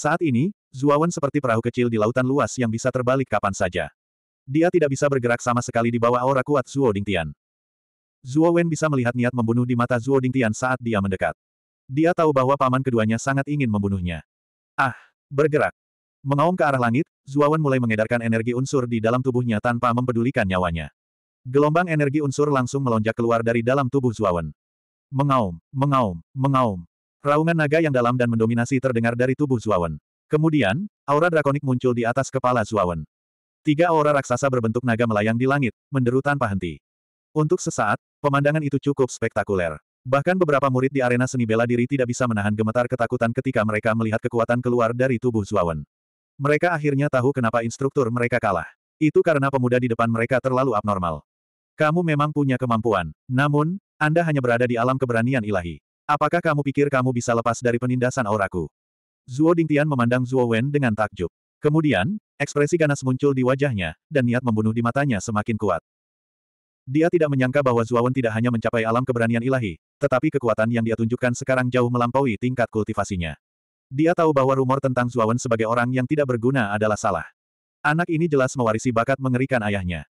Saat ini, Zuawan seperti perahu kecil di lautan luas yang bisa terbalik kapan saja. Dia tidak bisa bergerak sama sekali di bawah aura kuat Zuo Dingtian. Zuo Wen bisa melihat niat membunuh di mata Zuo Dingtian saat dia mendekat. Dia tahu bahwa paman keduanya sangat ingin membunuhnya. Ah, bergerak. Mengaum ke arah langit, Zuawan mulai mengedarkan energi unsur di dalam tubuhnya tanpa mempedulikan nyawanya. Gelombang energi unsur langsung melonjak keluar dari dalam tubuh Zuawan. Mengaum, mengaum, mengaum. Raungan naga yang dalam dan mendominasi terdengar dari tubuh Zuawan. Kemudian, aura drakonik muncul di atas kepala Zuawan. Tiga aura raksasa berbentuk naga melayang di langit, menderu tanpa henti. Untuk sesaat, pemandangan itu cukup spektakuler. Bahkan beberapa murid di arena seni bela diri tidak bisa menahan gemetar ketakutan ketika mereka melihat kekuatan keluar dari tubuh Zuawan. Mereka akhirnya tahu kenapa instruktur mereka kalah. Itu karena pemuda di depan mereka terlalu abnormal. Kamu memang punya kemampuan, namun, Anda hanya berada di alam keberanian ilahi. Apakah kamu pikir kamu bisa lepas dari penindasan auraku? Zuo Dingtian memandang Zuo Wen dengan takjub. Kemudian, ekspresi ganas muncul di wajahnya, dan niat membunuh di matanya semakin kuat. Dia tidak menyangka bahwa Zuo Wen tidak hanya mencapai alam keberanian ilahi, tetapi kekuatan yang dia tunjukkan sekarang jauh melampaui tingkat kultivasinya. Dia tahu bahwa rumor tentang Zuo Wen sebagai orang yang tidak berguna adalah salah. Anak ini jelas mewarisi bakat mengerikan ayahnya.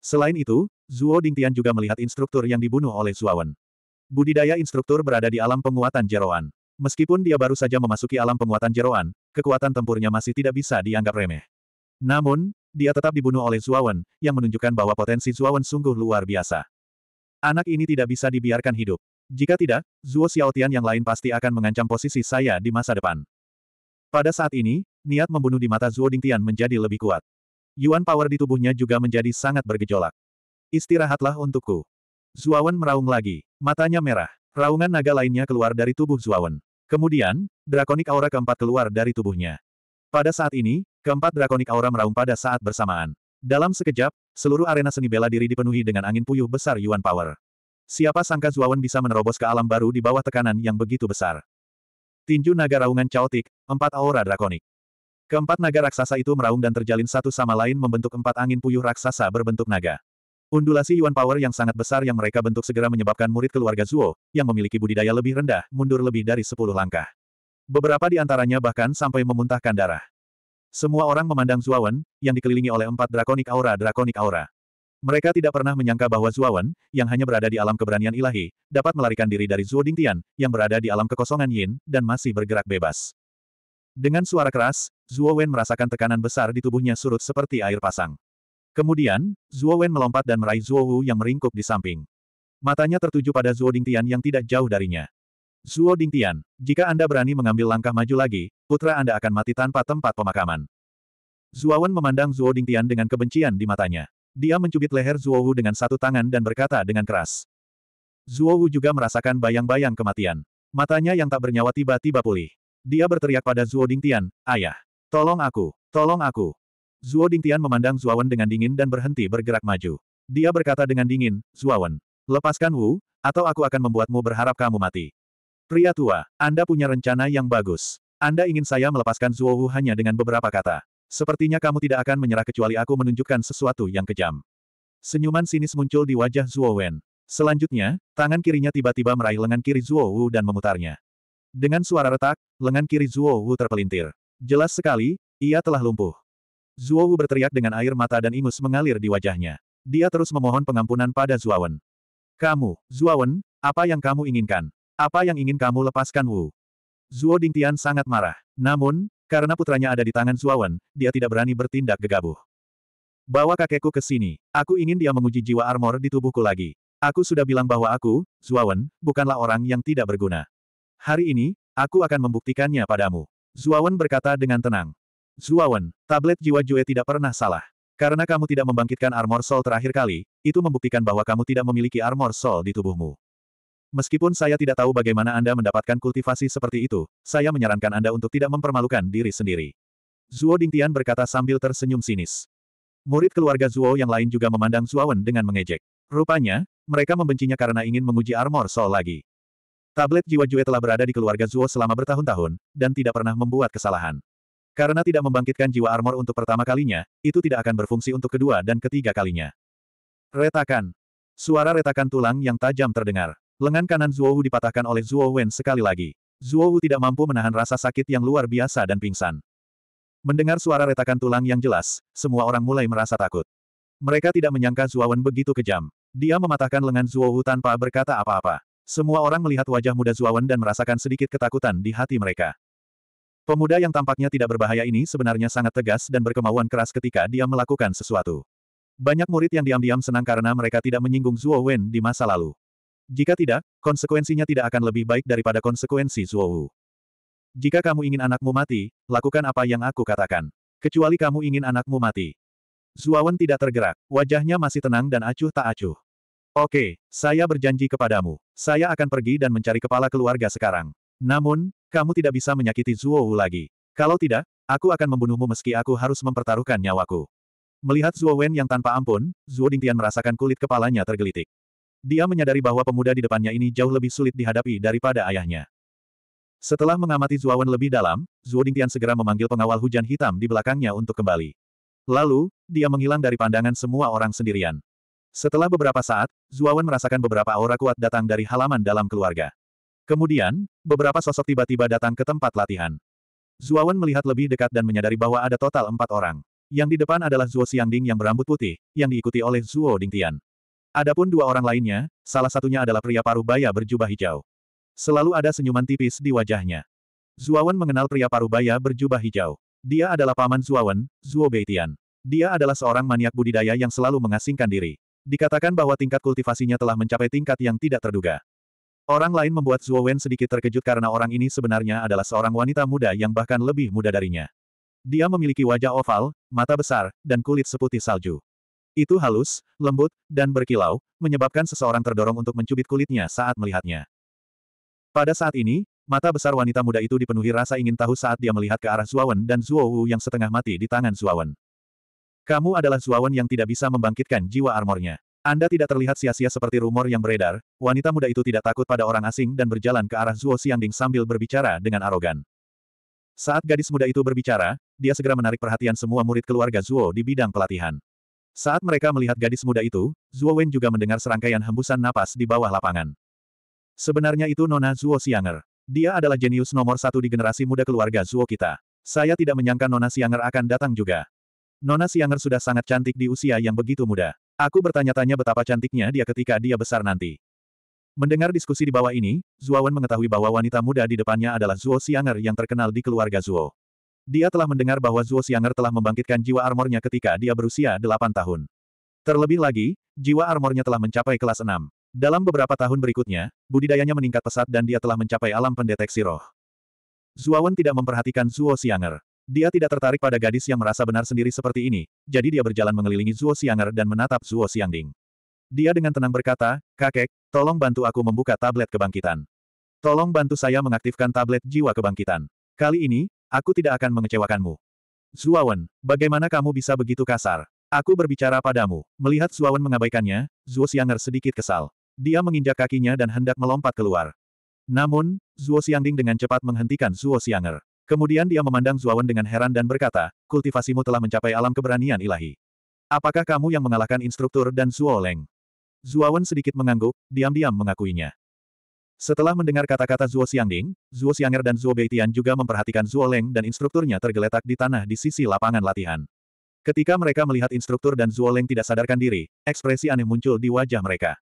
Selain itu, Zuo Dingtian juga melihat instruktur yang dibunuh oleh Zuo Wen. Budidaya instruktur berada di alam penguatan jeroan. Meskipun dia baru saja memasuki alam penguatan jeroan, kekuatan tempurnya masih tidak bisa dianggap remeh. Namun, dia tetap dibunuh oleh Zuawan, yang menunjukkan bahwa potensi Zuawan sungguh luar biasa. Anak ini tidak bisa dibiarkan hidup. Jika tidak, Zuo Xiaotian yang lain pasti akan mengancam posisi saya di masa depan. Pada saat ini, niat membunuh di mata Zuo Dingtian menjadi lebih kuat. Yuan power di tubuhnya juga menjadi sangat bergejolak. Istirahatlah untukku. Zuawan meraung lagi. Matanya merah. Raungan naga lainnya keluar dari tubuh Zuawan. Kemudian, drakonik aura keempat keluar dari tubuhnya. Pada saat ini, keempat drakonik aura meraung pada saat bersamaan. Dalam sekejap, seluruh arena seni bela diri dipenuhi dengan angin puyuh besar Yuan Power. Siapa sangka Zuawan bisa menerobos ke alam baru di bawah tekanan yang begitu besar. Tinju naga raungan caotik, empat aura drakonik. Keempat naga raksasa itu meraung dan terjalin satu sama lain membentuk empat angin puyuh raksasa berbentuk naga. Undulasi Yuan Power yang sangat besar yang mereka bentuk segera menyebabkan murid keluarga Zuo, yang memiliki budidaya lebih rendah, mundur lebih dari sepuluh langkah. Beberapa di antaranya bahkan sampai memuntahkan darah. Semua orang memandang Zuawan, yang dikelilingi oleh empat drakonik aura drakonik aura. Mereka tidak pernah menyangka bahwa Zuawan, yang hanya berada di alam keberanian ilahi, dapat melarikan diri dari Zuo Ding Tian yang berada di alam kekosongan Yin, dan masih bergerak bebas. Dengan suara keras, Zuo Wen merasakan tekanan besar di tubuhnya surut seperti air pasang. Kemudian, Zuo Wen melompat dan meraih Zuo Wu yang meringkuk di samping. Matanya tertuju pada Zuo Dingtian yang tidak jauh darinya. Zuo Dingtian, jika Anda berani mengambil langkah maju lagi, putra Anda akan mati tanpa tempat pemakaman. Wen memandang Zuo Dingtian dengan kebencian di matanya. Dia mencubit leher Zuo Wu dengan satu tangan dan berkata dengan keras. Zuo Wu juga merasakan bayang-bayang kematian. Matanya yang tak bernyawa tiba-tiba pulih. Dia berteriak pada Zuo Dingtian, Ayah, tolong aku, tolong aku. Zuo Dingtian memandang Zuo Wen dengan dingin dan berhenti bergerak maju. Dia berkata dengan dingin, Zuo Wen, lepaskan Wu, atau aku akan membuatmu berharap kamu mati. Pria tua, Anda punya rencana yang bagus. Anda ingin saya melepaskan Zuo Wu hanya dengan beberapa kata. Sepertinya kamu tidak akan menyerah kecuali aku menunjukkan sesuatu yang kejam. Senyuman sinis muncul di wajah Zuo Wen. Selanjutnya, tangan kirinya tiba-tiba meraih lengan kiri Zuo Wu dan memutarnya. Dengan suara retak, lengan kiri Zuo Wu terpelintir. Jelas sekali, ia telah lumpuh. Wu berteriak dengan air mata dan ingus mengalir di wajahnya. Dia terus memohon pengampunan pada Zhuawan. Kamu, Zhuawan, apa yang kamu inginkan? Apa yang ingin kamu lepaskan Wu? Zhuo Dingtian sangat marah. Namun, karena putranya ada di tangan Zhuawan, dia tidak berani bertindak gegabah. Bawa kakekku ke sini. Aku ingin dia menguji jiwa armor di tubuhku lagi. Aku sudah bilang bahwa aku, Zhuawan, bukanlah orang yang tidak berguna. Hari ini, aku akan membuktikannya padamu. Zhuawan berkata dengan tenang. Zuawan, tablet jiwa Jue tidak pernah salah. Karena kamu tidak membangkitkan armor soul terakhir kali, itu membuktikan bahwa kamu tidak memiliki armor soul di tubuhmu. Meskipun saya tidak tahu bagaimana Anda mendapatkan kultivasi seperti itu, saya menyarankan Anda untuk tidak mempermalukan diri sendiri. Zuo Dingtian berkata sambil tersenyum sinis. Murid keluarga Zuo yang lain juga memandang Zuawan dengan mengejek. Rupanya, mereka membencinya karena ingin menguji armor soul lagi. Tablet jiwa Jue telah berada di keluarga Zuo selama bertahun-tahun, dan tidak pernah membuat kesalahan. Karena tidak membangkitkan jiwa armor untuk pertama kalinya, itu tidak akan berfungsi untuk kedua dan ketiga kalinya. Retakan. Suara retakan tulang yang tajam terdengar. Lengan kanan Zuo Hu dipatahkan oleh Zuo Wen sekali lagi. Zuo Hu tidak mampu menahan rasa sakit yang luar biasa dan pingsan. Mendengar suara retakan tulang yang jelas, semua orang mulai merasa takut. Mereka tidak menyangka Zuo Wen begitu kejam. Dia mematahkan lengan Zuo Hu tanpa berkata apa-apa. Semua orang melihat wajah muda Zuo Wen dan merasakan sedikit ketakutan di hati mereka. Pemuda yang tampaknya tidak berbahaya ini sebenarnya sangat tegas dan berkemauan keras ketika dia melakukan sesuatu. Banyak murid yang diam-diam senang karena mereka tidak menyinggung Zuo Wen di masa lalu. Jika tidak, konsekuensinya tidak akan lebih baik daripada konsekuensi Zuo Wu. Jika kamu ingin anakmu mati, lakukan apa yang aku katakan. Kecuali kamu ingin anakmu mati. Wen tidak tergerak, wajahnya masih tenang dan acuh tak acuh. Oke, saya berjanji kepadamu. Saya akan pergi dan mencari kepala keluarga sekarang. Namun, kamu tidak bisa menyakiti Zuo Wu lagi. Kalau tidak, aku akan membunuhmu meski aku harus mempertaruhkan nyawaku. Melihat Zhuo Wen yang tanpa ampun, Zhuo Dingtian merasakan kulit kepalanya tergelitik. Dia menyadari bahwa pemuda di depannya ini jauh lebih sulit dihadapi daripada ayahnya. Setelah mengamati Zhuo Wen lebih dalam, Zhuo Dingtian segera memanggil pengawal hujan hitam di belakangnya untuk kembali. Lalu, dia menghilang dari pandangan semua orang sendirian. Setelah beberapa saat, Wen merasakan beberapa aura kuat datang dari halaman dalam keluarga. Kemudian, beberapa sosok tiba-tiba datang ke tempat latihan. Zuawan melihat lebih dekat dan menyadari bahwa ada total empat orang. Yang di depan adalah Zuo Xiangding yang berambut putih, yang diikuti oleh Zuo Dingtian. Adapun dua orang lainnya, salah satunya adalah pria paruh baya berjubah hijau. Selalu ada senyuman tipis di wajahnya. Zuawan mengenal pria paruh baya berjubah hijau. Dia adalah paman Zuawan, Zuo Beitian. Dia adalah seorang maniak budidaya yang selalu mengasingkan diri. Dikatakan bahwa tingkat kultivasinya telah mencapai tingkat yang tidak terduga. Orang lain membuat Zuo Wen sedikit terkejut karena orang ini sebenarnya adalah seorang wanita muda yang bahkan lebih muda darinya. Dia memiliki wajah oval, mata besar, dan kulit seputih salju. Itu halus, lembut, dan berkilau, menyebabkan seseorang terdorong untuk mencubit kulitnya saat melihatnya. Pada saat ini, mata besar wanita muda itu dipenuhi rasa ingin tahu saat dia melihat ke arah Zuawan dan Zhuo Wu yang setengah mati di tangan Zuawan. Kamu adalah Zuawan yang tidak bisa membangkitkan jiwa armornya. Anda tidak terlihat sia-sia seperti rumor yang beredar, wanita muda itu tidak takut pada orang asing dan berjalan ke arah Zuo Xiangding sambil berbicara dengan arogan. Saat gadis muda itu berbicara, dia segera menarik perhatian semua murid keluarga Zuo di bidang pelatihan. Saat mereka melihat gadis muda itu, Zuo Wen juga mendengar serangkaian hembusan napas di bawah lapangan. Sebenarnya itu Nona Zuo Xianger. Dia adalah jenius nomor satu di generasi muda keluarga Zuo kita. Saya tidak menyangka Nona Xianger akan datang juga. Nona Xianger sudah sangat cantik di usia yang begitu muda. Aku bertanya-tanya betapa cantiknya dia ketika dia besar nanti. Mendengar diskusi di bawah ini, Zuowen mengetahui bahwa wanita muda di depannya adalah Zuo Xianger yang terkenal di keluarga Zuo. Dia telah mendengar bahwa Zuo Xianger telah membangkitkan jiwa armornya ketika dia berusia 8 tahun. Terlebih lagi, jiwa armornya telah mencapai kelas 6. Dalam beberapa tahun berikutnya, budidayanya meningkat pesat dan dia telah mencapai alam pendeteksi roh. Zuowen tidak memperhatikan Zuo Xianger. Dia tidak tertarik pada gadis yang merasa benar sendiri seperti ini, jadi dia berjalan mengelilingi Zuo Xianger dan menatap Zuo Xiangding. Dia dengan tenang berkata, Kakek, tolong bantu aku membuka tablet kebangkitan. Tolong bantu saya mengaktifkan tablet jiwa kebangkitan. Kali ini, aku tidak akan mengecewakanmu. Zuawan, bagaimana kamu bisa begitu kasar? Aku berbicara padamu. Melihat Zuawan mengabaikannya, Zuo Xianger sedikit kesal. Dia menginjak kakinya dan hendak melompat keluar. Namun, Zuo Xiangding dengan cepat menghentikan Zuo Xianger. Kemudian dia memandang Zuawan dengan heran dan berkata, kultivasimu telah mencapai alam keberanian ilahi. Apakah kamu yang mengalahkan instruktur dan Zuoleng? Zuawan sedikit mengangguk, diam-diam mengakuinya. Setelah mendengar kata-kata Zuo Xiangding, Zuo Xianger dan Zuo Beitian juga memperhatikan Zuo Leng dan instrukturnya tergeletak di tanah di sisi lapangan latihan. Ketika mereka melihat instruktur dan Zuo Leng tidak sadarkan diri, ekspresi aneh muncul di wajah mereka.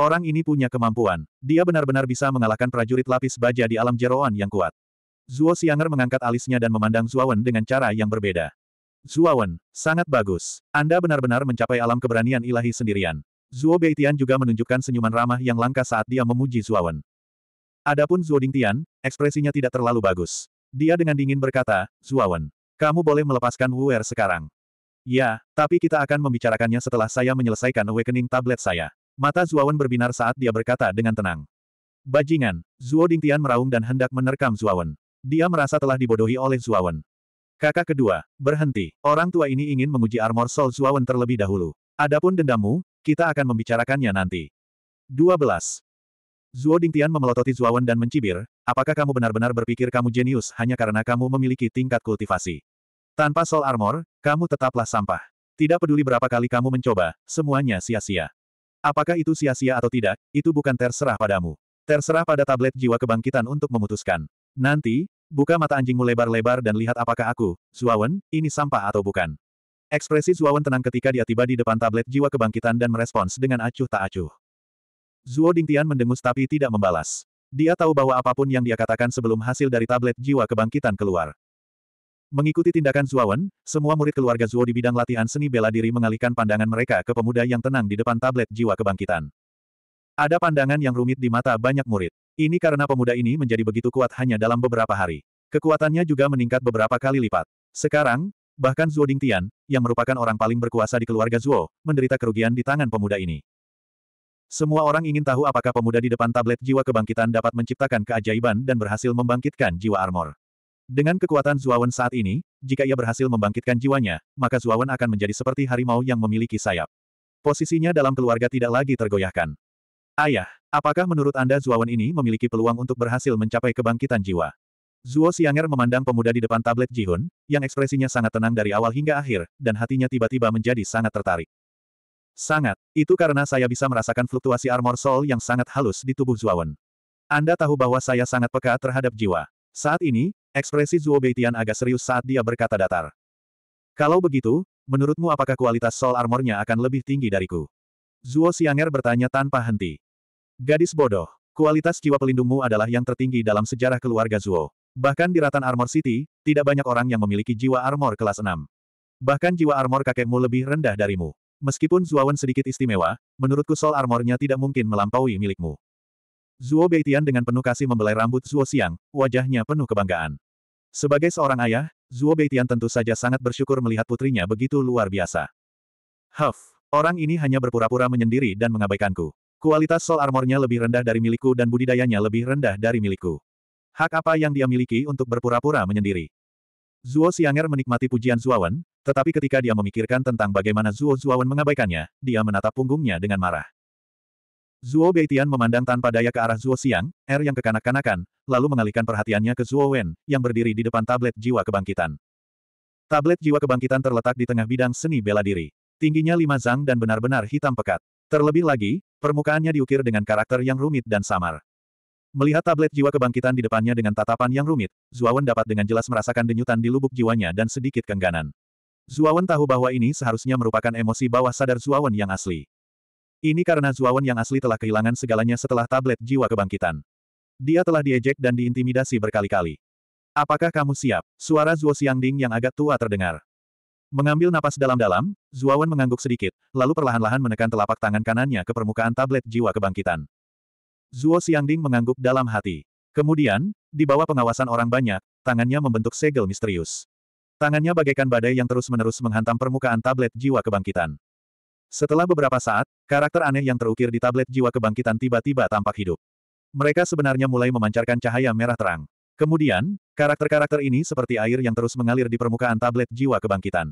Orang ini punya kemampuan. Dia benar-benar bisa mengalahkan prajurit lapis baja di alam jeroan yang kuat. Zuo Xianger mengangkat alisnya dan memandang Zuawan dengan cara yang berbeda. Zuawan, sangat bagus. Anda benar-benar mencapai alam keberanian ilahi sendirian. Zuo Beitian juga menunjukkan senyuman ramah yang langka saat dia memuji Zuawan. Adapun Zuo Dingtian, ekspresinya tidak terlalu bagus. Dia dengan dingin berkata, Zuawan, kamu boleh melepaskan Wu Er sekarang. Ya, tapi kita akan membicarakannya setelah saya menyelesaikan awakening tablet saya. Mata Zuawan berbinar saat dia berkata dengan tenang. Bajingan, Zuo Dingtian meraung dan hendak menerkam Zuawan. Dia merasa telah dibodohi oleh Zuawan. Kakak kedua, berhenti. Orang tua ini ingin menguji armor soul Zuawan terlebih dahulu. Adapun dendammu, kita akan membicarakannya nanti. 12. Zuo Dingtian memelototi Zuawan dan mencibir, apakah kamu benar-benar berpikir kamu jenius hanya karena kamu memiliki tingkat kultivasi? Tanpa soul armor, kamu tetaplah sampah. Tidak peduli berapa kali kamu mencoba, semuanya sia-sia. Apakah itu sia-sia atau tidak, itu bukan terserah padamu. Terserah pada tablet jiwa kebangkitan untuk memutuskan. Nanti, buka mata anjingmu lebar-lebar dan lihat apakah aku, Zuawan, ini sampah atau bukan. Ekspresi Zuawan tenang ketika dia tiba di depan tablet jiwa kebangkitan dan merespons dengan acuh tak acuh. Zuo Dingtian mendengus tapi tidak membalas. Dia tahu bahwa apapun yang dia katakan sebelum hasil dari tablet jiwa kebangkitan keluar. Mengikuti tindakan Zuawan, semua murid keluarga Zuo di bidang latihan seni bela diri mengalihkan pandangan mereka ke pemuda yang tenang di depan tablet jiwa kebangkitan. Ada pandangan yang rumit di mata banyak murid. Ini karena pemuda ini menjadi begitu kuat hanya dalam beberapa hari. Kekuatannya juga meningkat beberapa kali lipat. Sekarang, bahkan Zhuo Dingtian, yang merupakan orang paling berkuasa di keluarga Zhuo, menderita kerugian di tangan pemuda ini. Semua orang ingin tahu apakah pemuda di depan tablet jiwa kebangkitan dapat menciptakan keajaiban dan berhasil membangkitkan jiwa armor. Dengan kekuatan Zuawan saat ini, jika ia berhasil membangkitkan jiwanya, maka Zuawan akan menjadi seperti harimau yang memiliki sayap. Posisinya dalam keluarga tidak lagi tergoyahkan. Ayah, Apakah menurut Anda Zuawan ini memiliki peluang untuk berhasil mencapai kebangkitan jiwa? Zuo Xianger memandang pemuda di depan tablet Jihun, yang ekspresinya sangat tenang dari awal hingga akhir, dan hatinya tiba-tiba menjadi sangat tertarik. Sangat. Itu karena saya bisa merasakan fluktuasi armor soul yang sangat halus di tubuh Zuawan. Anda tahu bahwa saya sangat peka terhadap jiwa. Saat ini, ekspresi Zuo Beitian agak serius saat dia berkata datar. Kalau begitu, menurutmu apakah kualitas soul armornya akan lebih tinggi dariku? Zuo Xianger bertanya tanpa henti. Gadis bodoh. Kualitas jiwa pelindungmu adalah yang tertinggi dalam sejarah keluarga Zuo. Bahkan di Ratan Armor City, tidak banyak orang yang memiliki jiwa armor kelas 6. Bahkan jiwa armor kakekmu lebih rendah darimu. Meskipun Zuo Wen sedikit istimewa, menurutku sol armornya tidak mungkin melampaui milikmu. Zuo Beitian dengan penuh kasih membelai rambut Zuo Siang, wajahnya penuh kebanggaan. Sebagai seorang ayah, Zuo Beitian tentu saja sangat bersyukur melihat putrinya begitu luar biasa. Huff, orang ini hanya berpura-pura menyendiri dan mengabaikanku. Kualitas sol Armornya lebih rendah dari milikku dan budidayanya lebih rendah dari milikku. Hak apa yang dia miliki untuk berpura-pura menyendiri? Zuo Xianger menikmati pujian Zuawan, tetapi ketika dia memikirkan tentang bagaimana Zuo Zuawan mengabaikannya, dia menatap punggungnya dengan marah. Zuo Beitian memandang tanpa daya ke arah Zuo Xiang, R er yang kekanak-kanakan, lalu mengalihkan perhatiannya ke Zuo Wen, yang berdiri di depan tablet jiwa kebangkitan. Tablet jiwa kebangkitan terletak di tengah bidang seni bela diri. Tingginya lima zang dan benar-benar hitam pekat. Terlebih lagi, permukaannya diukir dengan karakter yang rumit dan samar. Melihat tablet jiwa kebangkitan di depannya dengan tatapan yang rumit, Zuawan dapat dengan jelas merasakan denyutan di lubuk jiwanya dan sedikit kengganan. Zuawan tahu bahwa ini seharusnya merupakan emosi bawah sadar Zuawan yang asli. Ini karena Zuawan yang asli telah kehilangan segalanya setelah tablet jiwa kebangkitan. Dia telah diejek dan diintimidasi berkali-kali. Apakah kamu siap? Suara Zuo Xiangding yang agak tua terdengar. Mengambil napas dalam-dalam, Zuawan mengangguk sedikit, lalu perlahan-lahan menekan telapak tangan kanannya ke permukaan tablet jiwa kebangkitan. Zuo Xiangding mengangguk dalam hati. Kemudian, di bawah pengawasan orang banyak, tangannya membentuk segel misterius. Tangannya bagaikan badai yang terus-menerus menghantam permukaan tablet jiwa kebangkitan. Setelah beberapa saat, karakter aneh yang terukir di tablet jiwa kebangkitan tiba-tiba tampak hidup. Mereka sebenarnya mulai memancarkan cahaya merah terang. Kemudian, karakter-karakter ini seperti air yang terus mengalir di permukaan tablet jiwa kebangkitan.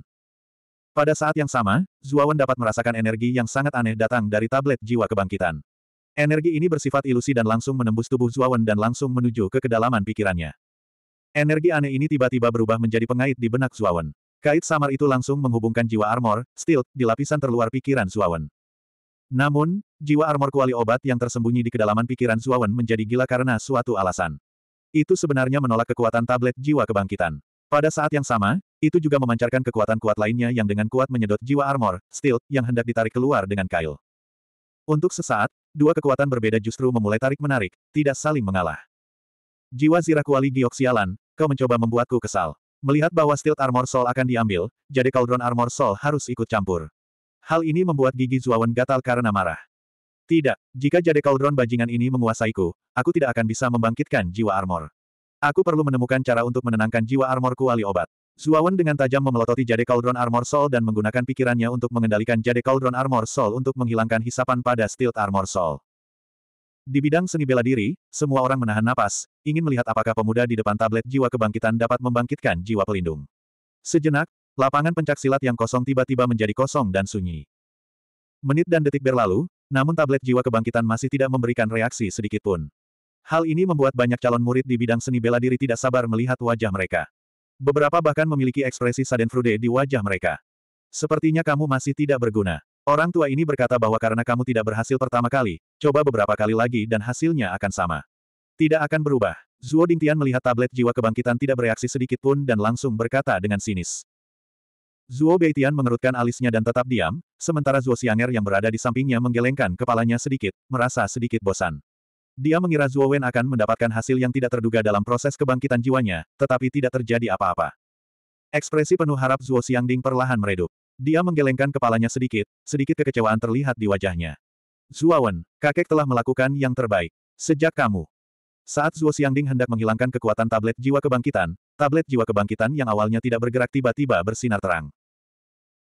Pada saat yang sama, Zuawan dapat merasakan energi yang sangat aneh datang dari tablet jiwa kebangkitan. Energi ini bersifat ilusi dan langsung menembus tubuh Zuawan dan langsung menuju ke kedalaman pikirannya. Energi aneh ini tiba-tiba berubah menjadi pengait di benak Zuawan. Kait samar itu langsung menghubungkan jiwa armor, steel, di lapisan terluar pikiran Zuawan. Namun, jiwa armor kuali obat yang tersembunyi di kedalaman pikiran Zuawan menjadi gila karena suatu alasan. Itu sebenarnya menolak kekuatan tablet jiwa kebangkitan. Pada saat yang sama, itu juga memancarkan kekuatan kuat lainnya yang dengan kuat menyedot jiwa armor, steel, yang hendak ditarik keluar dengan kail. Untuk sesaat, dua kekuatan berbeda justru memulai tarik-menarik, tidak saling mengalah. Jiwa Zirakuali Gioxialan, kau mencoba membuatku kesal. Melihat bahwa Steel Armor Soul akan diambil, jadi Cauldron Armor Soul harus ikut campur. Hal ini membuat gigi Zuawan gatal karena marah. Tidak, jika jade Cauldron bajingan ini menguasaiku, aku tidak akan bisa membangkitkan jiwa armor. Aku perlu menemukan cara untuk menenangkan jiwa armorku kuali obat. Zuawan dengan tajam memelototi jade Cauldron Armor Soul dan menggunakan pikirannya untuk mengendalikan jade Cauldron Armor Soul untuk menghilangkan hisapan pada Steel Armor Soul. Di bidang seni bela diri, semua orang menahan napas, ingin melihat apakah pemuda di depan tablet jiwa kebangkitan dapat membangkitkan jiwa pelindung. Sejenak, lapangan pencak silat yang kosong tiba-tiba menjadi kosong dan sunyi. Menit dan detik berlalu, namun tablet jiwa kebangkitan masih tidak memberikan reaksi sedikitpun. Hal ini membuat banyak calon murid di bidang seni bela diri tidak sabar melihat wajah mereka. Beberapa bahkan memiliki ekspresi saden frude di wajah mereka. Sepertinya kamu masih tidak berguna. Orang tua ini berkata bahwa karena kamu tidak berhasil pertama kali, coba beberapa kali lagi dan hasilnya akan sama. Tidak akan berubah. Zuo Dingtian melihat tablet jiwa kebangkitan tidak bereaksi sedikit pun dan langsung berkata dengan sinis. Zuo Beitian mengerutkan alisnya dan tetap diam, sementara Zuo Xianger yang berada di sampingnya menggelengkan kepalanya sedikit, merasa sedikit bosan. Dia mengira Zuo Wen akan mendapatkan hasil yang tidak terduga dalam proses kebangkitan jiwanya, tetapi tidak terjadi apa-apa. Ekspresi penuh harap Zuo Xiangding perlahan meredup. Dia menggelengkan kepalanya sedikit, sedikit kekecewaan terlihat di wajahnya. Zuo Wen, kakek telah melakukan yang terbaik. Sejak kamu. Saat Zuo Xiangding hendak menghilangkan kekuatan tablet jiwa kebangkitan, tablet jiwa kebangkitan yang awalnya tidak bergerak tiba-tiba bersinar terang.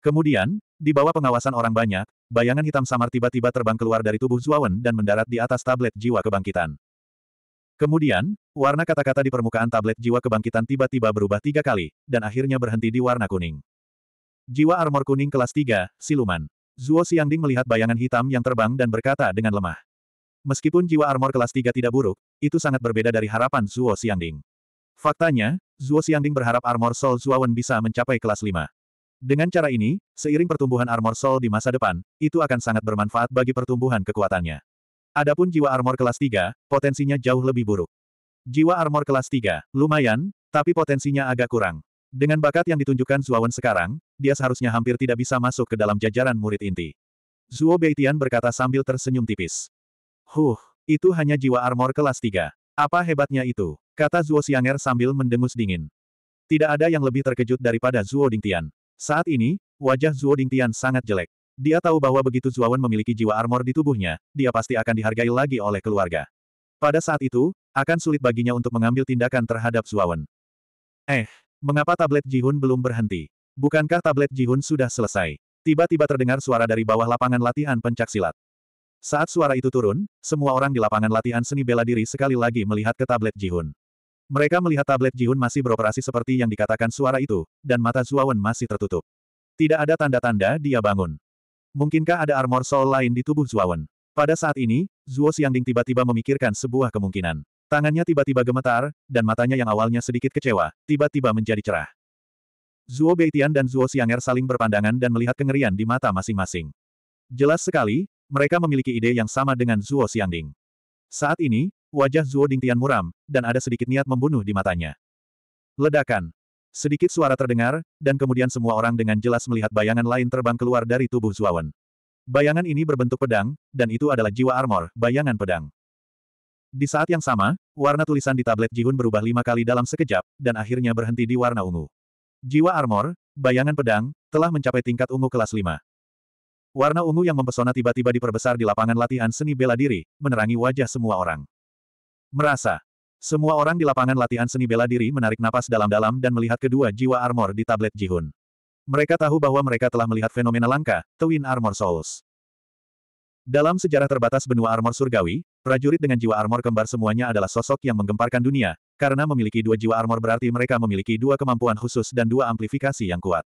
Kemudian, di bawah pengawasan orang banyak, bayangan hitam samar tiba-tiba terbang keluar dari tubuh Zuawan dan mendarat di atas tablet jiwa kebangkitan. Kemudian, warna kata-kata di permukaan tablet jiwa kebangkitan tiba-tiba berubah tiga kali, dan akhirnya berhenti di warna kuning. Jiwa armor kuning kelas 3, siluman. Zuo Xiangding melihat bayangan hitam yang terbang dan berkata dengan lemah. Meskipun jiwa armor kelas 3 tidak buruk, itu sangat berbeda dari harapan Zuo Xiangding. Faktanya, Zuo Xiangding berharap armor Sol Zuawan bisa mencapai kelas 5. Dengan cara ini, seiring pertumbuhan armor soul di masa depan, itu akan sangat bermanfaat bagi pertumbuhan kekuatannya. Adapun jiwa armor kelas 3, potensinya jauh lebih buruk. Jiwa armor kelas 3, lumayan, tapi potensinya agak kurang. Dengan bakat yang ditunjukkan Zuawan sekarang, dia seharusnya hampir tidak bisa masuk ke dalam jajaran murid inti. Zuo Beitian berkata sambil tersenyum tipis. Huh, itu hanya jiwa armor kelas 3. Apa hebatnya itu? Kata Zuo Xianger sambil mendengus dingin. Tidak ada yang lebih terkejut daripada Zuo Dingtian. Saat ini, wajah Zuo Dingtian sangat jelek. Dia tahu bahwa begitu Zuawan memiliki jiwa armor di tubuhnya, dia pasti akan dihargai lagi oleh keluarga. Pada saat itu, akan sulit baginya untuk mengambil tindakan terhadap Zuawan. Eh, mengapa tablet Jihun belum berhenti? Bukankah tablet Jihun sudah selesai? Tiba-tiba terdengar suara dari bawah lapangan latihan pencak silat. Saat suara itu turun, semua orang di lapangan latihan seni bela diri sekali lagi melihat ke tablet Jihun. Mereka melihat tablet Jiun masih beroperasi seperti yang dikatakan suara itu, dan mata Zuawan masih tertutup. Tidak ada tanda-tanda dia bangun. Mungkinkah ada armor soul lain di tubuh Zuawan? Pada saat ini, Zuo Xiangding tiba-tiba memikirkan sebuah kemungkinan. Tangannya tiba-tiba gemetar, dan matanya yang awalnya sedikit kecewa, tiba-tiba menjadi cerah. Zuo Beitian dan Zuo Xianger saling berpandangan dan melihat kengerian di mata masing-masing. Jelas sekali, mereka memiliki ide yang sama dengan Zuo Xiangding. Saat ini, Wajah Zuo Dingtian muram, dan ada sedikit niat membunuh di matanya. Ledakan. Sedikit suara terdengar, dan kemudian semua orang dengan jelas melihat bayangan lain terbang keluar dari tubuh Zuawan. Bayangan ini berbentuk pedang, dan itu adalah jiwa armor, bayangan pedang. Di saat yang sama, warna tulisan di tablet Jihun berubah lima kali dalam sekejap, dan akhirnya berhenti di warna ungu. Jiwa armor, bayangan pedang, telah mencapai tingkat ungu kelas 5. Warna ungu yang mempesona tiba-tiba diperbesar di lapangan latihan seni bela diri, menerangi wajah semua orang. Merasa. Semua orang di lapangan latihan seni bela diri menarik napas dalam-dalam dan melihat kedua jiwa armor di tablet Jihun. Mereka tahu bahwa mereka telah melihat fenomena langka, Twin Armor Souls. Dalam sejarah terbatas benua armor surgawi, prajurit dengan jiwa armor kembar semuanya adalah sosok yang menggemparkan dunia, karena memiliki dua jiwa armor berarti mereka memiliki dua kemampuan khusus dan dua amplifikasi yang kuat.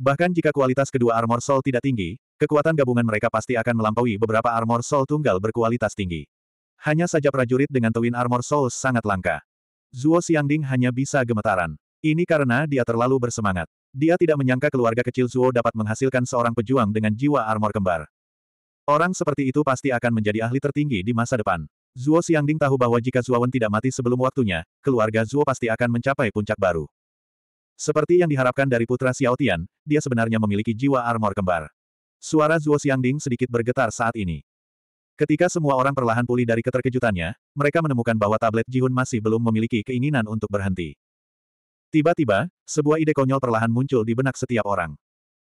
Bahkan jika kualitas kedua armor soul tidak tinggi, kekuatan gabungan mereka pasti akan melampaui beberapa armor soul tunggal berkualitas tinggi. Hanya saja prajurit dengan Twin Armor Souls sangat langka. Zuo Xiangding hanya bisa gemetaran. Ini karena dia terlalu bersemangat. Dia tidak menyangka keluarga kecil Zuo dapat menghasilkan seorang pejuang dengan jiwa armor kembar. Orang seperti itu pasti akan menjadi ahli tertinggi di masa depan. Zuo Xiangding tahu bahwa jika Zuo Wen tidak mati sebelum waktunya, keluarga Zuo pasti akan mencapai puncak baru. Seperti yang diharapkan dari putra Xiao Tian, dia sebenarnya memiliki jiwa armor kembar. Suara Zuo Xiangding sedikit bergetar saat ini. Ketika semua orang perlahan pulih dari keterkejutannya, mereka menemukan bahwa tablet Jihun masih belum memiliki keinginan untuk berhenti. Tiba-tiba, sebuah ide konyol perlahan muncul di benak setiap orang.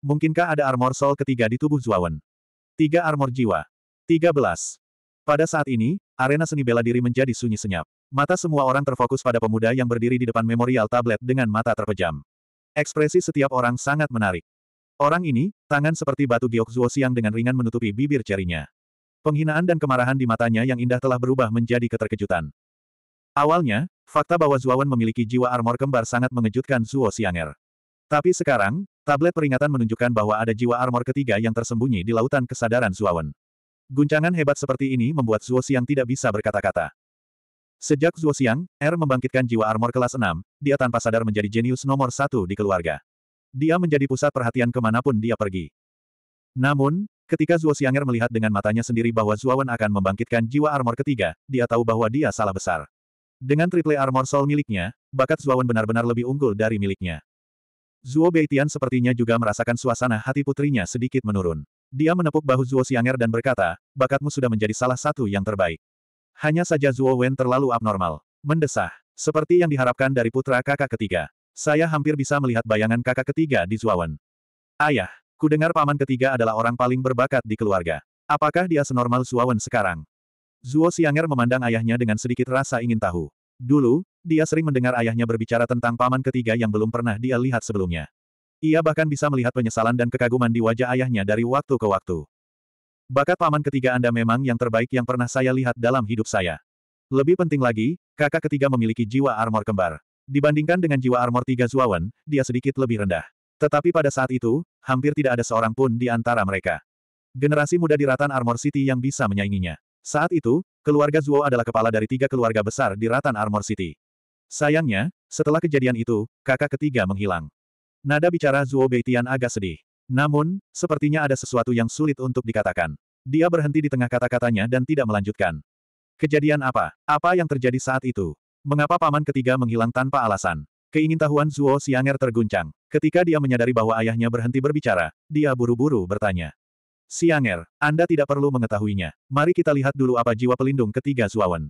Mungkinkah ada armor soul ketiga di tubuh Zuawan? Tiga armor jiwa. tiga belas. Pada saat ini, arena seni bela diri menjadi sunyi senyap. Mata semua orang terfokus pada pemuda yang berdiri di depan memorial tablet dengan mata terpejam. Ekspresi setiap orang sangat menarik. Orang ini, tangan seperti batu giok Zuo Siang dengan ringan menutupi bibir cerinya. Penghinaan dan kemarahan di matanya yang indah telah berubah menjadi keterkejutan. Awalnya, fakta bahwa Zuawan memiliki jiwa armor kembar sangat mengejutkan Zuo Xianger. Tapi sekarang, tablet peringatan menunjukkan bahwa ada jiwa armor ketiga yang tersembunyi di lautan kesadaran Zuawan. Guncangan hebat seperti ini membuat Zuo Xiang tidak bisa berkata-kata. Sejak Zuo Xiang, R er membangkitkan jiwa armor kelas 6, dia tanpa sadar menjadi jenius nomor satu di keluarga. Dia menjadi pusat perhatian kemanapun dia pergi. Namun, Ketika Zuo Xianger melihat dengan matanya sendiri bahwa Zuawan akan membangkitkan jiwa armor ketiga, dia tahu bahwa dia salah besar. Dengan triple armor soul miliknya, bakat Zuawan benar-benar lebih unggul dari miliknya. Zuo Beitian sepertinya juga merasakan suasana hati putrinya sedikit menurun. Dia menepuk bahu Zuo Xianger dan berkata, bakatmu sudah menjadi salah satu yang terbaik. Hanya saja Zuo Wen terlalu abnormal. Mendesah. Seperti yang diharapkan dari putra kakak ketiga. Saya hampir bisa melihat bayangan kakak ketiga di Zuawan. Ayah, Kudengar paman ketiga adalah orang paling berbakat di keluarga. Apakah dia senormal Suawen sekarang? Zuo Xianger memandang ayahnya dengan sedikit rasa ingin tahu. Dulu, dia sering mendengar ayahnya berbicara tentang paman ketiga yang belum pernah dia lihat sebelumnya. Ia bahkan bisa melihat penyesalan dan kekaguman di wajah ayahnya dari waktu ke waktu. Bakat paman ketiga Anda memang yang terbaik yang pernah saya lihat dalam hidup saya. Lebih penting lagi, kakak ketiga memiliki jiwa armor kembar. Dibandingkan dengan jiwa armor tiga Zuawan, dia sedikit lebih rendah. Tetapi pada saat itu, hampir tidak ada seorang pun di antara mereka. Generasi muda di Ratan Armor City yang bisa menyainginya. Saat itu, keluarga Zuo adalah kepala dari tiga keluarga besar di Ratan Armor City. Sayangnya, setelah kejadian itu, kakak ketiga menghilang. Nada bicara Zuo Beitian agak sedih. Namun, sepertinya ada sesuatu yang sulit untuk dikatakan. Dia berhenti di tengah kata-katanya dan tidak melanjutkan. Kejadian apa? Apa yang terjadi saat itu? Mengapa paman ketiga menghilang tanpa alasan? Keingintahuan Zuo Xianger terguncang. Ketika dia menyadari bahwa ayahnya berhenti berbicara, dia buru-buru bertanya. Xianger, Anda tidak perlu mengetahuinya. Mari kita lihat dulu apa jiwa pelindung ketiga Zuawan.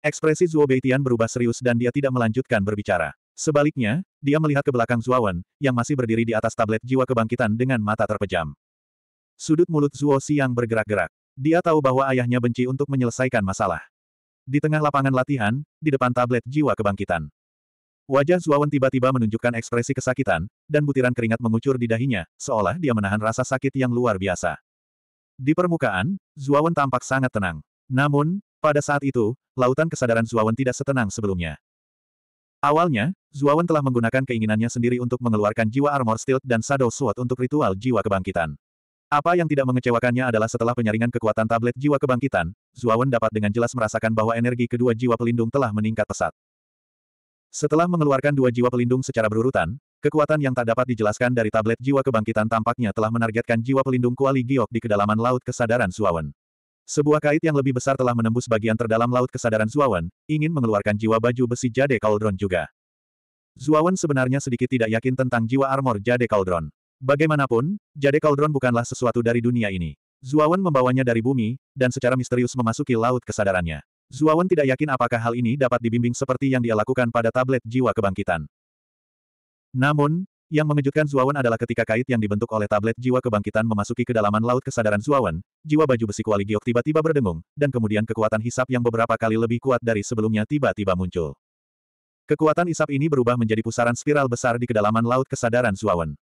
Ekspresi Zuo Beitian berubah serius dan dia tidak melanjutkan berbicara. Sebaliknya, dia melihat ke belakang Zuawan, yang masih berdiri di atas tablet jiwa kebangkitan dengan mata terpejam. Sudut mulut Zuo Xiang bergerak-gerak. Dia tahu bahwa ayahnya benci untuk menyelesaikan masalah. Di tengah lapangan latihan, di depan tablet jiwa kebangkitan. Wajah Zuawan tiba-tiba menunjukkan ekspresi kesakitan, dan butiran keringat mengucur di dahinya, seolah dia menahan rasa sakit yang luar biasa. Di permukaan, Zuawan tampak sangat tenang. Namun, pada saat itu, lautan kesadaran Zuawan tidak setenang sebelumnya. Awalnya, Zuawan telah menggunakan keinginannya sendiri untuk mengeluarkan jiwa armor steel dan shadow sword untuk ritual jiwa kebangkitan. Apa yang tidak mengecewakannya adalah setelah penyaringan kekuatan tablet jiwa kebangkitan, Zuawan dapat dengan jelas merasakan bahwa energi kedua jiwa pelindung telah meningkat pesat. Setelah mengeluarkan dua jiwa pelindung secara berurutan, kekuatan yang tak dapat dijelaskan dari tablet jiwa kebangkitan tampaknya telah menargetkan jiwa pelindung Kuali Giok di kedalaman Laut Kesadaran Suawan. Sebuah kait yang lebih besar telah menembus bagian terdalam Laut Kesadaran Suawan, ingin mengeluarkan jiwa baju besi Jade Cauldron juga. Zuawan sebenarnya sedikit tidak yakin tentang jiwa armor Jade Cauldron. Bagaimanapun, Jade Cauldron bukanlah sesuatu dari dunia ini. Zuawan membawanya dari bumi, dan secara misterius memasuki Laut Kesadarannya. Zuawan tidak yakin apakah hal ini dapat dibimbing seperti yang dia lakukan pada tablet jiwa kebangkitan. Namun, yang mengejutkan Zuawan adalah ketika kait yang dibentuk oleh tablet jiwa kebangkitan memasuki kedalaman laut kesadaran Zuawan, jiwa baju besi kuali giok tiba-tiba berdengung, dan kemudian kekuatan hisap yang beberapa kali lebih kuat dari sebelumnya tiba-tiba muncul. Kekuatan hisap ini berubah menjadi pusaran spiral besar di kedalaman laut kesadaran Zuawan.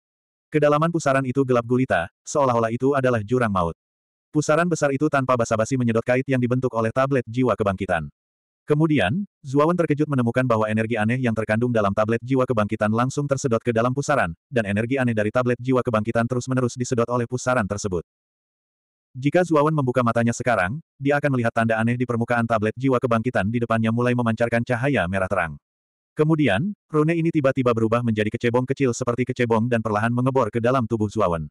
Kedalaman pusaran itu gelap gulita, seolah-olah itu adalah jurang maut. Pusaran besar itu tanpa basa-basi menyedot kait yang dibentuk oleh tablet jiwa kebangkitan. Kemudian, Zuawan terkejut menemukan bahwa energi aneh yang terkandung dalam tablet jiwa kebangkitan langsung tersedot ke dalam pusaran, dan energi aneh dari tablet jiwa kebangkitan terus-menerus disedot oleh pusaran tersebut. Jika Zuawan membuka matanya sekarang, dia akan melihat tanda aneh di permukaan tablet jiwa kebangkitan di depannya mulai memancarkan cahaya merah terang. Kemudian, rune ini tiba-tiba berubah menjadi kecebong kecil seperti kecebong dan perlahan mengebor ke dalam tubuh Zuawan.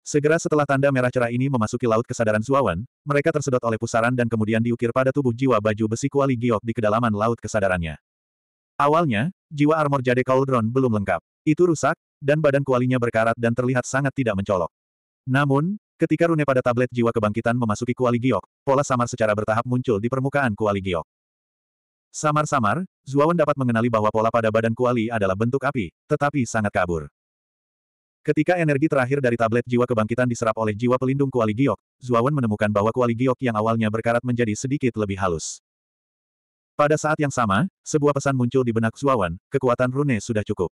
Segera setelah tanda merah cerah ini memasuki laut kesadaran Zuawan, mereka tersedot oleh pusaran dan kemudian diukir pada tubuh jiwa baju besi kuali giok di kedalaman laut kesadarannya. Awalnya, jiwa armor jade cauldron belum lengkap. Itu rusak, dan badan kualinya berkarat dan terlihat sangat tidak mencolok. Namun, ketika rune pada tablet jiwa kebangkitan memasuki kuali giok, pola samar secara bertahap muncul di permukaan kuali giok. Samar-samar, Zuawan dapat mengenali bahwa pola pada badan kuali adalah bentuk api, tetapi sangat kabur. Ketika energi terakhir dari tablet jiwa kebangkitan diserap oleh jiwa pelindung kuali giok, Zuawan menemukan bahwa kuali giok yang awalnya berkarat menjadi sedikit lebih halus. Pada saat yang sama, sebuah pesan muncul di benak Zuawan, kekuatan rune sudah cukup.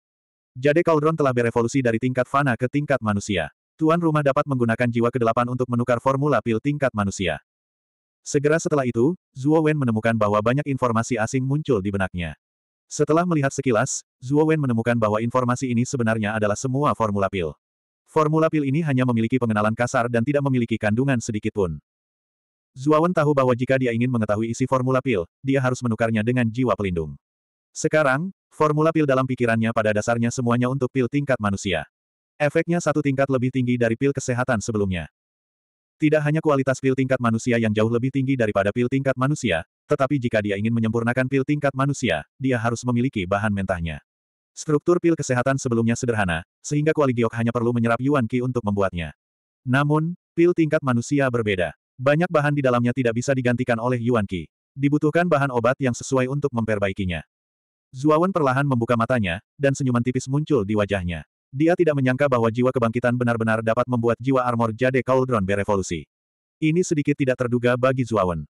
Jade Cauldron telah berevolusi dari tingkat fana ke tingkat manusia. Tuan rumah dapat menggunakan jiwa kedelapan untuk menukar formula pil tingkat manusia. Segera setelah itu, Zuo Wen menemukan bahwa banyak informasi asing muncul di benaknya. Setelah melihat sekilas, Zuo Wen menemukan bahwa informasi ini sebenarnya adalah semua formula pil. Formula pil ini hanya memiliki pengenalan kasar dan tidak memiliki kandungan sedikit sedikitpun. Wen tahu bahwa jika dia ingin mengetahui isi formula pil, dia harus menukarnya dengan jiwa pelindung. Sekarang, formula pil dalam pikirannya pada dasarnya semuanya untuk pil tingkat manusia. Efeknya satu tingkat lebih tinggi dari pil kesehatan sebelumnya. Tidak hanya kualitas pil tingkat manusia yang jauh lebih tinggi daripada pil tingkat manusia, tetapi jika dia ingin menyempurnakan pil tingkat manusia, dia harus memiliki bahan mentahnya. Struktur pil kesehatan sebelumnya sederhana, sehingga Kuali Giok hanya perlu menyerap Yuan Qi untuk membuatnya. Namun, pil tingkat manusia berbeda. Banyak bahan di dalamnya tidak bisa digantikan oleh Yuan Qi. Dibutuhkan bahan obat yang sesuai untuk memperbaikinya. Zuawan perlahan membuka matanya, dan senyuman tipis muncul di wajahnya. Dia tidak menyangka bahwa jiwa kebangkitan benar-benar dapat membuat jiwa armor jade Cauldron berevolusi. Ini sedikit tidak terduga bagi Zuawan.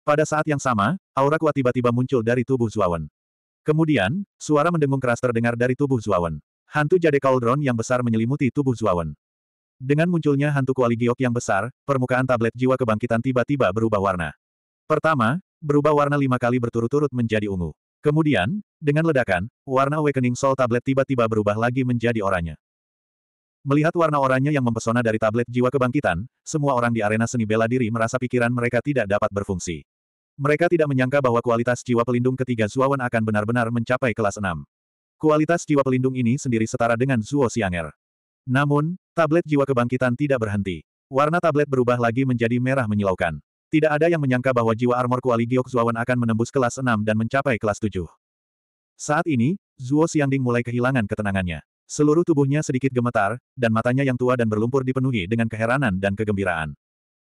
Pada saat yang sama, aura kuat tiba-tiba muncul dari tubuh Zuawan. Kemudian, suara mendengung keras terdengar dari tubuh Zuawan. Hantu jade cauldron yang besar menyelimuti tubuh Zuawan. Dengan munculnya hantu kuali giok yang besar, permukaan tablet jiwa kebangkitan tiba-tiba berubah warna. Pertama, berubah warna lima kali berturut-turut menjadi ungu. Kemudian, dengan ledakan, warna awakening soul tablet tiba-tiba berubah lagi menjadi oranye. Melihat warna oranye yang mempesona dari tablet jiwa kebangkitan, semua orang di arena seni bela diri merasa pikiran mereka tidak dapat berfungsi. Mereka tidak menyangka bahwa kualitas jiwa pelindung ketiga Zuawan akan benar-benar mencapai kelas 6. Kualitas jiwa pelindung ini sendiri setara dengan Zuo Xianger. Namun, tablet jiwa kebangkitan tidak berhenti. Warna tablet berubah lagi menjadi merah menyilaukan. Tidak ada yang menyangka bahwa jiwa armor kuali Giok Zuawan akan menembus kelas 6 dan mencapai kelas 7. Saat ini, Zuo Xiangding mulai kehilangan ketenangannya. Seluruh tubuhnya sedikit gemetar, dan matanya yang tua dan berlumpur dipenuhi dengan keheranan dan kegembiraan.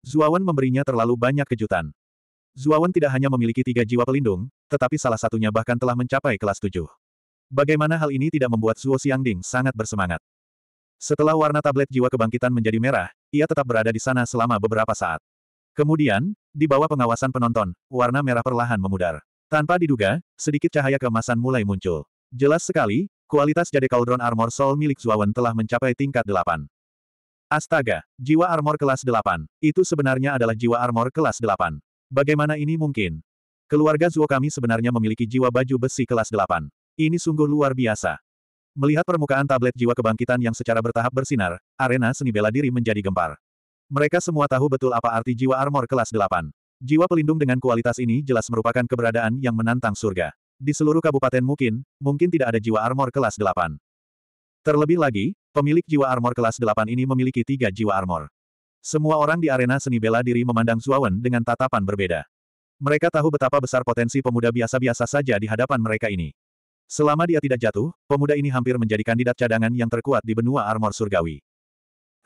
Zuawan memberinya terlalu banyak kejutan. Zuawan tidak hanya memiliki tiga jiwa pelindung, tetapi salah satunya bahkan telah mencapai kelas tujuh. Bagaimana hal ini tidak membuat Zuo Xiangding sangat bersemangat? Setelah warna tablet jiwa kebangkitan menjadi merah, ia tetap berada di sana selama beberapa saat. Kemudian, di bawah pengawasan penonton, warna merah perlahan memudar. Tanpa diduga, sedikit cahaya keemasan mulai muncul. Jelas sekali, kualitas jade Cauldron Armor Soul milik Zuawan telah mencapai tingkat delapan. Astaga, jiwa armor kelas delapan, itu sebenarnya adalah jiwa armor kelas delapan. Bagaimana ini mungkin? Keluarga Zuo kami sebenarnya memiliki jiwa baju besi kelas 8. Ini sungguh luar biasa. Melihat permukaan tablet jiwa kebangkitan yang secara bertahap bersinar, arena seni bela diri menjadi gempar. Mereka semua tahu betul apa arti jiwa armor kelas 8. Jiwa pelindung dengan kualitas ini jelas merupakan keberadaan yang menantang surga. Di seluruh kabupaten mungkin, mungkin tidak ada jiwa armor kelas 8. Terlebih lagi, pemilik jiwa armor kelas 8 ini memiliki tiga jiwa armor. Semua orang di arena seni bela diri memandang Zuawan dengan tatapan berbeda. Mereka tahu betapa besar potensi pemuda biasa-biasa saja di hadapan mereka ini. Selama dia tidak jatuh, pemuda ini hampir menjadi kandidat cadangan yang terkuat di benua armor surgawi.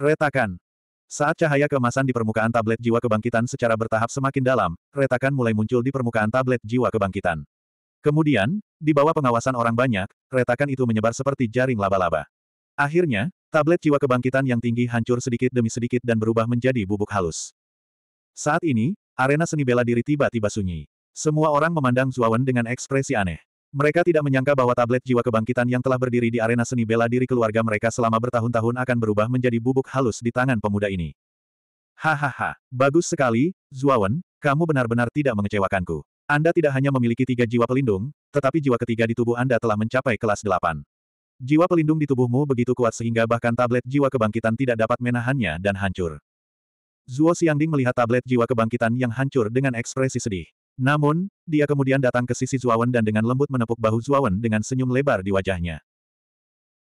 Retakan. Saat cahaya kemasan di permukaan tablet jiwa kebangkitan secara bertahap semakin dalam, retakan mulai muncul di permukaan tablet jiwa kebangkitan. Kemudian, di bawah pengawasan orang banyak, retakan itu menyebar seperti jaring laba-laba. Akhirnya, Tablet jiwa kebangkitan yang tinggi hancur sedikit demi sedikit dan berubah menjadi bubuk halus. Saat ini, arena seni bela diri tiba-tiba sunyi. Semua orang memandang Zuawan dengan ekspresi aneh. Mereka tidak menyangka bahwa tablet jiwa kebangkitan yang telah berdiri di arena seni bela diri keluarga mereka selama bertahun-tahun akan berubah menjadi bubuk halus di tangan pemuda ini. Hahaha, bagus sekali, Zuawan, kamu benar-benar tidak mengecewakanku. Anda tidak hanya memiliki tiga jiwa pelindung, tetapi jiwa ketiga di tubuh Anda telah mencapai kelas delapan. Jiwa pelindung di tubuhmu begitu kuat sehingga bahkan tablet jiwa kebangkitan tidak dapat menahannya dan hancur. Zuo Xiangding melihat tablet jiwa kebangkitan yang hancur dengan ekspresi sedih. Namun, dia kemudian datang ke sisi Zuawan dan dengan lembut menepuk bahu Zuawan dengan senyum lebar di wajahnya.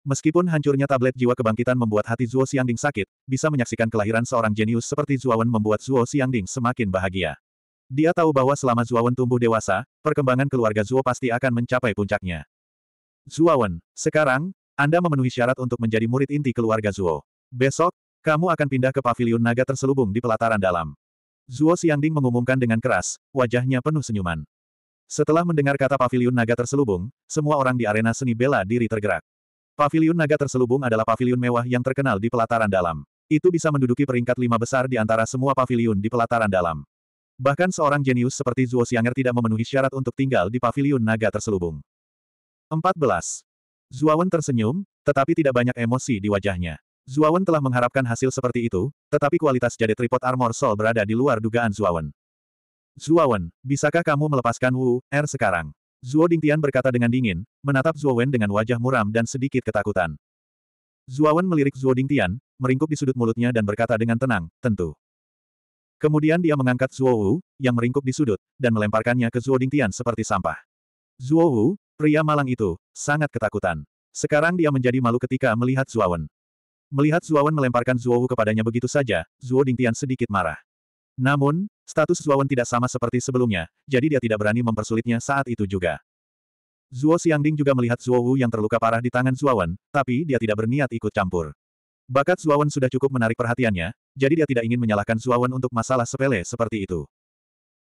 Meskipun hancurnya tablet jiwa kebangkitan membuat hati Zuo Xiangding sakit, bisa menyaksikan kelahiran seorang jenius seperti Zuawan membuat Zuo Xiangding semakin bahagia. Dia tahu bahwa selama Zuawan tumbuh dewasa, perkembangan keluarga Zuo pasti akan mencapai puncaknya. Zuawan, sekarang, Anda memenuhi syarat untuk menjadi murid inti keluarga Zuo. Besok, kamu akan pindah ke paviliun naga terselubung di pelataran dalam. Zuo Xiangding mengumumkan dengan keras, wajahnya penuh senyuman. Setelah mendengar kata paviliun naga terselubung, semua orang di arena seni bela diri tergerak. Paviliun naga terselubung adalah paviliun mewah yang terkenal di pelataran dalam. Itu bisa menduduki peringkat lima besar di antara semua paviliun di pelataran dalam. Bahkan seorang jenius seperti Zuo Xianger tidak memenuhi syarat untuk tinggal di paviliun naga terselubung. 14. Zuawan tersenyum, tetapi tidak banyak emosi di wajahnya. Zuawan telah mengharapkan hasil seperti itu, tetapi kualitas jade tripod armor sol berada di luar dugaan Zuawan. Zuawan, bisakah kamu melepaskan Wu Er sekarang? Zuo Dingtian berkata dengan dingin, menatap Wen dengan wajah muram dan sedikit ketakutan. Zuawan melirik Zuo Dingtian, meringkuk di sudut mulutnya dan berkata dengan tenang, tentu. Kemudian dia mengangkat Zuo Wu, yang meringkuk di sudut, dan melemparkannya ke Zuo Dingtian seperti sampah. Zuo Wu, Pria malang itu, sangat ketakutan. Sekarang dia menjadi malu ketika melihat Zuawan. Melihat Zuawan melemparkan Zuowu kepadanya begitu saja, Zuo Dingtian sedikit marah. Namun, status Zuawan tidak sama seperti sebelumnya, jadi dia tidak berani mempersulitnya saat itu juga. Zuo Xiangding juga melihat Zuowu yang terluka parah di tangan Zuawan, tapi dia tidak berniat ikut campur. Bakat Zuawan sudah cukup menarik perhatiannya, jadi dia tidak ingin menyalahkan Zuawan untuk masalah sepele seperti itu.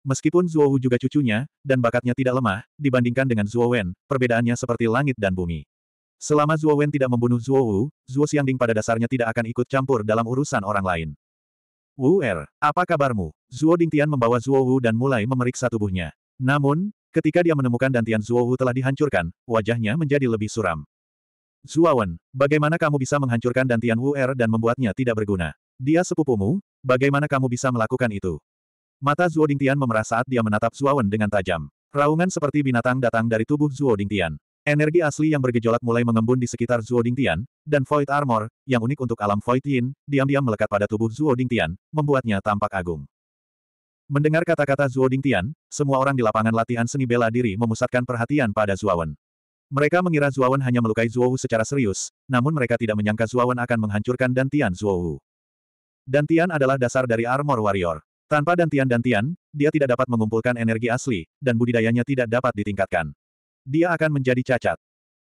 Meskipun Zuo Wu juga cucunya, dan bakatnya tidak lemah, dibandingkan dengan Zhuo Wen, perbedaannya seperti langit dan bumi. Selama Zuo Wen tidak membunuh Zuo Wu, Zuo Xiangding pada dasarnya tidak akan ikut campur dalam urusan orang lain. Wu Er, apa kabarmu? Ding Dingtian membawa Zuo Wu dan mulai memeriksa tubuhnya. Namun, ketika dia menemukan dantian Zuo Wu telah dihancurkan, wajahnya menjadi lebih suram. Zuo Wen, bagaimana kamu bisa menghancurkan dantian Wu Er dan membuatnya tidak berguna? Dia sepupumu, bagaimana kamu bisa melakukan itu? Mata Zuo Dingtian memerah saat dia menatap Zuawan dengan tajam. Raungan seperti binatang datang dari tubuh Zuo Dingtian. Energi asli yang bergejolak mulai mengembun di sekitar Zuo Dingtian, dan Void Armor, yang unik untuk alam Void Yin, diam-diam melekat pada tubuh Zuo Dingtian, membuatnya tampak agung. Mendengar kata-kata Zuo Dingtian, semua orang di lapangan latihan seni bela diri memusatkan perhatian pada Zuawan. Mereka mengira Zuawan hanya melukai Zuo secara serius, namun mereka tidak menyangka Zuawan akan menghancurkan Dantian Zuo Wu. Dantian adalah dasar dari Armor Warrior. Tanpa dantian dantian, dia tidak dapat mengumpulkan energi asli, dan budidayanya tidak dapat ditingkatkan. Dia akan menjadi cacat.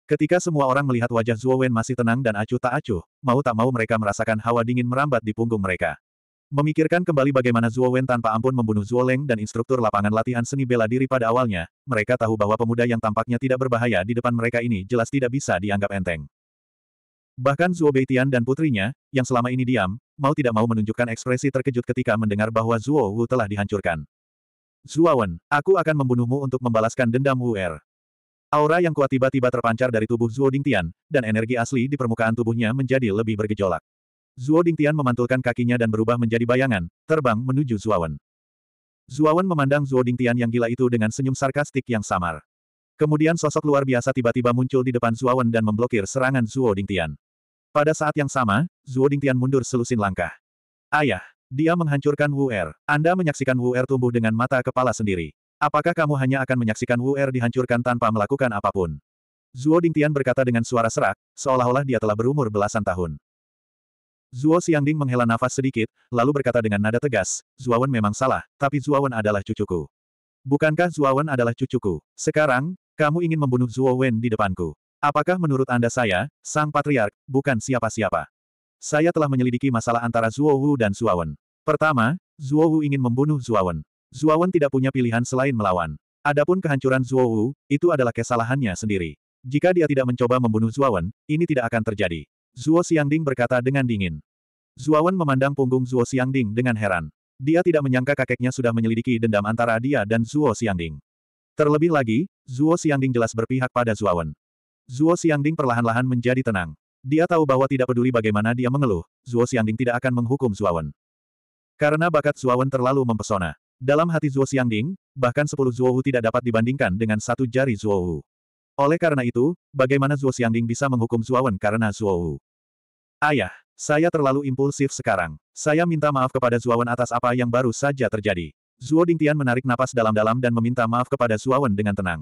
Ketika semua orang melihat wajah Zuo Wen masih tenang dan acuh tak acuh, mau tak mau mereka merasakan hawa dingin merambat di punggung mereka. Memikirkan kembali bagaimana Zuo Wen tanpa ampun membunuh Zuo Leng dan instruktur lapangan latihan seni bela diri pada awalnya, mereka tahu bahwa pemuda yang tampaknya tidak berbahaya di depan mereka ini jelas tidak bisa dianggap enteng. Bahkan Zuo Beitian dan putrinya, yang selama ini diam, mau tidak mau menunjukkan ekspresi terkejut ketika mendengar bahwa Zuo Wu telah dihancurkan. Zuawan, aku akan membunuhmu untuk membalaskan dendam Wu Er. Aura yang kuat tiba-tiba terpancar dari tubuh Zuo Dingtian, dan energi asli di permukaan tubuhnya menjadi lebih bergejolak. Zuo Dingtian memantulkan kakinya dan berubah menjadi bayangan, terbang menuju Zuawan. Zuawan memandang Zuo Dingtian yang gila itu dengan senyum sarkastik yang samar. Kemudian sosok luar biasa tiba-tiba muncul di depan Zuawan dan memblokir serangan Zuo Dingtian. Pada saat yang sama, Zuo Dingtian mundur selusin langkah. Ayah, dia menghancurkan Wu Er. Anda menyaksikan Wu Er tumbuh dengan mata kepala sendiri. Apakah kamu hanya akan menyaksikan Wu Er dihancurkan tanpa melakukan apapun? Zuo Dingtian berkata dengan suara serak, seolah-olah dia telah berumur belasan tahun. Zuo Xiangding menghela nafas sedikit, lalu berkata dengan nada tegas, Zuawan memang salah, tapi Zuawan adalah cucuku. Bukankah Zuawan adalah cucuku? Sekarang, kamu ingin membunuh Zuo Wen di depanku. Apakah menurut Anda saya, Sang Patriark, bukan siapa-siapa? Saya telah menyelidiki masalah antara Zuo Wu dan Zuawan. Pertama, Zuo Wu ingin membunuh Zuawan. Zuawan tidak punya pilihan selain melawan. Adapun kehancuran Zuowu, itu adalah kesalahannya sendiri. Jika dia tidak mencoba membunuh Zuawan, ini tidak akan terjadi. Zhuo Xiangding berkata dengan dingin. Zuawan memandang punggung Zhuo Xiangding dengan heran. Dia tidak menyangka kakeknya sudah menyelidiki dendam antara dia dan Zhuo Xiangding. Terlebih lagi, Zhuo Xiangding jelas berpihak pada Zuawan. Zuo Xiangding perlahan-lahan menjadi tenang. Dia tahu bahwa tidak peduli bagaimana dia mengeluh, Zuo Xiangding tidak akan menghukum Zuo Wen. Karena bakat Zuo Wen terlalu mempesona. Dalam hati Zuo Xiangding, bahkan sepuluh Zuo Zuowu tidak dapat dibandingkan dengan satu jari Zuo Zuowu. Oleh karena itu, bagaimana Zuo Xiangding bisa menghukum Zuo Wen karena Zuo Zuowu? Ayah, saya terlalu impulsif sekarang. Saya minta maaf kepada Zuo Wen atas apa yang baru saja terjadi. Zuo Dingtian menarik napas dalam-dalam dan meminta maaf kepada Zuo Wen dengan tenang.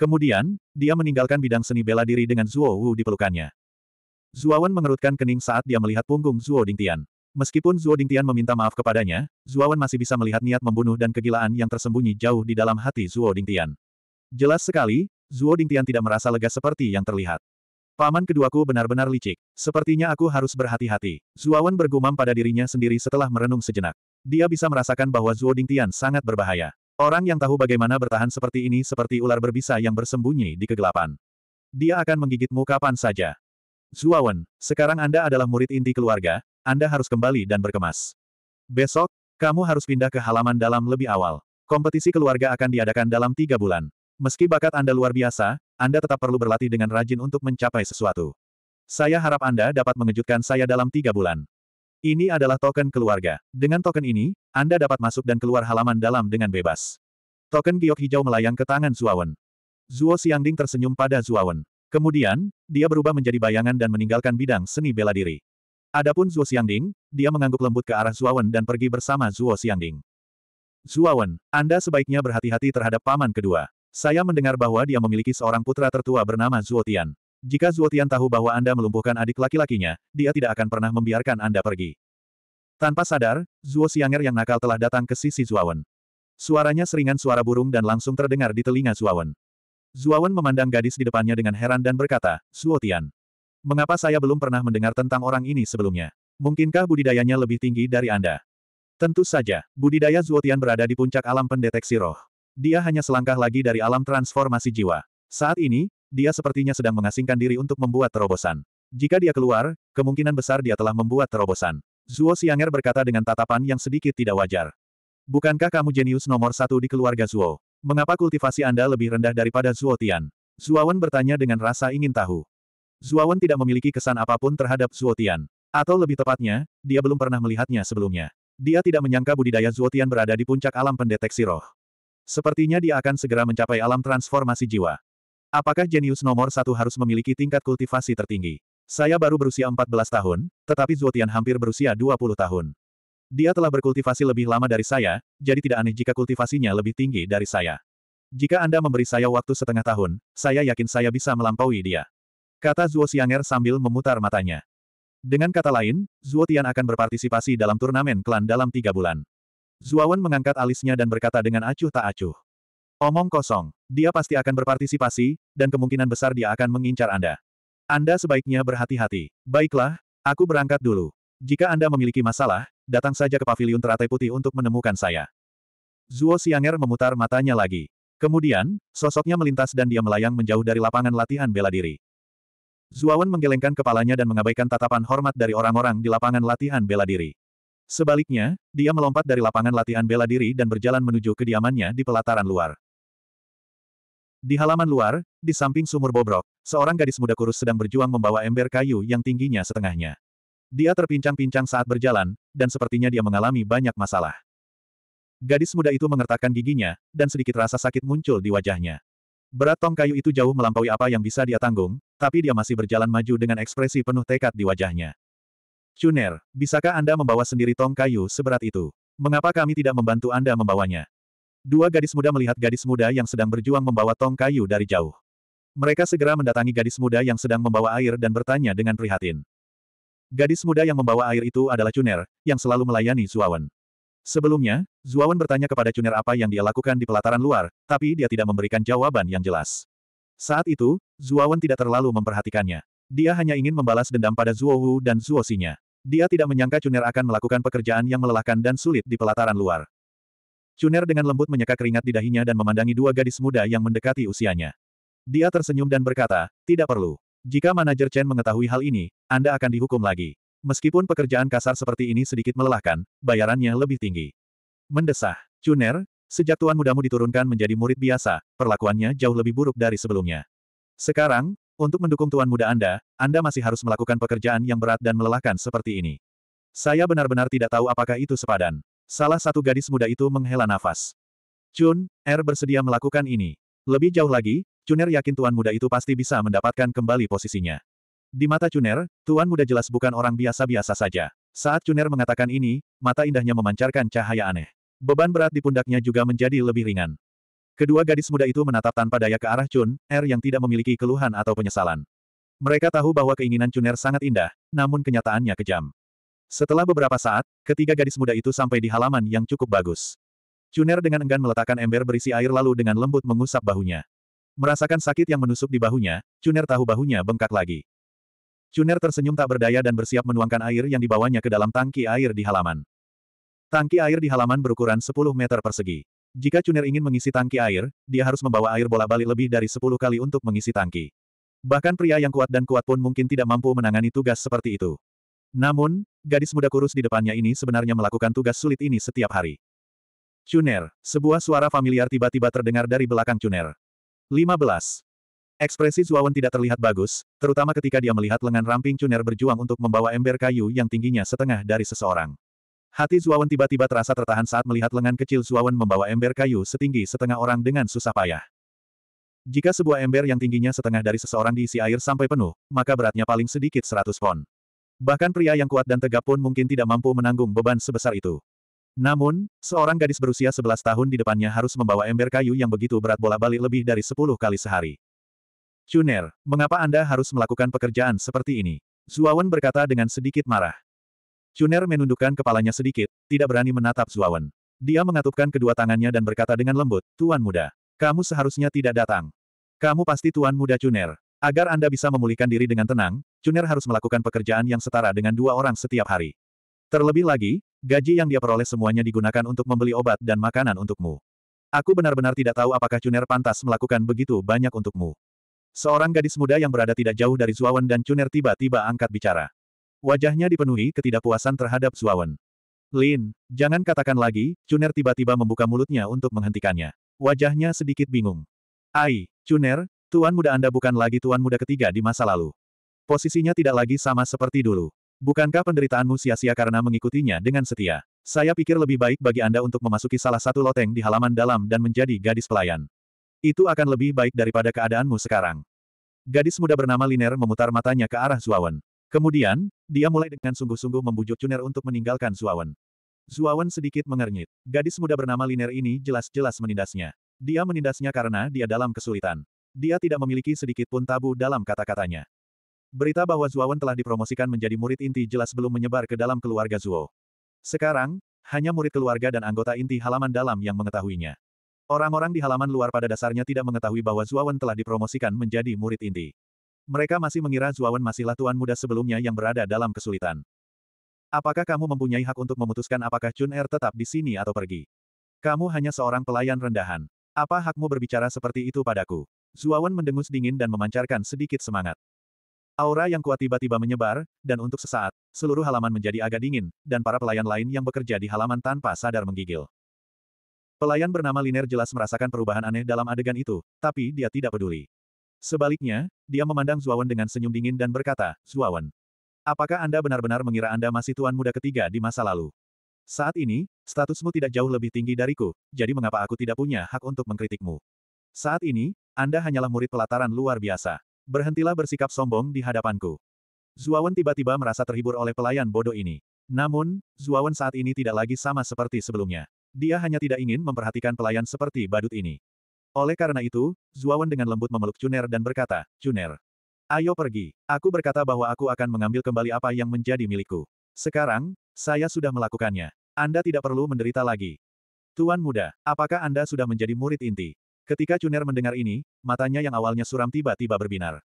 Kemudian, dia meninggalkan bidang seni bela diri dengan Zuo Wu di pelukannya. Zuo Wen mengerutkan kening saat dia melihat punggung Zuo Dingtian. Meskipun Zuo Dingtian meminta maaf kepadanya, Zuo Wen masih bisa melihat niat membunuh dan kegilaan yang tersembunyi jauh di dalam hati Zuo Dingtian. Jelas sekali, Zuo Dingtian tidak merasa lega seperti yang terlihat. Paman keduaku benar-benar licik. Sepertinya aku harus berhati-hati. Zuo Wen bergumam pada dirinya sendiri setelah merenung sejenak. Dia bisa merasakan bahwa Zuo Dingtian sangat berbahaya. Orang yang tahu bagaimana bertahan seperti ini seperti ular berbisa yang bersembunyi di kegelapan. Dia akan menggigitmu kapan saja. Zuawan, sekarang Anda adalah murid inti keluarga, Anda harus kembali dan berkemas. Besok, kamu harus pindah ke halaman dalam lebih awal. Kompetisi keluarga akan diadakan dalam tiga bulan. Meski bakat Anda luar biasa, Anda tetap perlu berlatih dengan rajin untuk mencapai sesuatu. Saya harap Anda dapat mengejutkan saya dalam tiga bulan. Ini adalah token keluarga. Dengan token ini, Anda dapat masuk dan keluar halaman dalam dengan bebas. Token giok hijau melayang ke tangan Zuawan. Zuo Xiangding tersenyum pada Zuawan. Kemudian, dia berubah menjadi bayangan dan meninggalkan bidang seni bela diri. Adapun Zuo Xiangding, dia mengangguk lembut ke arah Zuawan dan pergi bersama Zuo Xiangding. Zuawan, Anda sebaiknya berhati-hati terhadap paman kedua. Saya mendengar bahwa dia memiliki seorang putra tertua bernama Zuo Tian. Jika Zuotian tahu bahwa Anda melumpuhkan adik laki-lakinya, dia tidak akan pernah membiarkan Anda pergi. Tanpa sadar, Zuo Xianger yang nakal telah datang ke sisi Zuawan. Suaranya seringan suara burung dan langsung terdengar di telinga Zuawan. Zuawan memandang gadis di depannya dengan heran dan berkata, Zuotian. Mengapa saya belum pernah mendengar tentang orang ini sebelumnya? Mungkinkah budidayanya lebih tinggi dari Anda? Tentu saja, budidaya Zuotian berada di puncak alam pendeteksi roh. Dia hanya selangkah lagi dari alam transformasi jiwa. Saat ini, dia sepertinya sedang mengasingkan diri untuk membuat terobosan. Jika dia keluar, kemungkinan besar dia telah membuat terobosan. Zuo Xianger berkata dengan tatapan yang sedikit tidak wajar. Bukankah kamu jenius nomor satu di keluarga Zuo? Mengapa kultivasi Anda lebih rendah daripada Zuo Tian? Zuo Wen bertanya dengan rasa ingin tahu. Zuo Wen tidak memiliki kesan apapun terhadap Zuo Tian. Atau lebih tepatnya, dia belum pernah melihatnya sebelumnya. Dia tidak menyangka budidaya Zuo Tian berada di puncak alam pendeteksi roh. Sepertinya dia akan segera mencapai alam transformasi jiwa. Apakah jenius nomor satu harus memiliki tingkat kultivasi tertinggi? Saya baru berusia 14 tahun, tetapi Zuotian hampir berusia 20 tahun. Dia telah berkultivasi lebih lama dari saya, jadi tidak aneh jika kultivasinya lebih tinggi dari saya. Jika Anda memberi saya waktu setengah tahun, saya yakin saya bisa melampaui dia. Kata Zuo Xianger sambil memutar matanya. Dengan kata lain, Zuo Tian akan berpartisipasi dalam turnamen klan dalam tiga bulan. Zuo Wen mengangkat alisnya dan berkata dengan acuh tak acuh. Omong kosong dia pasti akan berpartisipasi, dan kemungkinan besar dia akan mengincar Anda. Anda sebaiknya berhati-hati. Baiklah, aku berangkat dulu. Jika Anda memiliki masalah, datang saja ke Paviliun teratai putih untuk menemukan saya. Zuo Xianger memutar matanya lagi. Kemudian, sosoknya melintas dan dia melayang menjauh dari lapangan latihan bela diri. Zuawan menggelengkan kepalanya dan mengabaikan tatapan hormat dari orang-orang di lapangan latihan bela diri. Sebaliknya, dia melompat dari lapangan latihan bela diri dan berjalan menuju kediamannya di pelataran luar. Di halaman luar, di samping sumur bobrok, seorang gadis muda kurus sedang berjuang membawa ember kayu yang tingginya setengahnya. Dia terpincang-pincang saat berjalan, dan sepertinya dia mengalami banyak masalah. Gadis muda itu mengertakkan giginya, dan sedikit rasa sakit muncul di wajahnya. Berat tong kayu itu jauh melampaui apa yang bisa dia tanggung, tapi dia masih berjalan maju dengan ekspresi penuh tekad di wajahnya. Cuner, bisakah Anda membawa sendiri tong kayu seberat itu? Mengapa kami tidak membantu Anda membawanya? Dua gadis muda melihat gadis muda yang sedang berjuang membawa tong kayu dari jauh. Mereka segera mendatangi gadis muda yang sedang membawa air dan bertanya dengan prihatin. Gadis muda yang membawa air itu adalah Cuner, yang selalu melayani Zuawan. Sebelumnya, Zuawan bertanya kepada Cuner apa yang dia lakukan di pelataran luar, tapi dia tidak memberikan jawaban yang jelas. Saat itu, Zuawan tidak terlalu memperhatikannya. Dia hanya ingin membalas dendam pada Zuo Hu dan Zuo Dia tidak menyangka Cuner akan melakukan pekerjaan yang melelahkan dan sulit di pelataran luar. Cuner dengan lembut menyeka keringat di dahinya dan memandangi dua gadis muda yang mendekati usianya. Dia tersenyum dan berkata, tidak perlu. Jika manajer Chen mengetahui hal ini, Anda akan dihukum lagi. Meskipun pekerjaan kasar seperti ini sedikit melelahkan, bayarannya lebih tinggi. Mendesah. Cuner, sejak tuan mudamu diturunkan menjadi murid biasa, perlakuannya jauh lebih buruk dari sebelumnya. Sekarang, untuk mendukung tuan muda Anda, Anda masih harus melakukan pekerjaan yang berat dan melelahkan seperti ini. Saya benar-benar tidak tahu apakah itu sepadan. Salah satu gadis muda itu menghela nafas. Chun, Er bersedia melakukan ini. Lebih jauh lagi, Chuner yakin tuan muda itu pasti bisa mendapatkan kembali posisinya. Di mata Chuner, tuan muda jelas bukan orang biasa-biasa saja. Saat Chuner mengatakan ini, mata indahnya memancarkan cahaya aneh. Beban berat di pundaknya juga menjadi lebih ringan. Kedua gadis muda itu menatap tanpa daya ke arah Chun, Er yang tidak memiliki keluhan atau penyesalan. Mereka tahu bahwa keinginan Chuner sangat indah, namun kenyataannya kejam. Setelah beberapa saat, ketiga gadis muda itu sampai di halaman yang cukup bagus. Cuner dengan enggan meletakkan ember berisi air lalu dengan lembut mengusap bahunya. Merasakan sakit yang menusuk di bahunya, Cuner tahu bahunya bengkak lagi. Cuner tersenyum tak berdaya dan bersiap menuangkan air yang dibawanya ke dalam tangki air di halaman. Tangki air di halaman berukuran 10 meter persegi. Jika Cuner ingin mengisi tangki air, dia harus membawa air bola-balik lebih dari 10 kali untuk mengisi tangki. Bahkan pria yang kuat dan kuat pun mungkin tidak mampu menangani tugas seperti itu. Namun, gadis muda kurus di depannya ini sebenarnya melakukan tugas sulit ini setiap hari. Cuner, sebuah suara familiar tiba-tiba terdengar dari belakang Cuner. 15. Ekspresi Zuawan tidak terlihat bagus, terutama ketika dia melihat lengan ramping Cuner berjuang untuk membawa ember kayu yang tingginya setengah dari seseorang. Hati Zuawan tiba-tiba terasa tertahan saat melihat lengan kecil Zuawan membawa ember kayu setinggi setengah orang dengan susah payah. Jika sebuah ember yang tingginya setengah dari seseorang diisi air sampai penuh, maka beratnya paling sedikit 100 pon. Bahkan pria yang kuat dan tegap pun mungkin tidak mampu menanggung beban sebesar itu. Namun, seorang gadis berusia 11 tahun di depannya harus membawa ember kayu yang begitu berat bola-balik lebih dari 10 kali sehari. Chuner, mengapa Anda harus melakukan pekerjaan seperti ini? Zuawan berkata dengan sedikit marah. Chuner menundukkan kepalanya sedikit, tidak berani menatap Zuawan. Dia mengatupkan kedua tangannya dan berkata dengan lembut, Tuan muda, kamu seharusnya tidak datang. Kamu pasti Tuan muda Chuner, Agar Anda bisa memulihkan diri dengan tenang, Cuner harus melakukan pekerjaan yang setara dengan dua orang setiap hari. Terlebih lagi, gaji yang dia peroleh semuanya digunakan untuk membeli obat dan makanan untukmu. Aku benar-benar tidak tahu apakah Cuner pantas melakukan begitu banyak untukmu. Seorang gadis muda yang berada tidak jauh dari Zuawan dan Cuner tiba-tiba angkat bicara. Wajahnya dipenuhi ketidakpuasan terhadap Zuawan. Lin, jangan katakan lagi, Cuner tiba-tiba membuka mulutnya untuk menghentikannya. Wajahnya sedikit bingung. Ai, Cuner, Tuan muda Anda bukan lagi tuan muda ketiga di masa lalu. Posisinya tidak lagi sama seperti dulu. Bukankah penderitaanmu sia-sia karena mengikutinya dengan setia? Saya pikir lebih baik bagi Anda untuk memasuki salah satu loteng di halaman dalam dan menjadi gadis pelayan. Itu akan lebih baik daripada keadaanmu sekarang. Gadis muda bernama Liner memutar matanya ke arah Zuawan. Kemudian, dia mulai dengan sungguh-sungguh membujuk Cuner untuk meninggalkan Zuawan. Zuawan sedikit mengernyit. Gadis muda bernama Liner ini jelas-jelas menindasnya. Dia menindasnya karena dia dalam kesulitan dia tidak memiliki sedikit pun tabu dalam kata-katanya. Berita bahwa Zuawan telah dipromosikan menjadi murid inti jelas belum menyebar ke dalam keluarga Zuo. Sekarang, hanya murid keluarga dan anggota inti halaman dalam yang mengetahuinya. Orang-orang di halaman luar pada dasarnya tidak mengetahui bahwa Zuawan telah dipromosikan menjadi murid inti. Mereka masih mengira Zuawan masihlah tuan muda sebelumnya yang berada dalam kesulitan. Apakah kamu mempunyai hak untuk memutuskan apakah Chun Er tetap di sini atau pergi? Kamu hanya seorang pelayan rendahan. Apa hakmu berbicara seperti itu padaku? Zuawan mendengus dingin dan memancarkan sedikit semangat. Aura yang kuat tiba-tiba menyebar, dan untuk sesaat, seluruh halaman menjadi agak dingin, dan para pelayan lain yang bekerja di halaman tanpa sadar menggigil. Pelayan bernama Liner jelas merasakan perubahan aneh dalam adegan itu, tapi dia tidak peduli. Sebaliknya, dia memandang Zuawan dengan senyum dingin dan berkata, Zuawan, apakah Anda benar-benar mengira Anda masih tuan muda ketiga di masa lalu? Saat ini, statusmu tidak jauh lebih tinggi dariku, jadi mengapa aku tidak punya hak untuk mengkritikmu? Saat ini, anda hanyalah murid pelataran luar biasa. Berhentilah bersikap sombong di hadapanku. Zuawan tiba-tiba merasa terhibur oleh pelayan bodoh ini. Namun, Zuawan saat ini tidak lagi sama seperti sebelumnya. Dia hanya tidak ingin memperhatikan pelayan seperti badut ini. Oleh karena itu, Zuawan dengan lembut memeluk Cuner dan berkata, Cuner, ayo pergi. Aku berkata bahwa aku akan mengambil kembali apa yang menjadi milikku. Sekarang, saya sudah melakukannya. Anda tidak perlu menderita lagi. Tuan muda, apakah Anda sudah menjadi murid inti? Ketika Cuner mendengar ini, matanya yang awalnya suram tiba-tiba berbinar.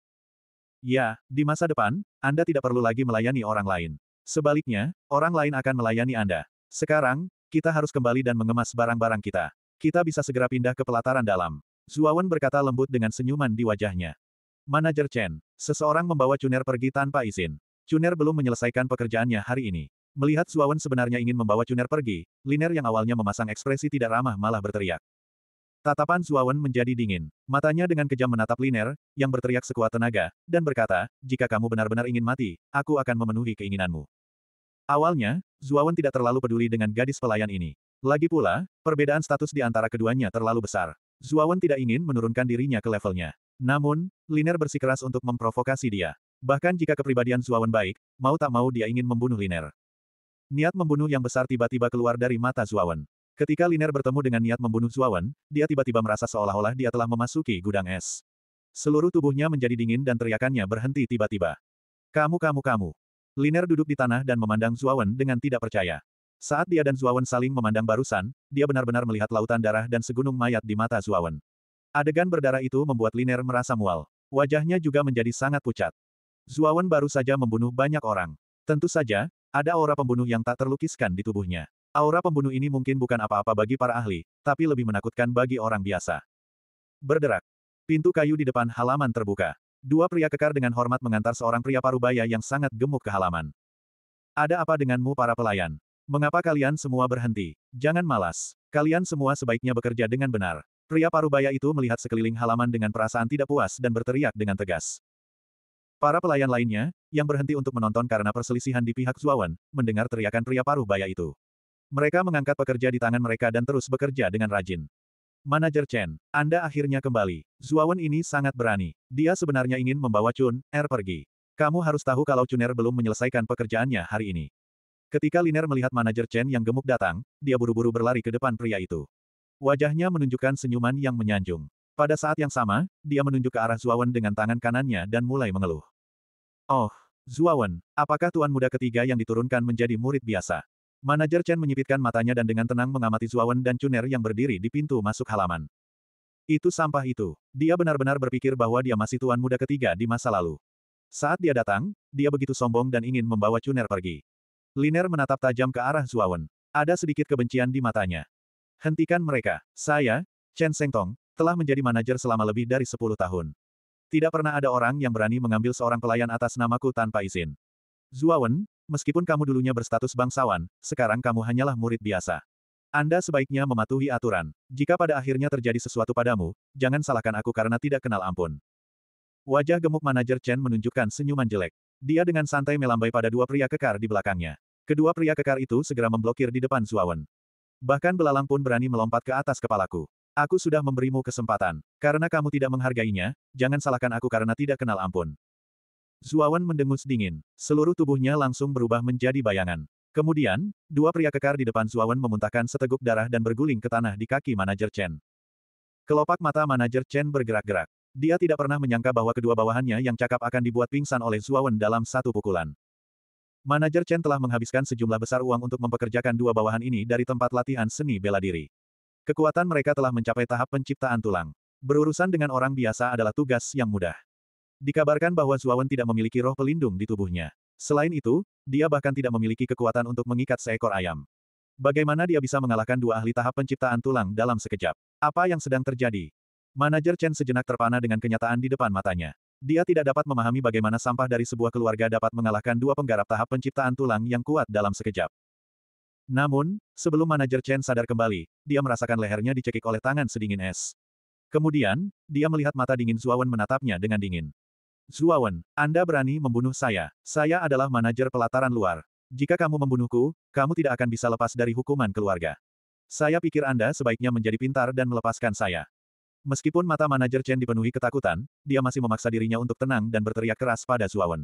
Ya, di masa depan, Anda tidak perlu lagi melayani orang lain. Sebaliknya, orang lain akan melayani Anda. Sekarang, kita harus kembali dan mengemas barang-barang kita. Kita bisa segera pindah ke pelataran dalam. Zuawan berkata lembut dengan senyuman di wajahnya. Manajer Chen, seseorang membawa Cuner pergi tanpa izin. Cuner belum menyelesaikan pekerjaannya hari ini. Melihat Zuawan sebenarnya ingin membawa Cuner pergi, Liner yang awalnya memasang ekspresi tidak ramah malah berteriak. Tatapan Zuawan menjadi dingin. Matanya dengan kejam menatap Liner, yang berteriak sekuat tenaga, dan berkata, jika kamu benar-benar ingin mati, aku akan memenuhi keinginanmu. Awalnya, Zuawan tidak terlalu peduli dengan gadis pelayan ini. Lagi pula, perbedaan status di antara keduanya terlalu besar. Zuawan tidak ingin menurunkan dirinya ke levelnya. Namun, Liner bersikeras untuk memprovokasi dia. Bahkan jika kepribadian Zuawan baik, mau tak mau dia ingin membunuh Liner. Niat membunuh yang besar tiba-tiba keluar dari mata Zuawan. Ketika Liner bertemu dengan niat membunuh Zuawan, dia tiba-tiba merasa seolah-olah dia telah memasuki gudang es. Seluruh tubuhnya menjadi dingin dan teriakannya berhenti tiba-tiba. Kamu kamu kamu. Liner duduk di tanah dan memandang Zuawan dengan tidak percaya. Saat dia dan Zuawan saling memandang barusan, dia benar-benar melihat lautan darah dan segunung mayat di mata Zuawan. Adegan berdarah itu membuat Liner merasa mual. Wajahnya juga menjadi sangat pucat. Zuawan baru saja membunuh banyak orang. Tentu saja, ada aura pembunuh yang tak terlukiskan di tubuhnya. Aura pembunuh ini mungkin bukan apa-apa bagi para ahli, tapi lebih menakutkan bagi orang biasa. Berderak. Pintu kayu di depan halaman terbuka. Dua pria kekar dengan hormat mengantar seorang pria parubaya yang sangat gemuk ke halaman. Ada apa denganmu para pelayan? Mengapa kalian semua berhenti? Jangan malas. Kalian semua sebaiknya bekerja dengan benar. Pria parubaya itu melihat sekeliling halaman dengan perasaan tidak puas dan berteriak dengan tegas. Para pelayan lainnya, yang berhenti untuk menonton karena perselisihan di pihak Zuawan, mendengar teriakan pria parubaya itu. Mereka mengangkat pekerja di tangan mereka dan terus bekerja dengan rajin. Manajer Chen, Anda akhirnya kembali. Zuawan ini sangat berani. Dia sebenarnya ingin membawa Chun Er pergi. Kamu harus tahu kalau Chun Er belum menyelesaikan pekerjaannya hari ini. Ketika Liner melihat manajer Chen yang gemuk datang, dia buru-buru berlari ke depan pria itu. Wajahnya menunjukkan senyuman yang menyanjung. Pada saat yang sama, dia menunjuk ke arah Zuawan dengan tangan kanannya dan mulai mengeluh. Oh, Zuawan, apakah tuan muda ketiga yang diturunkan menjadi murid biasa? Manajer Chen menyipitkan matanya dan dengan tenang mengamati Zuawan dan Chuner yang berdiri di pintu masuk halaman. Itu sampah itu. Dia benar-benar berpikir bahwa dia masih tuan muda ketiga di masa lalu. Saat dia datang, dia begitu sombong dan ingin membawa Chuner pergi. Liner menatap tajam ke arah Zuawan. Ada sedikit kebencian di matanya. Hentikan mereka. Saya, Chen Sengtong, telah menjadi manajer selama lebih dari 10 tahun. Tidak pernah ada orang yang berani mengambil seorang pelayan atas namaku tanpa izin. Zuawan, Meskipun kamu dulunya berstatus bangsawan, sekarang kamu hanyalah murid biasa. Anda sebaiknya mematuhi aturan. Jika pada akhirnya terjadi sesuatu padamu, jangan salahkan aku karena tidak kenal ampun. Wajah gemuk manajer Chen menunjukkan senyuman jelek. Dia dengan santai melambai pada dua pria kekar di belakangnya. Kedua pria kekar itu segera memblokir di depan Zuawan. Bahkan belalang pun berani melompat ke atas kepalaku. Aku sudah memberimu kesempatan. Karena kamu tidak menghargainya, jangan salahkan aku karena tidak kenal ampun. Zuawan mendengus dingin. Seluruh tubuhnya langsung berubah menjadi bayangan. Kemudian, dua pria kekar di depan Zuawan memuntahkan seteguk darah dan berguling ke tanah di kaki manajer Chen. Kelopak mata manajer Chen bergerak-gerak. Dia tidak pernah menyangka bahwa kedua bawahannya yang cakap akan dibuat pingsan oleh Zuawan dalam satu pukulan. Manajer Chen telah menghabiskan sejumlah besar uang untuk mempekerjakan dua bawahan ini dari tempat latihan seni bela diri. Kekuatan mereka telah mencapai tahap penciptaan tulang. Berurusan dengan orang biasa adalah tugas yang mudah. Dikabarkan bahwa Zuawan tidak memiliki roh pelindung di tubuhnya. Selain itu, dia bahkan tidak memiliki kekuatan untuk mengikat seekor ayam. Bagaimana dia bisa mengalahkan dua ahli tahap penciptaan tulang dalam sekejap? Apa yang sedang terjadi? Manajer Chen sejenak terpana dengan kenyataan di depan matanya. Dia tidak dapat memahami bagaimana sampah dari sebuah keluarga dapat mengalahkan dua penggarap tahap penciptaan tulang yang kuat dalam sekejap. Namun, sebelum manajer Chen sadar kembali, dia merasakan lehernya dicekik oleh tangan sedingin es. Kemudian, dia melihat mata dingin Zuawan menatapnya dengan dingin. Zuawan, Anda berani membunuh saya. Saya adalah manajer pelataran luar. Jika kamu membunuhku, kamu tidak akan bisa lepas dari hukuman keluarga. Saya pikir Anda sebaiknya menjadi pintar dan melepaskan saya. Meskipun mata manajer Chen dipenuhi ketakutan, dia masih memaksa dirinya untuk tenang dan berteriak keras pada Zuawan.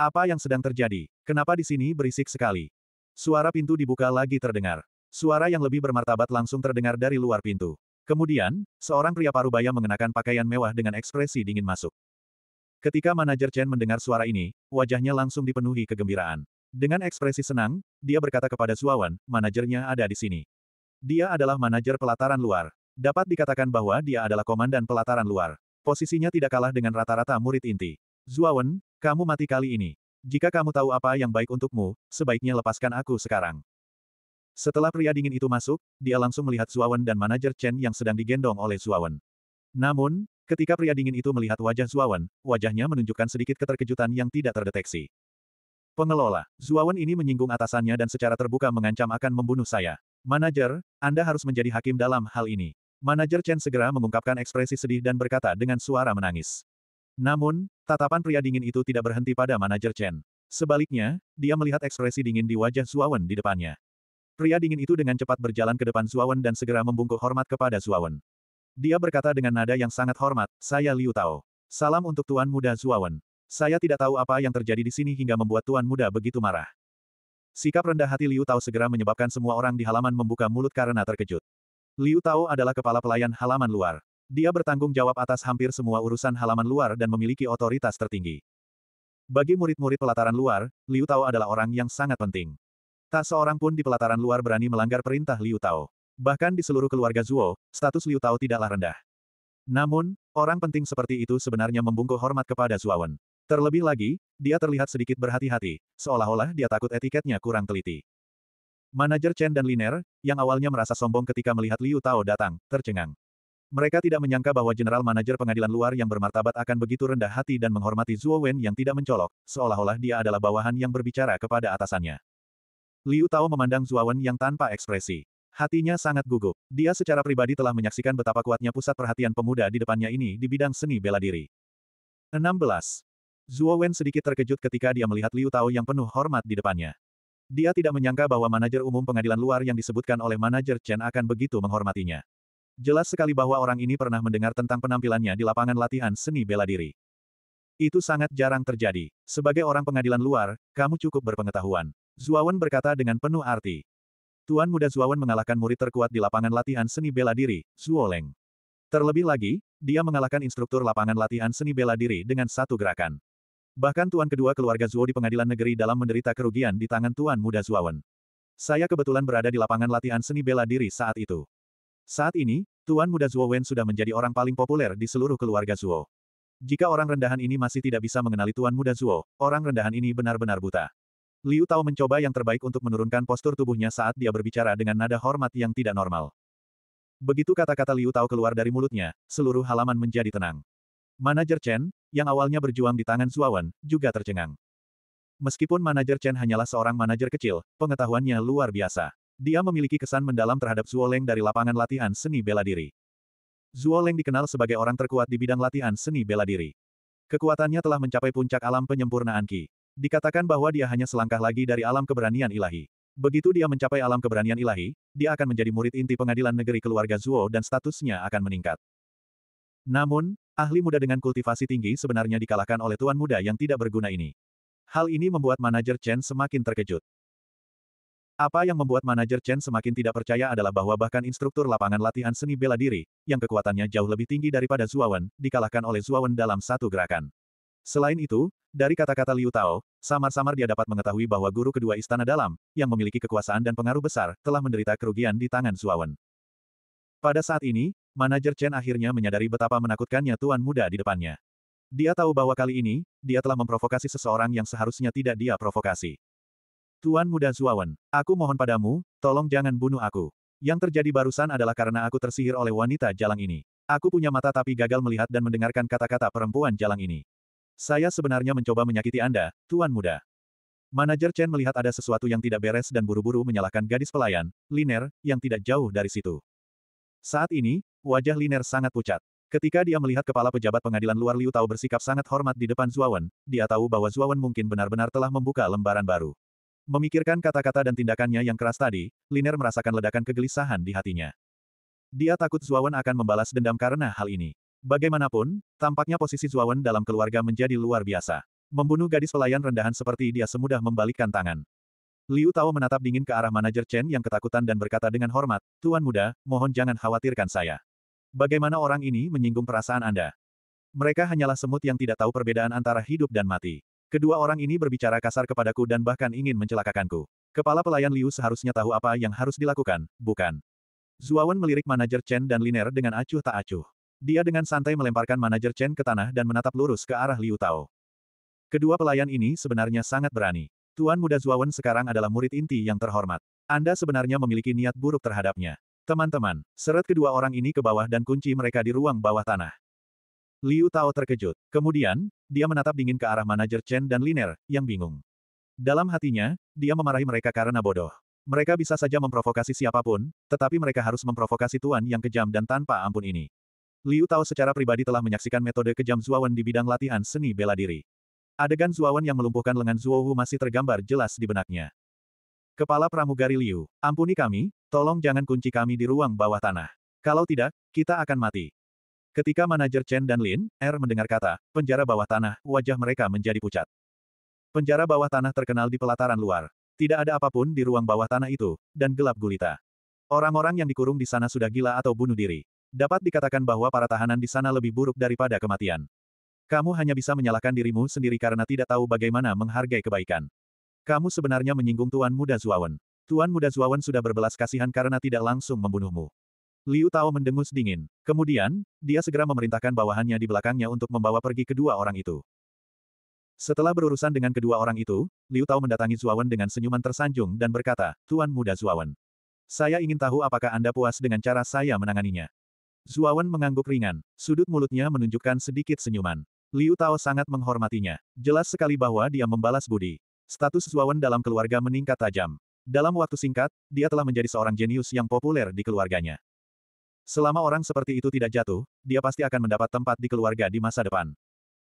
Apa yang sedang terjadi? Kenapa di sini berisik sekali? Suara pintu dibuka lagi terdengar. Suara yang lebih bermartabat langsung terdengar dari luar pintu. Kemudian, seorang pria parubaya mengenakan pakaian mewah dengan ekspresi dingin masuk. Ketika manajer Chen mendengar suara ini, wajahnya langsung dipenuhi kegembiraan. Dengan ekspresi senang, dia berkata kepada Suawan, manajernya ada di sini. Dia adalah manajer pelataran luar. Dapat dikatakan bahwa dia adalah komandan pelataran luar. Posisinya tidak kalah dengan rata-rata murid inti. Zuawan, kamu mati kali ini. Jika kamu tahu apa yang baik untukmu, sebaiknya lepaskan aku sekarang. Setelah pria dingin itu masuk, dia langsung melihat Zuawan dan manajer Chen yang sedang digendong oleh Zuawan. Namun, Ketika pria dingin itu melihat wajah Zuawan, wajahnya menunjukkan sedikit keterkejutan yang tidak terdeteksi. Pengelola, Zuawan ini menyinggung atasannya dan secara terbuka mengancam akan membunuh saya. Manajer, Anda harus menjadi hakim dalam hal ini. Manajer Chen segera mengungkapkan ekspresi sedih dan berkata dengan suara menangis. Namun, tatapan pria dingin itu tidak berhenti pada manajer Chen. Sebaliknya, dia melihat ekspresi dingin di wajah Zuawan di depannya. Pria dingin itu dengan cepat berjalan ke depan Zuawan dan segera membungkuk hormat kepada Zuawan. Dia berkata dengan nada yang sangat hormat, saya Liu Tao. Salam untuk Tuan Muda Zuawan. Saya tidak tahu apa yang terjadi di sini hingga membuat Tuan Muda begitu marah. Sikap rendah hati Liu Tao segera menyebabkan semua orang di halaman membuka mulut karena terkejut. Liu Tao adalah kepala pelayan halaman luar. Dia bertanggung jawab atas hampir semua urusan halaman luar dan memiliki otoritas tertinggi. Bagi murid-murid pelataran luar, Liu Tao adalah orang yang sangat penting. Tak seorang pun di pelataran luar berani melanggar perintah Liu Tao. Bahkan di seluruh keluarga Zuo, status Liu Tao tidaklah rendah. Namun, orang penting seperti itu sebenarnya membungkuk hormat kepada Zuawan. Terlebih lagi, dia terlihat sedikit berhati-hati, seolah-olah dia takut etiketnya kurang teliti. Manajer Chen dan Liner, yang awalnya merasa sombong ketika melihat Liu Tao datang, tercengang. Mereka tidak menyangka bahwa general manajer pengadilan luar yang bermartabat akan begitu rendah hati dan menghormati Zuo Wen yang tidak mencolok, seolah-olah dia adalah bawahan yang berbicara kepada atasannya. Liu Tao memandang Zuo Wen yang tanpa ekspresi. Hatinya sangat gugup. Dia secara pribadi telah menyaksikan betapa kuatnya pusat perhatian pemuda di depannya ini di bidang seni bela diri. 16. Zhuo Wen sedikit terkejut ketika dia melihat Liu Tao yang penuh hormat di depannya. Dia tidak menyangka bahwa manajer umum pengadilan luar yang disebutkan oleh manajer Chen akan begitu menghormatinya. Jelas sekali bahwa orang ini pernah mendengar tentang penampilannya di lapangan latihan seni bela diri. Itu sangat jarang terjadi. Sebagai orang pengadilan luar, kamu cukup berpengetahuan. Zuo Wen berkata dengan penuh arti. Tuan Muda Zuawan mengalahkan murid terkuat di lapangan latihan seni bela diri, Zuo Leng. Terlebih lagi, dia mengalahkan instruktur lapangan latihan seni bela diri dengan satu gerakan. Bahkan tuan kedua keluarga Zuo di pengadilan negeri dalam menderita kerugian di tangan Tuan Muda Zuawan. Saya kebetulan berada di lapangan latihan seni bela diri saat itu. Saat ini, Tuan Muda Zuo Wen sudah menjadi orang paling populer di seluruh keluarga Zuo. Jika orang rendahan ini masih tidak bisa mengenali Tuan Muda Zuo, orang rendahan ini benar-benar buta. Liu Tao mencoba yang terbaik untuk menurunkan postur tubuhnya saat dia berbicara dengan nada hormat yang tidak normal. Begitu kata-kata Liu Tao keluar dari mulutnya, seluruh halaman menjadi tenang. Manajer Chen, yang awalnya berjuang di tangan Zuawan, juga tercengang. Meskipun manajer Chen hanyalah seorang manajer kecil, pengetahuannya luar biasa. Dia memiliki kesan mendalam terhadap Zuo Leng dari lapangan latihan seni bela diri. Zuo Leng dikenal sebagai orang terkuat di bidang latihan seni bela diri. Kekuatannya telah mencapai puncak alam penyempurnaan Qi. Dikatakan bahwa dia hanya selangkah lagi dari alam keberanian ilahi. Begitu dia mencapai alam keberanian ilahi, dia akan menjadi murid inti pengadilan negeri keluarga Zuo dan statusnya akan meningkat. Namun, ahli muda dengan kultivasi tinggi sebenarnya dikalahkan oleh tuan muda yang tidak berguna ini. Hal ini membuat manajer Chen semakin terkejut. Apa yang membuat manajer Chen semakin tidak percaya adalah bahwa bahkan instruktur lapangan latihan seni bela diri, yang kekuatannya jauh lebih tinggi daripada Zuawan, dikalahkan oleh Zuawan dalam satu gerakan. Selain itu, dari kata-kata Liu Tao, samar-samar dia dapat mengetahui bahwa guru kedua istana dalam, yang memiliki kekuasaan dan pengaruh besar, telah menderita kerugian di tangan Suawen. Pada saat ini, manajer Chen akhirnya menyadari betapa menakutkannya tuan muda di depannya. Dia tahu bahwa kali ini, dia telah memprovokasi seseorang yang seharusnya tidak dia provokasi. Tuan muda Suawan, aku mohon padamu, tolong jangan bunuh aku. Yang terjadi barusan adalah karena aku tersihir oleh wanita jalang ini. Aku punya mata tapi gagal melihat dan mendengarkan kata-kata perempuan jalang ini. Saya sebenarnya mencoba menyakiti Anda, Tuan Muda. Manajer Chen melihat ada sesuatu yang tidak beres dan buru-buru menyalahkan gadis pelayan, Liner, yang tidak jauh dari situ. Saat ini, wajah Liner sangat pucat. Ketika dia melihat kepala pejabat pengadilan luar Liu Tao bersikap sangat hormat di depan Zuawan, dia tahu bahwa Zuawan mungkin benar-benar telah membuka lembaran baru. Memikirkan kata-kata dan tindakannya yang keras tadi, Liner merasakan ledakan kegelisahan di hatinya. Dia takut Zuawan akan membalas dendam karena hal ini. Bagaimanapun, tampaknya posisi Zuawan dalam keluarga menjadi luar biasa. Membunuh gadis pelayan rendahan seperti dia semudah membalikkan tangan. Liu Tao menatap dingin ke arah manajer Chen yang ketakutan dan berkata dengan hormat, Tuan muda, mohon jangan khawatirkan saya. Bagaimana orang ini menyinggung perasaan Anda? Mereka hanyalah semut yang tidak tahu perbedaan antara hidup dan mati. Kedua orang ini berbicara kasar kepadaku dan bahkan ingin mencelakakanku. Kepala pelayan Liu seharusnya tahu apa yang harus dilakukan, bukan? Zuawan melirik manajer Chen dan Liner dengan acuh tak acuh. Dia dengan santai melemparkan manajer Chen ke tanah dan menatap lurus ke arah Liu Tao. Kedua pelayan ini sebenarnya sangat berani. Tuan Muda Zuawan sekarang adalah murid inti yang terhormat. Anda sebenarnya memiliki niat buruk terhadapnya. Teman-teman, seret kedua orang ini ke bawah dan kunci mereka di ruang bawah tanah. Liu Tao terkejut. Kemudian, dia menatap dingin ke arah manajer Chen dan Liner, yang bingung. Dalam hatinya, dia memarahi mereka karena bodoh. Mereka bisa saja memprovokasi siapapun, tetapi mereka harus memprovokasi Tuan yang kejam dan tanpa ampun ini. Liu Tao secara pribadi telah menyaksikan metode kejam Zuowen di bidang latihan seni bela diri. Adegan Zuowen yang melumpuhkan lengan Zuo masih tergambar jelas di benaknya. Kepala pramugari Liu, ampuni kami, tolong jangan kunci kami di ruang bawah tanah. Kalau tidak, kita akan mati. Ketika manajer Chen dan Lin, Er mendengar kata, penjara bawah tanah, wajah mereka menjadi pucat. Penjara bawah tanah terkenal di pelataran luar. Tidak ada apapun di ruang bawah tanah itu, dan gelap gulita. Orang-orang yang dikurung di sana sudah gila atau bunuh diri. Dapat dikatakan bahwa para tahanan di sana lebih buruk daripada kematian. Kamu hanya bisa menyalahkan dirimu sendiri karena tidak tahu bagaimana menghargai kebaikan. Kamu sebenarnya menyinggung Tuan Muda Zuawan. Tuan Muda Zuawan sudah berbelas kasihan karena tidak langsung membunuhmu. Liu Tao mendengus dingin. Kemudian, dia segera memerintahkan bawahannya di belakangnya untuk membawa pergi kedua orang itu. Setelah berurusan dengan kedua orang itu, Liu Tao mendatangi Zuawan dengan senyuman tersanjung dan berkata, Tuan Muda Zuawan. Saya ingin tahu apakah Anda puas dengan cara saya menanganinya. Zuawan mengangguk ringan, sudut mulutnya menunjukkan sedikit senyuman. Liu Tao sangat menghormatinya. Jelas sekali bahwa dia membalas budi. Status Zuawan dalam keluarga meningkat tajam. Dalam waktu singkat, dia telah menjadi seorang jenius yang populer di keluarganya. Selama orang seperti itu tidak jatuh, dia pasti akan mendapat tempat di keluarga di masa depan.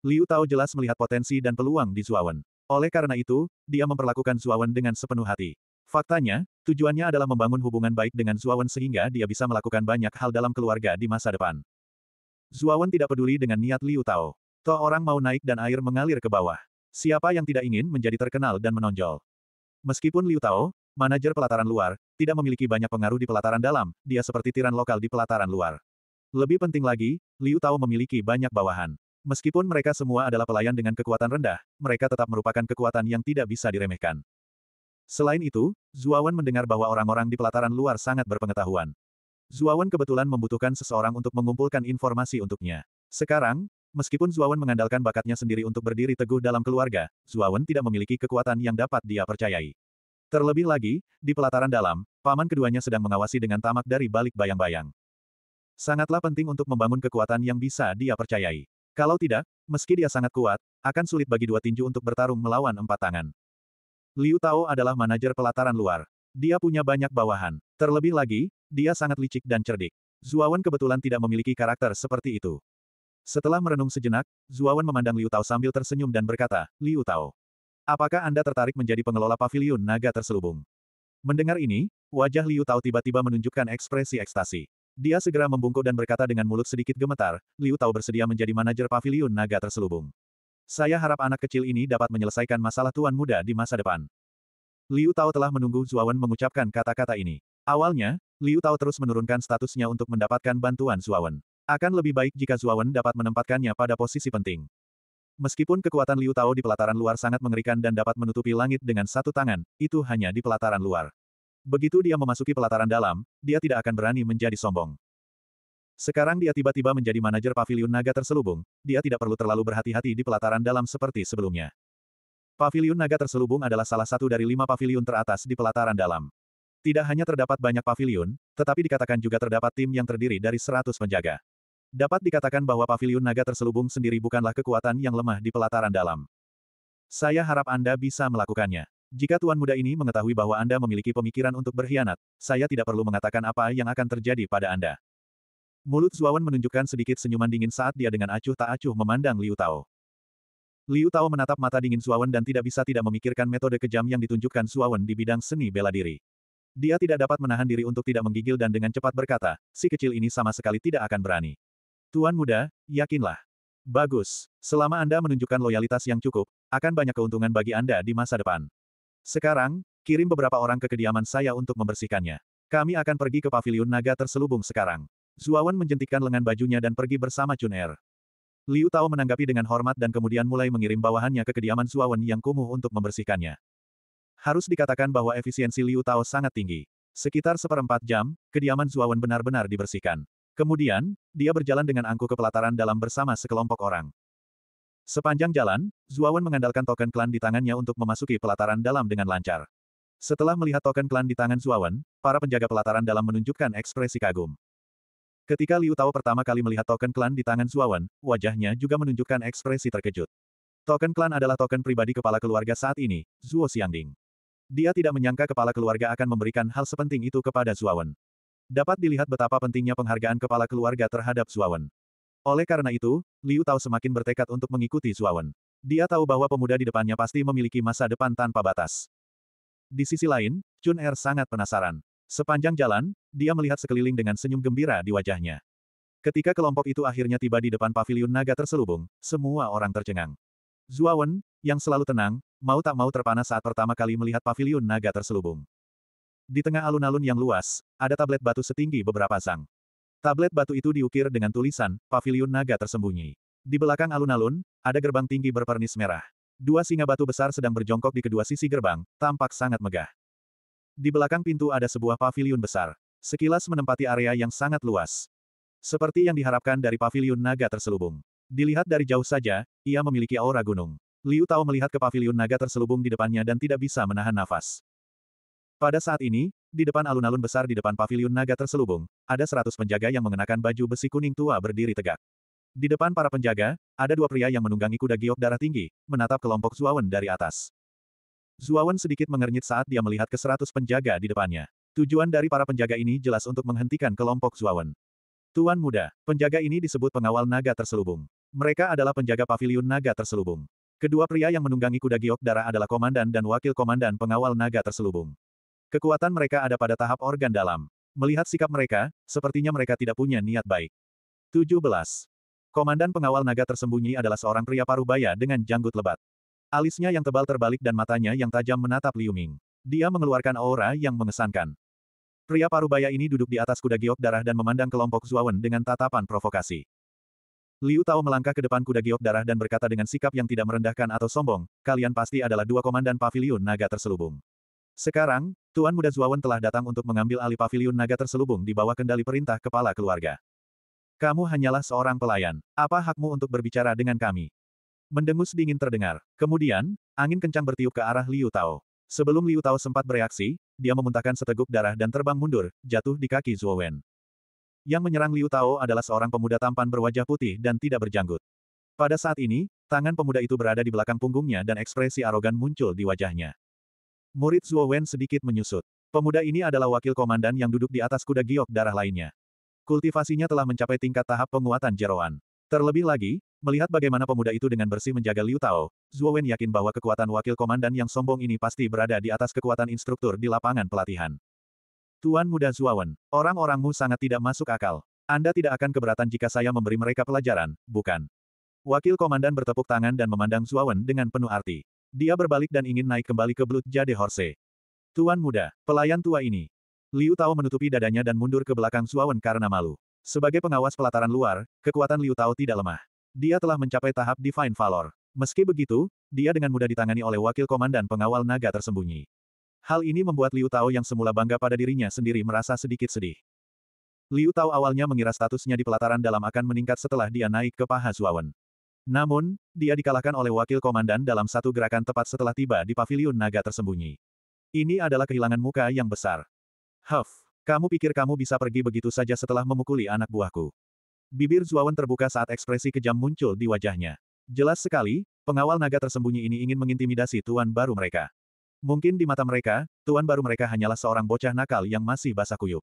Liu Tao jelas melihat potensi dan peluang di Zuawan. Oleh karena itu, dia memperlakukan Zuawan dengan sepenuh hati. Faktanya, tujuannya adalah membangun hubungan baik dengan Zuawan sehingga dia bisa melakukan banyak hal dalam keluarga di masa depan. Zuawan tidak peduli dengan niat Liu Tao. Toh orang mau naik dan air mengalir ke bawah. Siapa yang tidak ingin menjadi terkenal dan menonjol? Meskipun Liu Tao, manajer pelataran luar, tidak memiliki banyak pengaruh di pelataran dalam, dia seperti tiran lokal di pelataran luar. Lebih penting lagi, Liu Tao memiliki banyak bawahan. Meskipun mereka semua adalah pelayan dengan kekuatan rendah, mereka tetap merupakan kekuatan yang tidak bisa diremehkan. Selain itu, Zuawan mendengar bahwa orang-orang di pelataran luar sangat berpengetahuan. Zuawan kebetulan membutuhkan seseorang untuk mengumpulkan informasi untuknya. Sekarang, meskipun Zuawan mengandalkan bakatnya sendiri untuk berdiri teguh dalam keluarga, Zuawan tidak memiliki kekuatan yang dapat dia percayai. Terlebih lagi, di pelataran dalam, paman keduanya sedang mengawasi dengan tamak dari balik bayang-bayang. Sangatlah penting untuk membangun kekuatan yang bisa dia percayai. Kalau tidak, meski dia sangat kuat, akan sulit bagi dua tinju untuk bertarung melawan empat tangan. Liu Tao adalah manajer pelataran luar. Dia punya banyak bawahan. Terlebih lagi, dia sangat licik dan cerdik. Zuawan kebetulan tidak memiliki karakter seperti itu. Setelah merenung sejenak, Zuawan memandang Liu Tao sambil tersenyum dan berkata, Liu Tao, apakah Anda tertarik menjadi pengelola pavilion naga terselubung? Mendengar ini, wajah Liu Tao tiba-tiba menunjukkan ekspresi ekstasi. Dia segera membungkuk dan berkata dengan mulut sedikit gemetar, Liu Tao bersedia menjadi manajer pavilion naga terselubung. Saya harap anak kecil ini dapat menyelesaikan masalah tuan muda di masa depan. Liu Tao telah menunggu Zuawan mengucapkan kata-kata ini. Awalnya, Liu Tao terus menurunkan statusnya untuk mendapatkan bantuan Zuawan. Akan lebih baik jika Zuawan dapat menempatkannya pada posisi penting. Meskipun kekuatan Liu Tao di pelataran luar sangat mengerikan dan dapat menutupi langit dengan satu tangan, itu hanya di pelataran luar. Begitu dia memasuki pelataran dalam, dia tidak akan berani menjadi sombong. Sekarang dia tiba-tiba menjadi manajer Paviliun naga terselubung, dia tidak perlu terlalu berhati-hati di pelataran dalam seperti sebelumnya. Paviliun naga terselubung adalah salah satu dari lima paviliun teratas di pelataran dalam. Tidak hanya terdapat banyak paviliun, tetapi dikatakan juga terdapat tim yang terdiri dari seratus penjaga. Dapat dikatakan bahwa Paviliun naga terselubung sendiri bukanlah kekuatan yang lemah di pelataran dalam. Saya harap Anda bisa melakukannya. Jika tuan muda ini mengetahui bahwa Anda memiliki pemikiran untuk berkhianat, saya tidak perlu mengatakan apa yang akan terjadi pada Anda. Mulut Zuawan menunjukkan sedikit senyuman dingin saat dia dengan acuh tak acuh memandang Liu Tao. Liu Tao menatap mata dingin Zuawan dan tidak bisa tidak memikirkan metode kejam yang ditunjukkan Zuawan di bidang seni bela diri. Dia tidak dapat menahan diri untuk tidak menggigil dan dengan cepat berkata, si kecil ini sama sekali tidak akan berani. Tuan muda, yakinlah. Bagus. Selama Anda menunjukkan loyalitas yang cukup, akan banyak keuntungan bagi Anda di masa depan. Sekarang, kirim beberapa orang ke kediaman saya untuk membersihkannya. Kami akan pergi ke paviliun naga terselubung sekarang. Zuawan menjentikkan lengan bajunya dan pergi bersama Chun Er. Liu Tao menanggapi dengan hormat dan kemudian mulai mengirim bawahannya ke kediaman Zuawan yang kumuh untuk membersihkannya. Harus dikatakan bahwa efisiensi Liu Tao sangat tinggi. Sekitar seperempat jam, kediaman Zuawan benar-benar dibersihkan. Kemudian, dia berjalan dengan angkuh ke pelataran dalam bersama sekelompok orang. Sepanjang jalan, Zuawan mengandalkan token klan di tangannya untuk memasuki pelataran dalam dengan lancar. Setelah melihat token klan di tangan Zuawan, para penjaga pelataran dalam menunjukkan ekspresi kagum. Ketika Liu Tao pertama kali melihat token klan di tangan Zuawan, wajahnya juga menunjukkan ekspresi terkejut. Token klan adalah token pribadi kepala keluarga saat ini, Zuo Xiangding. Dia tidak menyangka kepala keluarga akan memberikan hal sepenting itu kepada Zuawan. Dapat dilihat betapa pentingnya penghargaan kepala keluarga terhadap Zuawan. Oleh karena itu, Liu Tao semakin bertekad untuk mengikuti Zuawan. Dia tahu bahwa pemuda di depannya pasti memiliki masa depan tanpa batas. Di sisi lain, Chun Er sangat penasaran. Sepanjang jalan, dia melihat sekeliling dengan senyum gembira di wajahnya. Ketika kelompok itu akhirnya tiba di depan pavilion naga terselubung, semua orang tercengang. Zuawan, yang selalu tenang, mau tak mau terpana saat pertama kali melihat pavilion naga terselubung. Di tengah alun-alun yang luas, ada tablet batu setinggi beberapa zang. Tablet batu itu diukir dengan tulisan, "Pavilion naga tersembunyi. Di belakang alun-alun, ada gerbang tinggi berpernis merah. Dua singa batu besar sedang berjongkok di kedua sisi gerbang, tampak sangat megah. Di belakang pintu ada sebuah pavilion besar. Sekilas menempati area yang sangat luas. Seperti yang diharapkan dari pavilion naga terselubung. Dilihat dari jauh saja, ia memiliki aura gunung. Liu Tao melihat ke pavilion naga terselubung di depannya dan tidak bisa menahan nafas. Pada saat ini, di depan alun-alun besar di depan pavilion naga terselubung, ada seratus penjaga yang mengenakan baju besi kuning tua berdiri tegak. Di depan para penjaga, ada dua pria yang menunggangi kuda giok darah tinggi, menatap kelompok Zuawan dari atas. Zuawan sedikit mengernyit saat dia melihat ke seratus penjaga di depannya. Tujuan dari para penjaga ini jelas untuk menghentikan kelompok Zuawan. Tuan muda, penjaga ini disebut pengawal naga terselubung. Mereka adalah penjaga paviliun naga terselubung. Kedua pria yang menunggangi kuda giok darah adalah komandan dan wakil komandan pengawal naga terselubung. Kekuatan mereka ada pada tahap organ dalam. Melihat sikap mereka, sepertinya mereka tidak punya niat baik. 17. Komandan pengawal naga tersembunyi adalah seorang pria parubaya dengan janggut lebat. Alisnya yang tebal terbalik dan matanya yang tajam menatap Liu Ming. Dia mengeluarkan aura yang mengesankan. Pria parubaya ini duduk di atas kuda giok darah dan memandang kelompok Zuawan dengan tatapan provokasi. Liu Tao melangkah ke depan kuda giok darah dan berkata dengan sikap yang tidak merendahkan atau sombong, kalian pasti adalah dua komandan pavilion naga terselubung. Sekarang, Tuan Muda Zuawan telah datang untuk mengambil alih pavilion naga terselubung di bawah kendali perintah kepala keluarga. Kamu hanyalah seorang pelayan. Apa hakmu untuk berbicara dengan kami? Mendengus dingin terdengar. Kemudian, angin kencang bertiup ke arah Liu Tao. Sebelum Liu Tao sempat bereaksi, dia memuntahkan seteguk darah dan terbang mundur, jatuh di kaki Zhuo Wen. Yang menyerang Liu Tao adalah seorang pemuda tampan berwajah putih dan tidak berjanggut. Pada saat ini, tangan pemuda itu berada di belakang punggungnya dan ekspresi arogan muncul di wajahnya. Murid Zhuo Wen sedikit menyusut. Pemuda ini adalah wakil komandan yang duduk di atas kuda giok darah lainnya. Kultivasinya telah mencapai tingkat tahap penguatan jeroan. Terlebih lagi, Melihat bagaimana pemuda itu dengan bersih menjaga Liu Tao, Zhuo Wen yakin bahwa kekuatan wakil komandan yang sombong ini pasti berada di atas kekuatan instruktur di lapangan pelatihan. Tuan muda Zhuo Wen, orang-orangmu sangat tidak masuk akal. Anda tidak akan keberatan jika saya memberi mereka pelajaran, bukan? Wakil komandan bertepuk tangan dan memandang Zhuo Wen dengan penuh arti. Dia berbalik dan ingin naik kembali ke Blood Jade Horse. Tuan muda, pelayan tua ini. Liu Tao menutupi dadanya dan mundur ke belakang Zhuo Wen karena malu. Sebagai pengawas pelataran luar, kekuatan Liu Tao tidak lemah dia telah mencapai tahap Divine Valor. Meski begitu, dia dengan mudah ditangani oleh wakil komandan pengawal naga tersembunyi. Hal ini membuat Liu Tao yang semula bangga pada dirinya sendiri merasa sedikit sedih. Liu Tao awalnya mengira statusnya di pelataran dalam akan meningkat setelah dia naik ke Paha Zuawan. Namun, dia dikalahkan oleh wakil komandan dalam satu gerakan tepat setelah tiba di paviliun naga tersembunyi. Ini adalah kehilangan muka yang besar. Huff, kamu pikir kamu bisa pergi begitu saja setelah memukuli anak buahku. Bibir Zuawan terbuka saat ekspresi kejam muncul di wajahnya. Jelas sekali, pengawal naga tersembunyi ini ingin mengintimidasi tuan baru mereka. Mungkin di mata mereka, tuan baru mereka hanyalah seorang bocah nakal yang masih basah kuyup.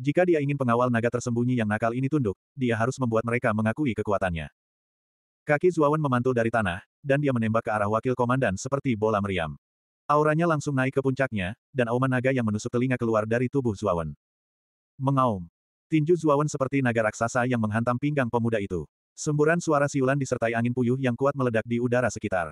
Jika dia ingin pengawal naga tersembunyi yang nakal ini tunduk, dia harus membuat mereka mengakui kekuatannya. Kaki Zuawan memantul dari tanah, dan dia menembak ke arah wakil komandan seperti bola meriam. Auranya langsung naik ke puncaknya, dan auman naga yang menusuk telinga keluar dari tubuh Zuawan. Mengaum. Tinju Zuawan seperti naga raksasa yang menghantam pinggang pemuda itu. Semburan suara siulan disertai angin puyuh yang kuat meledak di udara sekitar.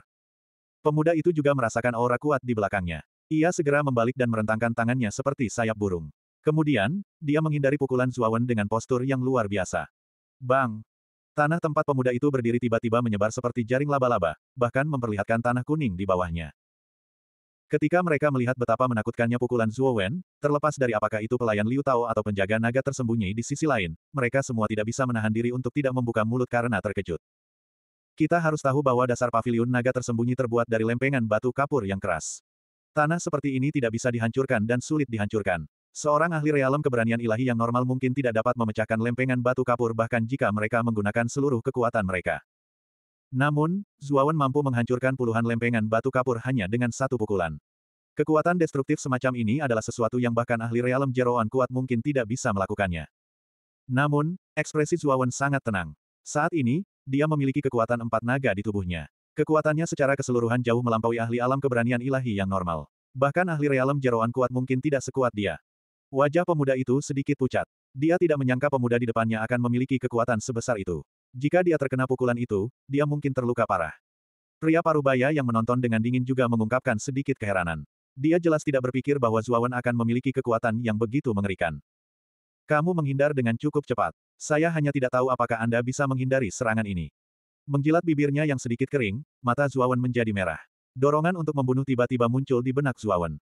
Pemuda itu juga merasakan aura kuat di belakangnya. Ia segera membalik dan merentangkan tangannya seperti sayap burung. Kemudian, dia menghindari pukulan Zuawan dengan postur yang luar biasa. Bang! Tanah tempat pemuda itu berdiri tiba-tiba menyebar seperti jaring laba-laba, bahkan memperlihatkan tanah kuning di bawahnya. Ketika mereka melihat betapa menakutkannya pukulan Zhuo Wen, terlepas dari apakah itu pelayan Liu Tao atau penjaga naga tersembunyi di sisi lain, mereka semua tidak bisa menahan diri untuk tidak membuka mulut karena terkejut. Kita harus tahu bahwa dasar pavilion naga tersembunyi terbuat dari lempengan batu kapur yang keras. Tanah seperti ini tidak bisa dihancurkan dan sulit dihancurkan. Seorang ahli realem keberanian ilahi yang normal mungkin tidak dapat memecahkan lempengan batu kapur bahkan jika mereka menggunakan seluruh kekuatan mereka. Namun, Zuawan mampu menghancurkan puluhan lempengan batu kapur hanya dengan satu pukulan. Kekuatan destruktif semacam ini adalah sesuatu yang bahkan ahli realem jeroan kuat mungkin tidak bisa melakukannya. Namun, ekspresi Zuawan sangat tenang. Saat ini, dia memiliki kekuatan empat naga di tubuhnya. Kekuatannya secara keseluruhan jauh melampaui ahli alam keberanian ilahi yang normal. Bahkan ahli realem jeroan kuat mungkin tidak sekuat dia. Wajah pemuda itu sedikit pucat. Dia tidak menyangka pemuda di depannya akan memiliki kekuatan sebesar itu. Jika dia terkena pukulan itu, dia mungkin terluka parah. Pria parubaya yang menonton dengan dingin juga mengungkapkan sedikit keheranan. Dia jelas tidak berpikir bahwa Zuawan akan memiliki kekuatan yang begitu mengerikan. Kamu menghindar dengan cukup cepat. Saya hanya tidak tahu apakah Anda bisa menghindari serangan ini. Menjilat bibirnya yang sedikit kering, mata Zuawan menjadi merah. Dorongan untuk membunuh tiba-tiba muncul di benak Zuawan.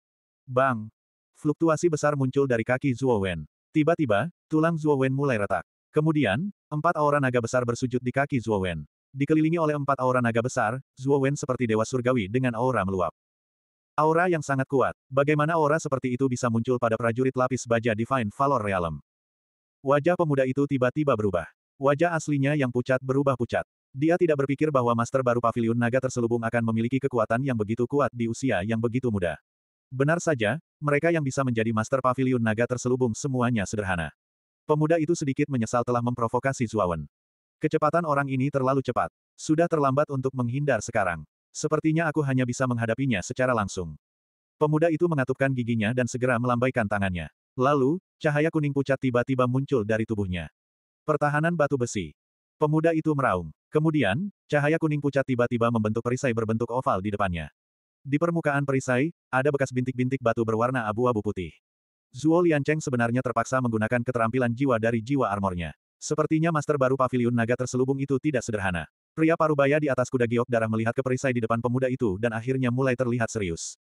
Bang! Fluktuasi besar muncul dari kaki Zuawan. Tiba-tiba, tulang Zuawan mulai retak. Kemudian, empat aura naga besar bersujud di kaki Zhuo Wen. Dikelilingi oleh empat aura naga besar, Zhuo Wen seperti dewa surgawi dengan aura meluap. Aura yang sangat kuat. Bagaimana aura seperti itu bisa muncul pada prajurit lapis baja Divine Valor Realm? Wajah pemuda itu tiba-tiba berubah. Wajah aslinya yang pucat berubah pucat. Dia tidak berpikir bahwa master baru pavilion naga terselubung akan memiliki kekuatan yang begitu kuat di usia yang begitu muda. Benar saja, mereka yang bisa menjadi master pavilion naga terselubung semuanya sederhana. Pemuda itu sedikit menyesal telah memprovokasi Zuawan. Kecepatan orang ini terlalu cepat. Sudah terlambat untuk menghindar sekarang. Sepertinya aku hanya bisa menghadapinya secara langsung. Pemuda itu mengatupkan giginya dan segera melambaikan tangannya. Lalu, cahaya kuning pucat tiba-tiba muncul dari tubuhnya. Pertahanan batu besi. Pemuda itu meraung. Kemudian, cahaya kuning pucat tiba-tiba membentuk perisai berbentuk oval di depannya. Di permukaan perisai, ada bekas bintik-bintik batu berwarna abu-abu putih. Zuo Liancheng sebenarnya terpaksa menggunakan keterampilan jiwa dari jiwa armornya. Sepertinya master baru pavilion naga terselubung itu tidak sederhana. Pria parubaya di atas kuda giok darah melihat perisai di depan pemuda itu dan akhirnya mulai terlihat serius.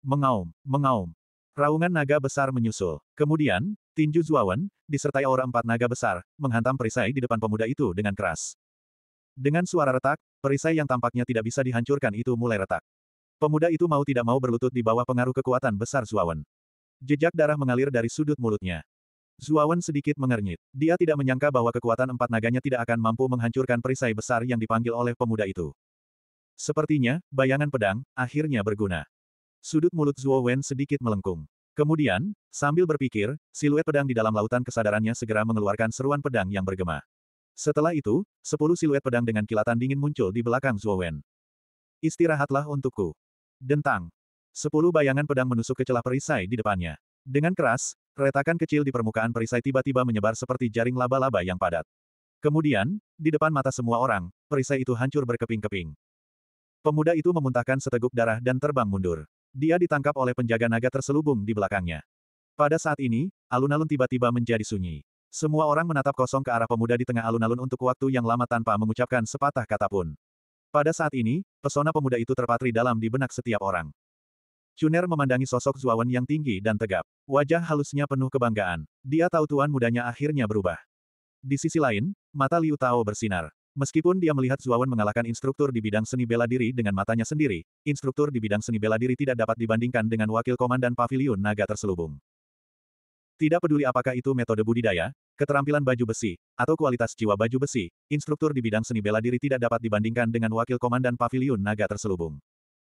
Mengaum, mengaum. Raungan naga besar menyusul. Kemudian, tinju Zuawan, disertai aura empat naga besar, menghantam perisai di depan pemuda itu dengan keras. Dengan suara retak, perisai yang tampaknya tidak bisa dihancurkan itu mulai retak. Pemuda itu mau tidak mau berlutut di bawah pengaruh kekuatan besar Zuawan. Jejak darah mengalir dari sudut mulutnya. Zuawan sedikit mengernyit. Dia tidak menyangka bahwa kekuatan empat naganya tidak akan mampu menghancurkan perisai besar yang dipanggil oleh pemuda itu. Sepertinya, bayangan pedang, akhirnya berguna. Sudut mulut Zuowen sedikit melengkung. Kemudian, sambil berpikir, siluet pedang di dalam lautan kesadarannya segera mengeluarkan seruan pedang yang bergema. Setelah itu, sepuluh siluet pedang dengan kilatan dingin muncul di belakang Zuowen. Istirahatlah untukku. Dentang. Sepuluh bayangan pedang menusuk ke celah perisai di depannya. Dengan keras, retakan kecil di permukaan perisai tiba-tiba menyebar seperti jaring laba-laba yang padat. Kemudian, di depan mata semua orang, perisai itu hancur berkeping-keping. Pemuda itu memuntahkan seteguk darah dan terbang mundur. Dia ditangkap oleh penjaga naga terselubung di belakangnya. Pada saat ini, alun-alun tiba-tiba menjadi sunyi. Semua orang menatap kosong ke arah pemuda di tengah alun-alun untuk waktu yang lama tanpa mengucapkan sepatah kata pun. Pada saat ini, pesona pemuda itu terpatri dalam di benak setiap orang. Cuner memandangi sosok Zuawan yang tinggi dan tegap. Wajah halusnya penuh kebanggaan. Dia tahu tuan mudanya akhirnya berubah. Di sisi lain, mata Liu Tao bersinar. Meskipun dia melihat Zuawan mengalahkan instruktur di bidang seni bela diri dengan matanya sendiri, instruktur di bidang seni bela diri tidak dapat dibandingkan dengan wakil komandan pavilion naga terselubung. Tidak peduli apakah itu metode budidaya, keterampilan baju besi, atau kualitas jiwa baju besi, instruktur di bidang seni bela diri tidak dapat dibandingkan dengan wakil komandan pavilion naga terselubung.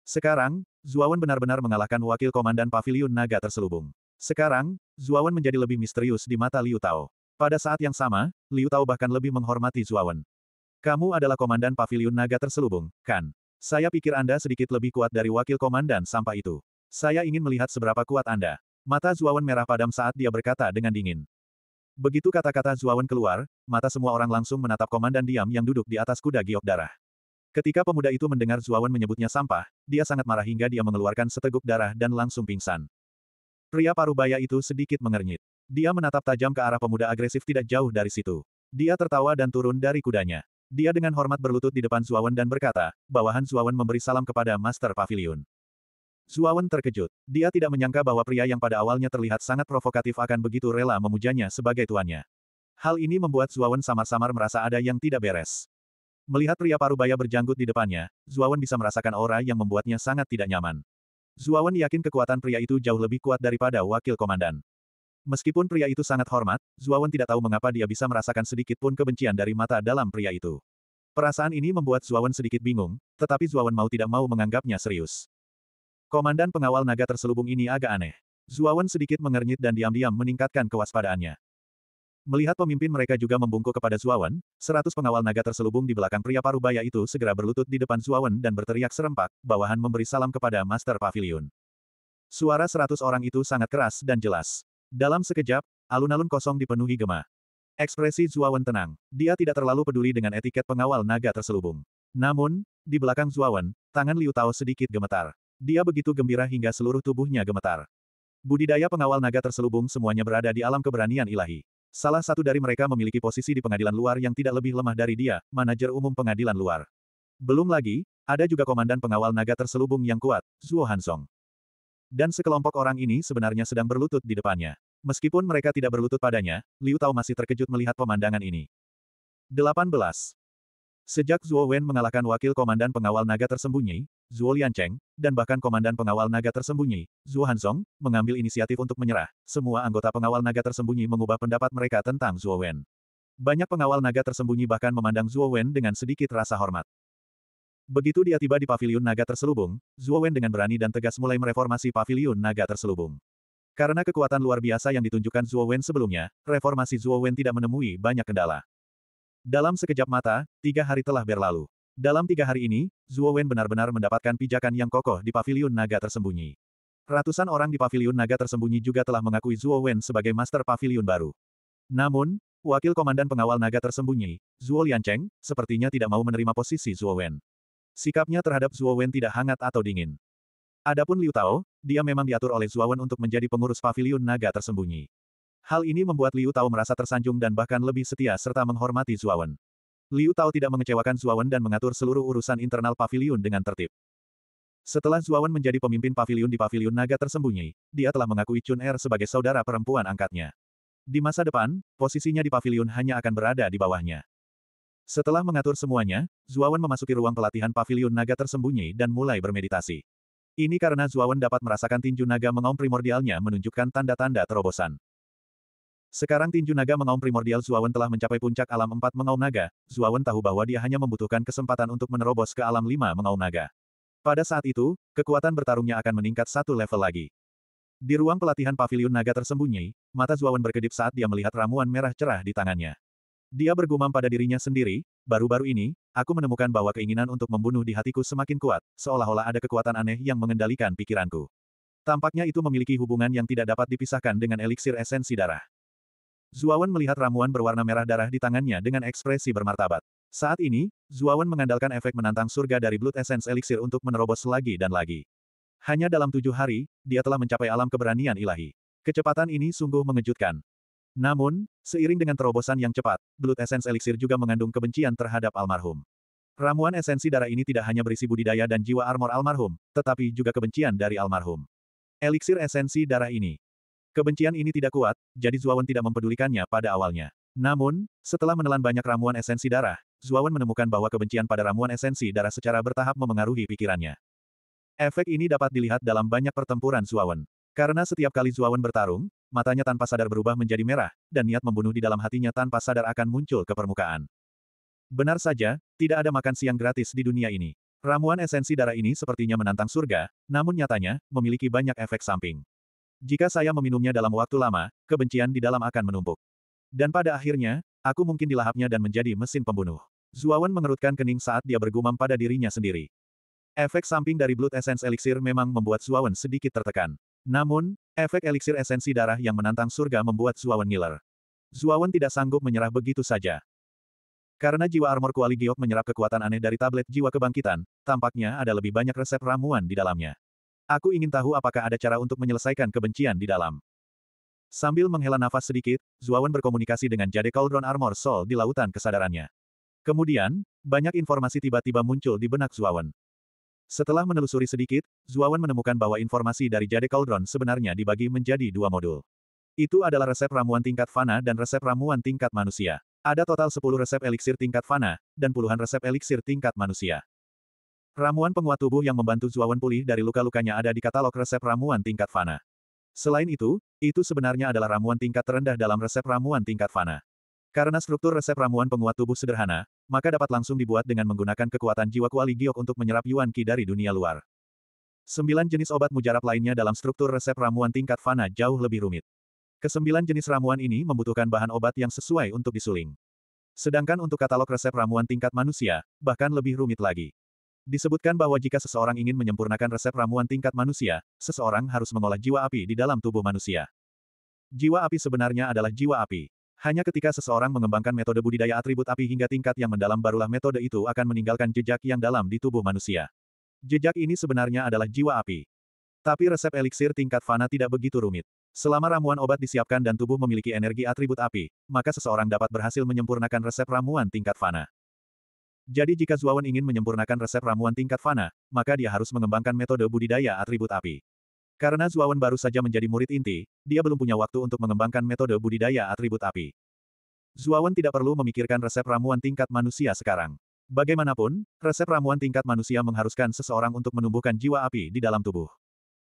Sekarang, Zuawan benar-benar mengalahkan wakil komandan Paviliun naga terselubung. Sekarang, Zuawan menjadi lebih misterius di mata Liu Tao. Pada saat yang sama, Liu Tao bahkan lebih menghormati Zuawan. Kamu adalah komandan Paviliun naga terselubung, kan? Saya pikir Anda sedikit lebih kuat dari wakil komandan sampah itu. Saya ingin melihat seberapa kuat Anda. Mata Zuawan merah padam saat dia berkata dengan dingin. Begitu kata-kata Zuawan keluar, mata semua orang langsung menatap komandan diam yang duduk di atas kuda giok darah. Ketika pemuda itu mendengar Zuawan menyebutnya sampah, dia sangat marah hingga dia mengeluarkan seteguk darah dan langsung pingsan. Pria parubaya itu sedikit mengernyit. Dia menatap tajam ke arah pemuda agresif tidak jauh dari situ. Dia tertawa dan turun dari kudanya. Dia dengan hormat berlutut di depan Zuawan dan berkata, bawahan Zuawan memberi salam kepada Master Pavilion. Zuawan terkejut. Dia tidak menyangka bahwa pria yang pada awalnya terlihat sangat provokatif akan begitu rela memujanya sebagai tuannya. Hal ini membuat Zuawan samar-samar merasa ada yang tidak beres. Melihat pria parubaya berjanggut di depannya, Zuawan bisa merasakan aura yang membuatnya sangat tidak nyaman. Zuawan yakin kekuatan pria itu jauh lebih kuat daripada wakil komandan. Meskipun pria itu sangat hormat, Zuawan tidak tahu mengapa dia bisa merasakan sedikit pun kebencian dari mata dalam pria itu. Perasaan ini membuat Zuawan sedikit bingung, tetapi Zuawan mau tidak mau menganggapnya serius. Komandan pengawal naga terselubung ini agak aneh. Zuawan sedikit mengernyit dan diam-diam meningkatkan kewaspadaannya. Melihat pemimpin mereka juga membungkuk kepada Zuawan, seratus pengawal naga terselubung di belakang pria parubaya itu segera berlutut di depan Zuawan dan berteriak serempak, bawahan memberi salam kepada Master Pavilion. Suara seratus orang itu sangat keras dan jelas. Dalam sekejap, alun-alun kosong dipenuhi gema. Ekspresi Zuawan tenang. Dia tidak terlalu peduli dengan etiket pengawal naga terselubung. Namun, di belakang Zuawan, tangan Liu Tao sedikit gemetar. Dia begitu gembira hingga seluruh tubuhnya gemetar. Budidaya pengawal naga terselubung semuanya berada di alam keberanian ilahi. Salah satu dari mereka memiliki posisi di pengadilan luar yang tidak lebih lemah dari dia, manajer umum pengadilan luar. Belum lagi, ada juga komandan pengawal naga terselubung yang kuat, Zhuo Hansong. Dan sekelompok orang ini sebenarnya sedang berlutut di depannya. Meskipun mereka tidak berlutut padanya, Liu Tao masih terkejut melihat pemandangan ini. 18. Sejak Zhuo Wen mengalahkan wakil komandan pengawal naga tersembunyi, Zhuo Liancheng, dan bahkan komandan pengawal naga tersembunyi, Zhuo Hanzong, mengambil inisiatif untuk menyerah. Semua anggota pengawal naga tersembunyi mengubah pendapat mereka tentang Zhuo Wen. Banyak pengawal naga tersembunyi bahkan memandang Zhuo Wen dengan sedikit rasa hormat. Begitu dia tiba di paviliun naga terselubung, Zhuo Wen dengan berani dan tegas mulai mereformasi paviliun naga terselubung. Karena kekuatan luar biasa yang ditunjukkan Zhuo Wen sebelumnya, reformasi Zhuo Wen tidak menemui banyak kendala. Dalam sekejap mata, tiga hari telah berlalu. Dalam tiga hari ini, Zhuo Wen benar-benar mendapatkan pijakan yang kokoh di paviliun naga tersembunyi. Ratusan orang di paviliun naga tersembunyi juga telah mengakui Zhuo Wen sebagai master paviliun baru. Namun, wakil komandan pengawal naga tersembunyi, Zhuo Liancheng, sepertinya tidak mau menerima posisi Zhuo Wen. Sikapnya terhadap Zhuo Wen tidak hangat atau dingin. Adapun Liu Tao, dia memang diatur oleh Zhuo Wen untuk menjadi pengurus paviliun naga tersembunyi. Hal ini membuat Liu Tao merasa tersanjung dan bahkan lebih setia serta menghormati Zhuo Wen. Liu Tao tidak mengecewakan Zuawan dan mengatur seluruh urusan internal pavilion dengan tertib. Setelah Zuawan menjadi pemimpin pavilion di pavilion naga tersembunyi, dia telah mengakui Chun Er sebagai saudara perempuan angkatnya. Di masa depan, posisinya di pavilion hanya akan berada di bawahnya. Setelah mengatur semuanya, Zuawan memasuki ruang pelatihan pavilion naga tersembunyi dan mulai bermeditasi. Ini karena Zuawan dapat merasakan tinju naga mengaum primordialnya menunjukkan tanda-tanda terobosan. Sekarang tinju naga mengaum primordial Zuawan telah mencapai puncak alam empat mengaum naga, Zuawan tahu bahwa dia hanya membutuhkan kesempatan untuk menerobos ke alam lima mengaum naga. Pada saat itu, kekuatan bertarungnya akan meningkat satu level lagi. Di ruang pelatihan pavilion naga tersembunyi, mata Zuawan berkedip saat dia melihat ramuan merah cerah di tangannya. Dia bergumam pada dirinya sendiri, baru-baru ini, aku menemukan bahwa keinginan untuk membunuh di hatiku semakin kuat, seolah-olah ada kekuatan aneh yang mengendalikan pikiranku. Tampaknya itu memiliki hubungan yang tidak dapat dipisahkan dengan eliksir esensi darah. Zuawan melihat ramuan berwarna merah darah di tangannya dengan ekspresi bermartabat. Saat ini, Zuawan mengandalkan efek menantang surga dari Blood Essence Elixir untuk menerobos lagi dan lagi. Hanya dalam tujuh hari, dia telah mencapai alam keberanian ilahi. Kecepatan ini sungguh mengejutkan. Namun, seiring dengan terobosan yang cepat, Blood Essence Elixir juga mengandung kebencian terhadap almarhum. Ramuan esensi darah ini tidak hanya berisi budidaya dan jiwa armor almarhum, tetapi juga kebencian dari almarhum. Elixir esensi darah ini Kebencian ini tidak kuat, jadi Zuawan tidak mempedulikannya pada awalnya. Namun, setelah menelan banyak ramuan esensi darah, Zuawan menemukan bahwa kebencian pada ramuan esensi darah secara bertahap memengaruhi pikirannya. Efek ini dapat dilihat dalam banyak pertempuran Zuawan. Karena setiap kali Zuawan bertarung, matanya tanpa sadar berubah menjadi merah, dan niat membunuh di dalam hatinya tanpa sadar akan muncul ke permukaan. Benar saja, tidak ada makan siang gratis di dunia ini. Ramuan esensi darah ini sepertinya menantang surga, namun nyatanya, memiliki banyak efek samping. Jika saya meminumnya dalam waktu lama, kebencian di dalam akan menumpuk. Dan pada akhirnya, aku mungkin dilahapnya dan menjadi mesin pembunuh. Zuawan mengerutkan kening saat dia bergumam pada dirinya sendiri. Efek samping dari Blood Essence Elixir memang membuat Zuawan sedikit tertekan. Namun, efek elixir esensi darah yang menantang surga membuat Zuawan ngiler. Zuawan tidak sanggup menyerah begitu saja. Karena jiwa armor kuali giok menyerap kekuatan aneh dari tablet jiwa kebangkitan, tampaknya ada lebih banyak resep ramuan di dalamnya. Aku ingin tahu apakah ada cara untuk menyelesaikan kebencian di dalam. Sambil menghela nafas sedikit, Zuawan berkomunikasi dengan Jade Cauldron Armor Soul di lautan kesadarannya. Kemudian, banyak informasi tiba-tiba muncul di benak Zuawan. Setelah menelusuri sedikit, Zuawan menemukan bahwa informasi dari Jade Cauldron sebenarnya dibagi menjadi dua modul. Itu adalah resep ramuan tingkat fana dan resep ramuan tingkat manusia. Ada total 10 resep eliksir tingkat fana, dan puluhan resep eliksir tingkat manusia. Ramuan penguat tubuh yang membantu Zuawan pulih dari luka-lukanya ada di katalog resep ramuan tingkat Fana. Selain itu, itu sebenarnya adalah ramuan tingkat terendah dalam resep ramuan tingkat Fana. Karena struktur resep ramuan penguat tubuh sederhana, maka dapat langsung dibuat dengan menggunakan kekuatan jiwa kuali giok untuk menyerap Yuan Qi dari dunia luar. Sembilan jenis obat mujarab lainnya dalam struktur resep ramuan tingkat Fana jauh lebih rumit. Kesembilan jenis ramuan ini membutuhkan bahan obat yang sesuai untuk disuling. Sedangkan untuk katalog resep ramuan tingkat manusia, bahkan lebih rumit lagi. Disebutkan bahwa jika seseorang ingin menyempurnakan resep ramuan tingkat manusia, seseorang harus mengolah jiwa api di dalam tubuh manusia. Jiwa api sebenarnya adalah jiwa api. Hanya ketika seseorang mengembangkan metode budidaya atribut api hingga tingkat yang mendalam barulah metode itu akan meninggalkan jejak yang dalam di tubuh manusia. Jejak ini sebenarnya adalah jiwa api. Tapi resep eliksir tingkat fana tidak begitu rumit. Selama ramuan obat disiapkan dan tubuh memiliki energi atribut api, maka seseorang dapat berhasil menyempurnakan resep ramuan tingkat fana. Jadi jika Zuawan ingin menyempurnakan resep ramuan tingkat fana, maka dia harus mengembangkan metode budidaya atribut api. Karena Zuawan baru saja menjadi murid inti, dia belum punya waktu untuk mengembangkan metode budidaya atribut api. Zuawan tidak perlu memikirkan resep ramuan tingkat manusia sekarang. Bagaimanapun, resep ramuan tingkat manusia mengharuskan seseorang untuk menumbuhkan jiwa api di dalam tubuh.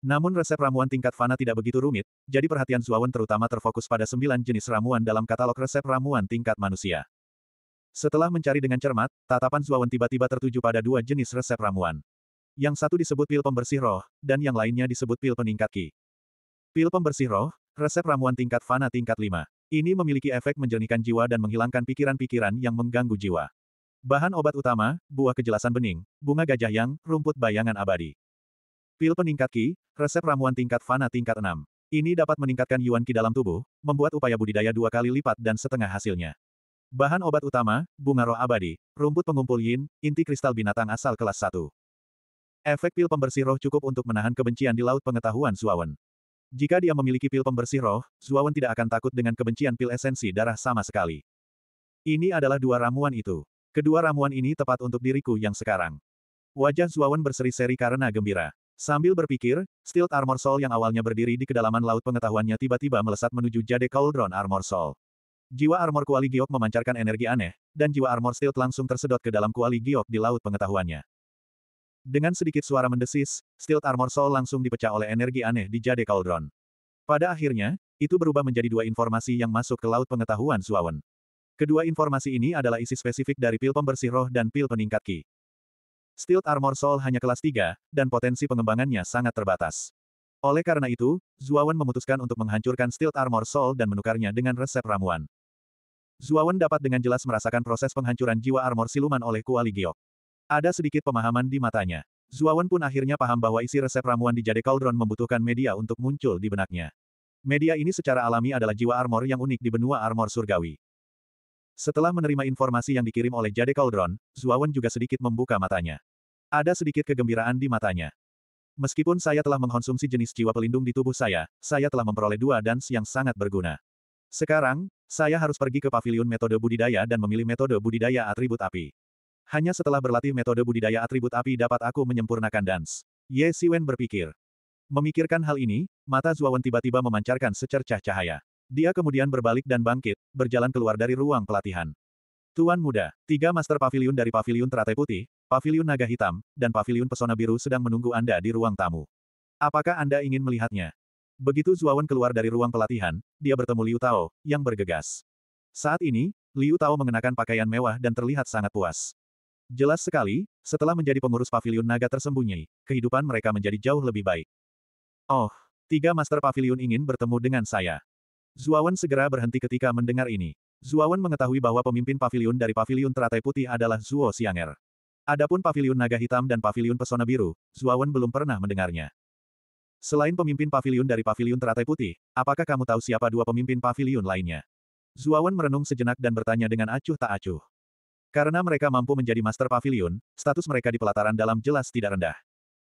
Namun resep ramuan tingkat fana tidak begitu rumit, jadi perhatian Zuawan terutama terfokus pada sembilan jenis ramuan dalam katalog resep ramuan tingkat manusia. Setelah mencari dengan cermat, tatapan Zuawan tiba-tiba tertuju pada dua jenis resep ramuan. Yang satu disebut pil pembersih roh, dan yang lainnya disebut pil peningkat ki. Pil pembersih roh, resep ramuan tingkat fana tingkat 5. Ini memiliki efek menjernihkan jiwa dan menghilangkan pikiran-pikiran yang mengganggu jiwa. Bahan obat utama, buah kejelasan bening, bunga gajah yang, rumput bayangan abadi. Pil peningkat ki, resep ramuan tingkat fana tingkat 6. Ini dapat meningkatkan yuan ki dalam tubuh, membuat upaya budidaya dua kali lipat dan setengah hasilnya. Bahan obat utama, bunga roh abadi, rumput pengumpul yin, inti kristal binatang asal kelas 1. Efek pil pembersih roh cukup untuk menahan kebencian di laut pengetahuan Zuawan. Jika dia memiliki pil pembersih roh, Zuawan tidak akan takut dengan kebencian pil esensi darah sama sekali. Ini adalah dua ramuan itu. Kedua ramuan ini tepat untuk diriku yang sekarang. Wajah Zuawan berseri-seri karena gembira. Sambil berpikir, Stilt Armor Soul yang awalnya berdiri di kedalaman laut pengetahuannya tiba-tiba melesat menuju Jade Cauldron Armor Soul. Jiwa armor kuali giok memancarkan energi aneh, dan jiwa armor Steel langsung tersedot ke dalam kuali giok di laut pengetahuannya. Dengan sedikit suara mendesis, Steel armor soul langsung dipecah oleh energi aneh di jade cauldron. Pada akhirnya, itu berubah menjadi dua informasi yang masuk ke laut pengetahuan Suawen. Kedua informasi ini adalah isi spesifik dari pil pembersih roh dan pil peningkat ki. Stilt Armor Soul hanya kelas 3, dan potensi pengembangannya sangat terbatas. Oleh karena itu, Zuawan memutuskan untuk menghancurkan Stilt Armor Soul dan menukarnya dengan resep ramuan. Zuawan dapat dengan jelas merasakan proses penghancuran jiwa armor siluman oleh Kuali Giok. Ada sedikit pemahaman di matanya. Zuawan pun akhirnya paham bahwa isi resep ramuan di Jade Cauldron membutuhkan media untuk muncul di benaknya. Media ini secara alami adalah jiwa armor yang unik di benua armor surgawi. Setelah menerima informasi yang dikirim oleh Jade Cauldron, Zuawan juga sedikit membuka matanya. Ada sedikit kegembiraan di matanya. Meskipun saya telah mengkonsumsi jenis jiwa pelindung di tubuh saya, saya telah memperoleh dua dance yang sangat berguna. Sekarang, saya harus pergi ke pavilion metode budidaya dan memilih metode budidaya atribut api. Hanya setelah berlatih metode budidaya atribut api dapat aku menyempurnakan dance. Ye Siwen berpikir. Memikirkan hal ini, mata Zuawan tiba-tiba memancarkan secercah cahaya. Dia kemudian berbalik dan bangkit, berjalan keluar dari ruang pelatihan. Tuan muda, tiga master pavilion dari pavilion teratai putih, pavilion naga hitam, dan pavilion pesona biru sedang menunggu Anda di ruang tamu. Apakah Anda ingin melihatnya? Begitu Zuawan keluar dari ruang pelatihan, dia bertemu Liu Tao, yang bergegas. Saat ini, Liu Tao mengenakan pakaian mewah dan terlihat sangat puas. Jelas sekali, setelah menjadi pengurus pavilion naga tersembunyi, kehidupan mereka menjadi jauh lebih baik. Oh, tiga master pavilion ingin bertemu dengan saya. Zuawan segera berhenti ketika mendengar ini. Zuawan mengetahui bahwa pemimpin pavilion dari pavilion teratai putih adalah Zuo Xianger. Adapun pavilion naga hitam dan pavilion pesona biru, Zuawan belum pernah mendengarnya. Selain pemimpin pavilion dari pavilion teratai putih, apakah kamu tahu siapa dua pemimpin pavilion lainnya? Zuawan merenung sejenak dan bertanya dengan acuh tak acuh. Karena mereka mampu menjadi master pavilion, status mereka di pelataran dalam jelas tidak rendah.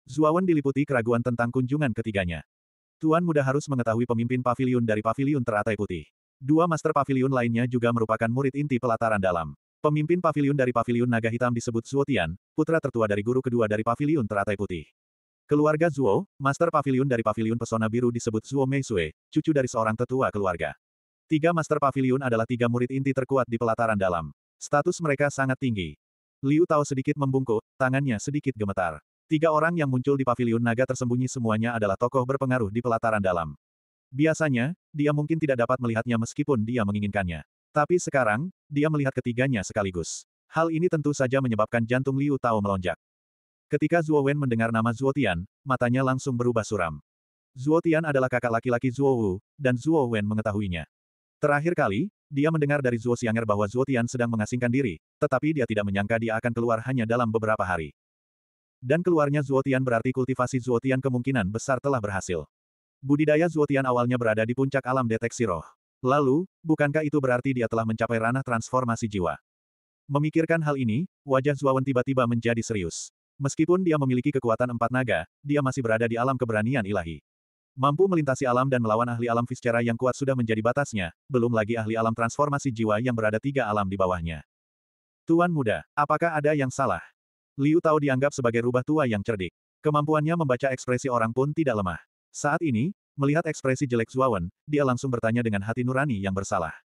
Zuawan diliputi keraguan tentang kunjungan ketiganya. Tuan muda harus mengetahui pemimpin pavilion dari pavilion teratai putih. Dua master pavilion lainnya juga merupakan murid inti pelataran dalam. Pemimpin pavilion dari pavilion naga hitam disebut Suotian, putra tertua dari guru kedua dari pavilion teratai putih. Keluarga Zuo, Master Pavilion dari Pavilion Pesona Biru disebut Zuo Meisue, cucu dari seorang tetua keluarga. Tiga Master Pavilion adalah tiga murid inti terkuat di pelataran dalam. Status mereka sangat tinggi. Liu Tao sedikit membungkuk, tangannya sedikit gemetar. Tiga orang yang muncul di Pavilion Naga tersembunyi semuanya adalah tokoh berpengaruh di pelataran dalam. Biasanya, dia mungkin tidak dapat melihatnya meskipun dia menginginkannya. Tapi sekarang, dia melihat ketiganya sekaligus. Hal ini tentu saja menyebabkan jantung Liu Tao melonjak. Ketika Zuo Wen mendengar nama Zuo Tian, matanya langsung berubah suram. Zuo Tian adalah kakak laki-laki Zuo Wu, dan Zuo Wen mengetahuinya. Terakhir kali, dia mendengar dari Zuo Xianger bahwa Zuo Tian sedang mengasingkan diri, tetapi dia tidak menyangka dia akan keluar hanya dalam beberapa hari. Dan keluarnya Zuo Tian berarti kultivasi Zuo Tian kemungkinan besar telah berhasil. Budidaya Zuo Tian awalnya berada di puncak alam deteksi roh. Lalu, bukankah itu berarti dia telah mencapai ranah transformasi jiwa? Memikirkan hal ini, wajah Zuo Wen tiba-tiba menjadi serius. Meskipun dia memiliki kekuatan empat naga, dia masih berada di alam keberanian ilahi. Mampu melintasi alam dan melawan ahli alam viscera yang kuat sudah menjadi batasnya, belum lagi ahli alam transformasi jiwa yang berada tiga alam di bawahnya. Tuan muda, apakah ada yang salah? Liu Tao dianggap sebagai rubah tua yang cerdik. Kemampuannya membaca ekspresi orang pun tidak lemah. Saat ini, melihat ekspresi jelek Zuowen, dia langsung bertanya dengan hati nurani yang bersalah.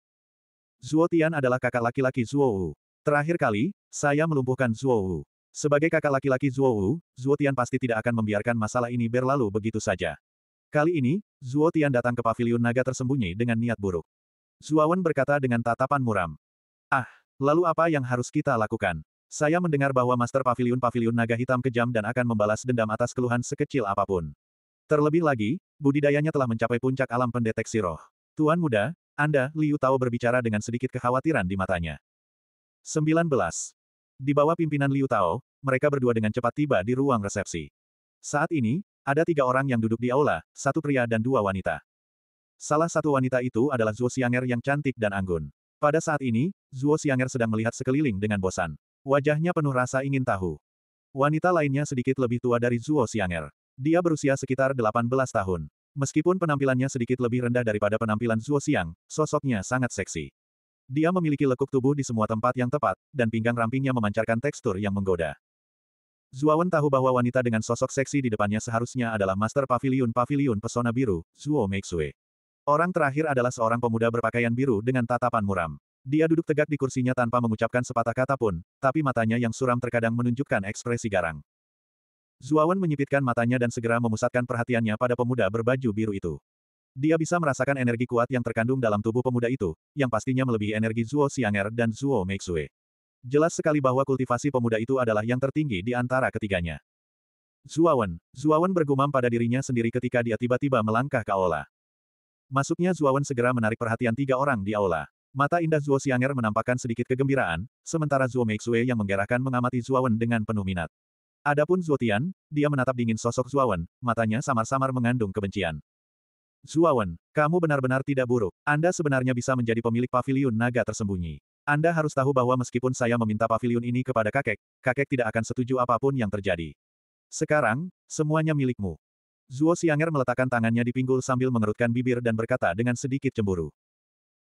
Zuo Tian adalah kakak laki-laki Zuo Wu. Terakhir kali, saya melumpuhkan Zuo Wu. Sebagai kakak laki-laki Zhuo Wu, Zuo Tian pasti tidak akan membiarkan masalah ini berlalu begitu saja. Kali ini, Zhuo Tian datang ke pavilion naga tersembunyi dengan niat buruk. Zuawan berkata dengan tatapan muram. Ah, lalu apa yang harus kita lakukan? Saya mendengar bahwa Master pavilion-pavilion Naga Hitam kejam dan akan membalas dendam atas keluhan sekecil apapun. Terlebih lagi, budidayanya telah mencapai puncak alam pendeteksi roh. Tuan muda, Anda, Liu Tao berbicara dengan sedikit kekhawatiran di matanya. 19. Di bawah pimpinan Liu Tao, mereka berdua dengan cepat tiba di ruang resepsi. Saat ini, ada tiga orang yang duduk di aula, satu pria dan dua wanita. Salah satu wanita itu adalah Zuo Xianger yang cantik dan anggun. Pada saat ini, Zuo Xianger sedang melihat sekeliling dengan bosan. Wajahnya penuh rasa ingin tahu. Wanita lainnya sedikit lebih tua dari Zuo Xianger. Dia berusia sekitar 18 tahun. Meskipun penampilannya sedikit lebih rendah daripada penampilan Zuo Xiang, sosoknya sangat seksi. Dia memiliki lekuk tubuh di semua tempat yang tepat, dan pinggang rampingnya memancarkan tekstur yang menggoda. Zuowen tahu bahwa wanita dengan sosok seksi di depannya seharusnya adalah Master Pavilion Pavilion Pesona Biru, Zuo Meixue. Orang terakhir adalah seorang pemuda berpakaian biru dengan tatapan muram. Dia duduk tegak di kursinya tanpa mengucapkan sepatah kata pun, tapi matanya yang suram terkadang menunjukkan ekspresi garang. Zuawan menyipitkan matanya dan segera memusatkan perhatiannya pada pemuda berbaju biru itu. Dia bisa merasakan energi kuat yang terkandung dalam tubuh pemuda itu, yang pastinya melebihi energi Zuo Xianger dan Zuo Meixue. Jelas sekali bahwa kultivasi pemuda itu adalah yang tertinggi di antara ketiganya. Zuawan, Zuawan bergumam pada dirinya sendiri ketika dia tiba-tiba melangkah ke aula. Masuknya Zuawan segera menarik perhatian tiga orang di aula. Mata indah Zuo Xianger menampakkan sedikit kegembiraan, sementara Zuo Meixue yang menggerakkan mengamati Zuawan dengan penuh minat. Adapun Zuo Tian, dia menatap dingin sosok Zuawan, matanya samar-samar mengandung kebencian. Zuawan, kamu benar-benar tidak buruk. Anda sebenarnya bisa menjadi pemilik paviliun naga tersembunyi. Anda harus tahu bahwa meskipun saya meminta paviliun ini kepada kakek, kakek tidak akan setuju apapun yang terjadi. Sekarang, semuanya milikmu. Zuo Sianger meletakkan tangannya di pinggul sambil mengerutkan bibir dan berkata dengan sedikit cemburu.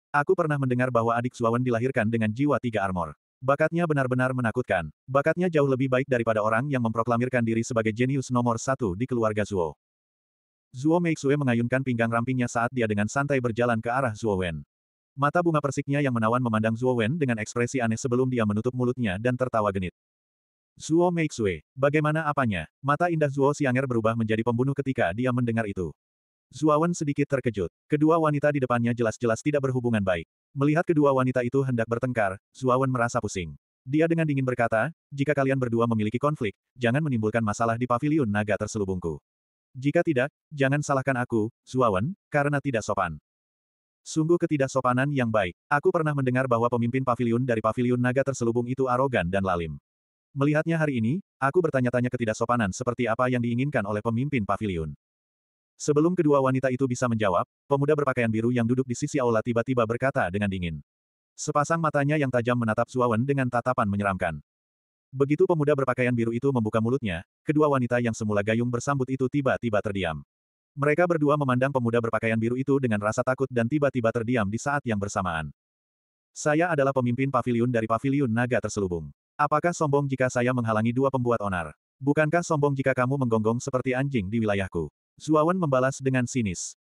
Aku pernah mendengar bahwa adik Zuawan dilahirkan dengan jiwa tiga armor. Bakatnya benar-benar menakutkan. Bakatnya jauh lebih baik daripada orang yang memproklamirkan diri sebagai jenius nomor satu di keluarga Zuo. Zuo Meixue mengayunkan pinggang rampingnya saat dia dengan santai berjalan ke arah Zuo Wen. Mata bunga persiknya yang menawan memandang Zuo Wen dengan ekspresi aneh sebelum dia menutup mulutnya dan tertawa genit. Zuo Meixue, bagaimana apanya? Mata indah Zuo Xianger berubah menjadi pembunuh ketika dia mendengar itu. Zuo Wen sedikit terkejut. Kedua wanita di depannya jelas-jelas tidak berhubungan baik. Melihat kedua wanita itu hendak bertengkar, Zuo Wen merasa pusing. Dia dengan dingin berkata, jika kalian berdua memiliki konflik, jangan menimbulkan masalah di paviliun naga terselubungku. Jika tidak, jangan salahkan aku, Zuawan, karena tidak sopan. Sungguh ketidaksopanan yang baik. Aku pernah mendengar bahwa pemimpin pavilion dari pavilion naga terselubung itu arogan dan lalim. Melihatnya hari ini, aku bertanya-tanya ketidaksopanan seperti apa yang diinginkan oleh pemimpin pavilion. Sebelum kedua wanita itu bisa menjawab, pemuda berpakaian biru yang duduk di sisi aula tiba-tiba berkata dengan dingin. Sepasang matanya yang tajam menatap Zuawan dengan tatapan menyeramkan. Begitu pemuda berpakaian biru itu membuka mulutnya, kedua wanita yang semula gayung bersambut itu tiba-tiba terdiam. Mereka berdua memandang pemuda berpakaian biru itu dengan rasa takut dan tiba-tiba terdiam di saat yang bersamaan. Saya adalah pemimpin pavilion dari pavilion naga terselubung. Apakah sombong jika saya menghalangi dua pembuat onar? Bukankah sombong jika kamu menggonggong seperti anjing di wilayahku? Zuowen membalas dengan sinis.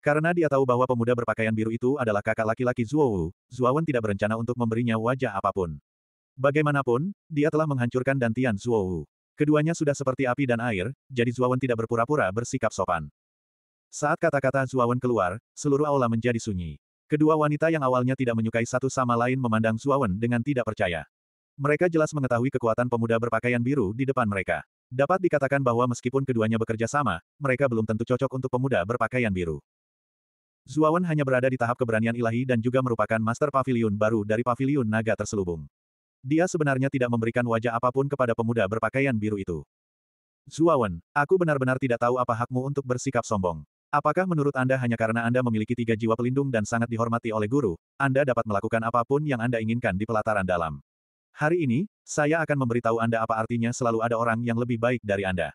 Karena dia tahu bahwa pemuda berpakaian biru itu adalah kakak laki-laki Zuowu, Zuowen tidak berencana untuk memberinya wajah apapun. Bagaimanapun, dia telah menghancurkan Dantian Zhuowu. Keduanya sudah seperti api dan air, jadi Zuawan tidak berpura-pura bersikap sopan. Saat kata-kata Zuawan keluar, seluruh aula menjadi sunyi. Kedua wanita yang awalnya tidak menyukai satu sama lain memandang Zuawan dengan tidak percaya. Mereka jelas mengetahui kekuatan pemuda berpakaian biru di depan mereka. Dapat dikatakan bahwa meskipun keduanya bekerja sama, mereka belum tentu cocok untuk pemuda berpakaian biru. Zuawan hanya berada di tahap keberanian ilahi dan juga merupakan master pavilion baru dari pavilion naga terselubung. Dia sebenarnya tidak memberikan wajah apapun kepada pemuda berpakaian biru itu. Zuawan, aku benar-benar tidak tahu apa hakmu untuk bersikap sombong. Apakah menurut Anda hanya karena Anda memiliki tiga jiwa pelindung dan sangat dihormati oleh guru, Anda dapat melakukan apapun yang Anda inginkan di pelataran dalam? Hari ini, saya akan memberitahu Anda apa artinya selalu ada orang yang lebih baik dari Anda.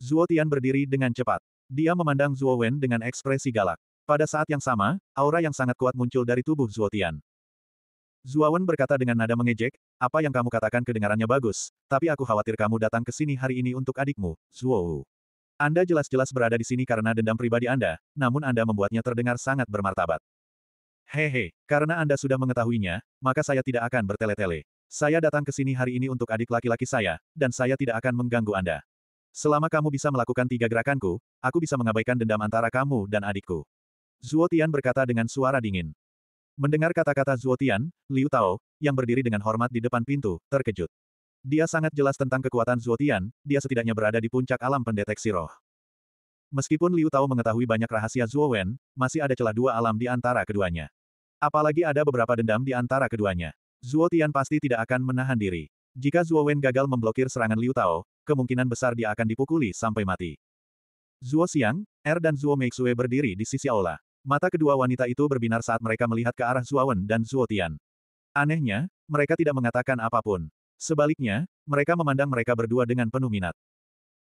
Zuo Tian berdiri dengan cepat. Dia memandang Zuo Wen dengan ekspresi galak. Pada saat yang sama, aura yang sangat kuat muncul dari tubuh Zuo Tian. Zuawan berkata dengan nada mengejek, apa yang kamu katakan kedengarannya bagus, tapi aku khawatir kamu datang ke sini hari ini untuk adikmu, Zuo. Anda jelas-jelas berada di sini karena dendam pribadi Anda, namun Anda membuatnya terdengar sangat bermartabat. Hehe, karena Anda sudah mengetahuinya, maka saya tidak akan bertele-tele. Saya datang ke sini hari ini untuk adik laki-laki saya, dan saya tidak akan mengganggu Anda. Selama kamu bisa melakukan tiga gerakanku, aku bisa mengabaikan dendam antara kamu dan adikku. Zuo Tian berkata dengan suara dingin. Mendengar kata-kata Zuotian, Liu Tao, yang berdiri dengan hormat di depan pintu, terkejut. Dia sangat jelas tentang kekuatan Zuotian, dia setidaknya berada di puncak alam pendeteksi roh. Meskipun Liu Tao mengetahui banyak rahasia Zuo masih ada celah dua alam di antara keduanya. Apalagi ada beberapa dendam di antara keduanya. Zuo pasti tidak akan menahan diri. Jika Zuo gagal memblokir serangan Liu Tao, kemungkinan besar dia akan dipukuli sampai mati. Zuo Xiang, Er dan Zuo Meixue berdiri di sisi aula. Mata kedua wanita itu berbinar saat mereka melihat ke arah Zuawan dan Zuotian. Anehnya, mereka tidak mengatakan apapun. Sebaliknya, mereka memandang mereka berdua dengan penuh minat.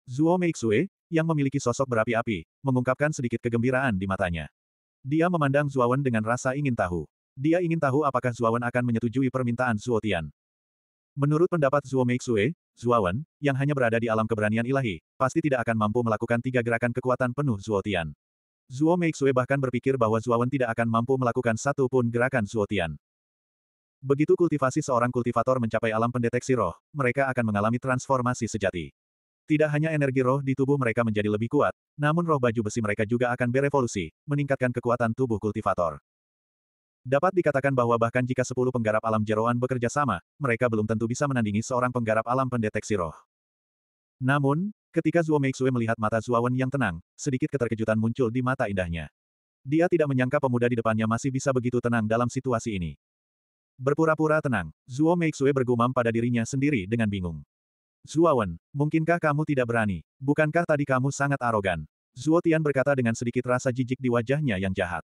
Zuo Meixue, yang memiliki sosok berapi-api, mengungkapkan sedikit kegembiraan di matanya. Dia memandang Zuawan dengan rasa ingin tahu. Dia ingin tahu apakah Zuawan akan menyetujui permintaan Zuotian. Menurut pendapat Zuo Meixue, Zuawan, yang hanya berada di alam keberanian ilahi, pasti tidak akan mampu melakukan tiga gerakan kekuatan penuh Zuotian. Zuo Meixue bahkan berpikir bahwa Zuawan tidak akan mampu melakukan satu pun gerakan Zuotian. Begitu kultivasi seorang kultivator mencapai alam pendeteksi roh, mereka akan mengalami transformasi sejati. Tidak hanya energi roh di tubuh mereka menjadi lebih kuat, namun roh baju besi mereka juga akan berevolusi, meningkatkan kekuatan tubuh kultivator. Dapat dikatakan bahwa bahkan jika sepuluh penggarap alam jeroan bekerja sama, mereka belum tentu bisa menandingi seorang penggarap alam pendeteksi roh. Namun, ketika Zuo Meixue melihat mata Zuawan yang tenang, sedikit keterkejutan muncul di mata indahnya. Dia tidak menyangka pemuda di depannya masih bisa begitu tenang dalam situasi ini. Berpura-pura tenang, Zuo Meixue bergumam pada dirinya sendiri dengan bingung. Zuawan, mungkinkah kamu tidak berani? Bukankah tadi kamu sangat arogan? Zuo Tian berkata dengan sedikit rasa jijik di wajahnya yang jahat.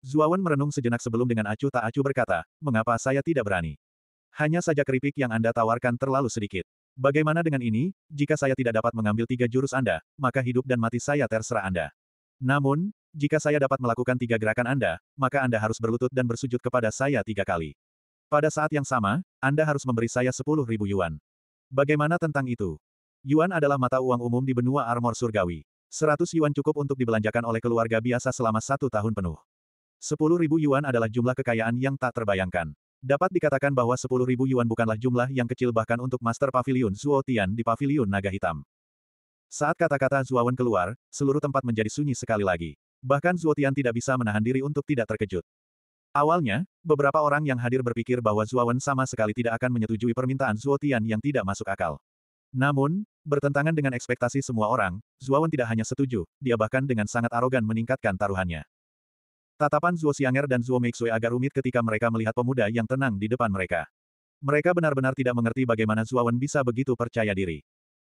Zuawan merenung sejenak sebelum dengan acuh tak acuh berkata, mengapa saya tidak berani? Hanya saja keripik yang Anda tawarkan terlalu sedikit. Bagaimana dengan ini, jika saya tidak dapat mengambil tiga jurus Anda, maka hidup dan mati saya terserah Anda. Namun, jika saya dapat melakukan tiga gerakan Anda, maka Anda harus berlutut dan bersujud kepada saya tiga kali. Pada saat yang sama, Anda harus memberi saya sepuluh ribu yuan. Bagaimana tentang itu? Yuan adalah mata uang umum di benua armor surgawi. Seratus yuan cukup untuk dibelanjakan oleh keluarga biasa selama satu tahun penuh. Sepuluh ribu yuan adalah jumlah kekayaan yang tak terbayangkan. Dapat dikatakan bahwa 10.000 yuan bukanlah jumlah yang kecil bahkan untuk Master Pavilion Zuo Tian di Pavilion Naga Hitam. Saat kata-kata Zuawan keluar, seluruh tempat menjadi sunyi sekali lagi. Bahkan Zuo Tian tidak bisa menahan diri untuk tidak terkejut. Awalnya, beberapa orang yang hadir berpikir bahwa Zuawan sama sekali tidak akan menyetujui permintaan Zuo Tian yang tidak masuk akal. Namun, bertentangan dengan ekspektasi semua orang, Zuawan tidak hanya setuju, dia bahkan dengan sangat arogan meningkatkan taruhannya. Tatapan Zuo Xianger dan Zuo Meixue agak rumit ketika mereka melihat pemuda yang tenang di depan mereka. Mereka benar-benar tidak mengerti bagaimana Zuo Wen bisa begitu percaya diri.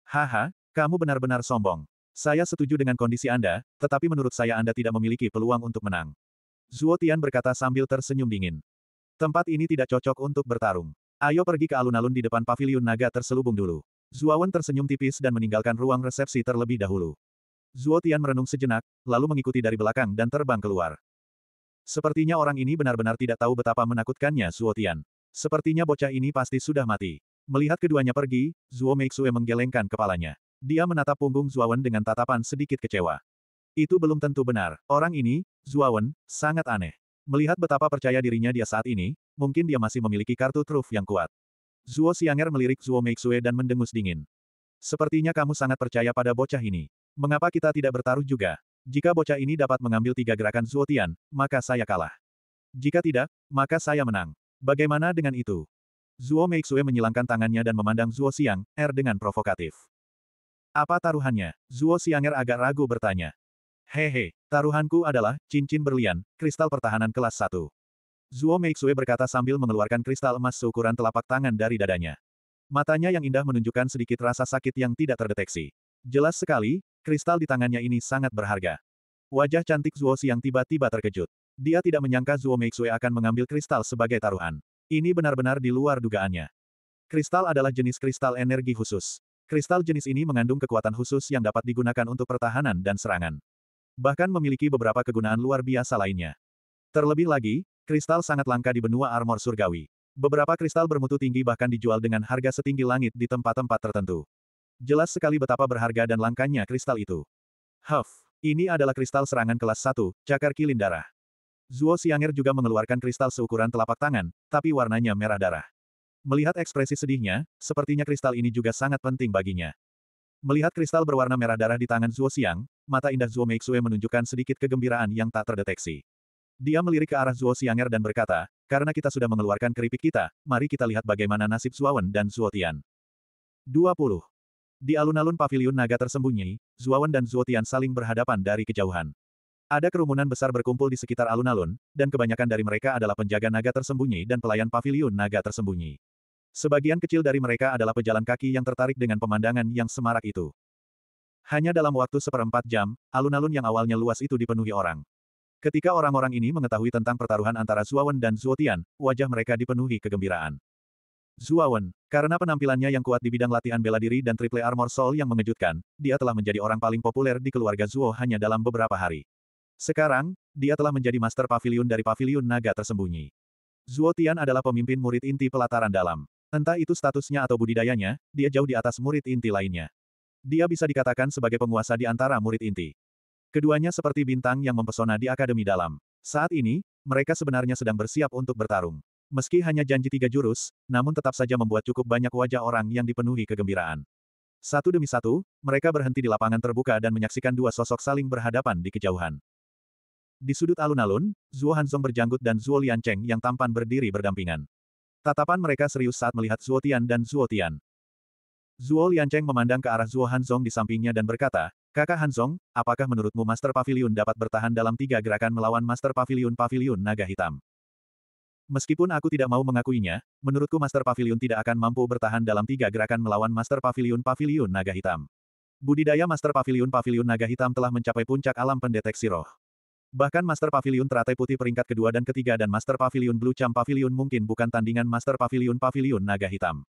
Haha, kamu benar-benar sombong. Saya setuju dengan kondisi Anda, tetapi menurut saya Anda tidak memiliki peluang untuk menang. Zuo Tian berkata sambil tersenyum dingin. Tempat ini tidak cocok untuk bertarung. Ayo pergi ke alun-alun di depan paviliun naga terselubung dulu. Wen tersenyum tipis dan meninggalkan ruang resepsi terlebih dahulu. Zuo Tian merenung sejenak, lalu mengikuti dari belakang dan terbang keluar. Sepertinya orang ini benar-benar tidak tahu betapa menakutkannya Zuo Tian. Sepertinya bocah ini pasti sudah mati. Melihat keduanya pergi, Zuo Meixue menggelengkan kepalanya. Dia menatap punggung Zuawan dengan tatapan sedikit kecewa. Itu belum tentu benar. Orang ini, Zuawan, sangat aneh. Melihat betapa percaya dirinya dia saat ini, mungkin dia masih memiliki kartu truf yang kuat. Zuo Xianger melirik Zuo Meixue dan mendengus dingin. Sepertinya kamu sangat percaya pada bocah ini. Mengapa kita tidak bertaruh juga? Jika bocah ini dapat mengambil tiga gerakan Zuotian, maka saya kalah. Jika tidak, maka saya menang. Bagaimana dengan itu? Zuo Meixue menyilangkan tangannya dan memandang Zuo Xiang, Er dengan provokatif. Apa taruhannya? Zuo Xiang Er agak ragu bertanya. Hehe, taruhanku adalah, cincin berlian, kristal pertahanan kelas 1. Zuo Meixue berkata sambil mengeluarkan kristal emas seukuran telapak tangan dari dadanya. Matanya yang indah menunjukkan sedikit rasa sakit yang tidak terdeteksi. Jelas sekali, kristal di tangannya ini sangat berharga. Wajah cantik Zuo Xiang tiba-tiba terkejut. Dia tidak menyangka Zuo Meixue akan mengambil kristal sebagai taruhan. Ini benar-benar di luar dugaannya. Kristal adalah jenis kristal energi khusus. Kristal jenis ini mengandung kekuatan khusus yang dapat digunakan untuk pertahanan dan serangan. Bahkan memiliki beberapa kegunaan luar biasa lainnya. Terlebih lagi, kristal sangat langka di benua armor surgawi. Beberapa kristal bermutu tinggi bahkan dijual dengan harga setinggi langit di tempat-tempat tertentu jelas sekali betapa berharga dan langkanya kristal itu. Huff, ini adalah kristal serangan kelas 1, cakar kilin darah. Zuo Xianger juga mengeluarkan kristal seukuran telapak tangan, tapi warnanya merah darah. Melihat ekspresi sedihnya, sepertinya kristal ini juga sangat penting baginya. Melihat kristal berwarna merah darah di tangan Zuo Xiang, mata indah Zuo Meixue menunjukkan sedikit kegembiraan yang tak terdeteksi. Dia melirik ke arah Zuo Xianger dan berkata, karena kita sudah mengeluarkan keripik kita, mari kita lihat bagaimana nasib Wen dan Zuo Tian. 20. Di alun-alun pavilion naga tersembunyi, Zuawan dan Zuotian saling berhadapan dari kejauhan. Ada kerumunan besar berkumpul di sekitar alun-alun, dan kebanyakan dari mereka adalah penjaga naga tersembunyi dan pelayan pavilion naga tersembunyi. Sebagian kecil dari mereka adalah pejalan kaki yang tertarik dengan pemandangan yang semarak itu. Hanya dalam waktu seperempat jam, alun-alun yang awalnya luas itu dipenuhi orang. Ketika orang-orang ini mengetahui tentang pertaruhan antara Zuawan dan Zuotian, wajah mereka dipenuhi kegembiraan. Zuawan, karena penampilannya yang kuat di bidang latihan bela diri dan triple armor soul yang mengejutkan, dia telah menjadi orang paling populer di keluarga Zuo hanya dalam beberapa hari. Sekarang, dia telah menjadi master pavilion dari pavilion naga tersembunyi. Zuo Tian adalah pemimpin murid inti pelataran dalam. Entah itu statusnya atau budidayanya, dia jauh di atas murid inti lainnya. Dia bisa dikatakan sebagai penguasa di antara murid inti. Keduanya seperti bintang yang mempesona di akademi dalam. Saat ini, mereka sebenarnya sedang bersiap untuk bertarung. Meski hanya janji tiga jurus, namun tetap saja membuat cukup banyak wajah orang yang dipenuhi kegembiraan. Satu demi satu, mereka berhenti di lapangan terbuka dan menyaksikan dua sosok saling berhadapan di kejauhan. Di sudut alun-alun, Zhuo Hanzong berjanggut dan Zhuo Liancheng yang tampan berdiri berdampingan. Tatapan mereka serius saat melihat Zuo Tian dan Zuo Tian. Zhuo Liancheng memandang ke arah Zhuo Hanzong di sampingnya dan berkata, Kakak Hansong, apakah menurutmu Master Pavilion dapat bertahan dalam tiga gerakan melawan Master Pavilion Pavilion Naga Hitam? Meskipun aku tidak mau mengakuinya, menurutku Master Pavilion tidak akan mampu bertahan dalam tiga gerakan melawan Master Pavilion Pavilion Naga Hitam. Budidaya Master Pavilion Pavilion Naga Hitam telah mencapai puncak alam pendeteksi roh. Bahkan Master Pavilion Teratai Putih peringkat kedua dan ketiga dan Master Pavilion Blue Champ Pavilion mungkin bukan tandingan Master Pavilion Pavilion Naga Hitam.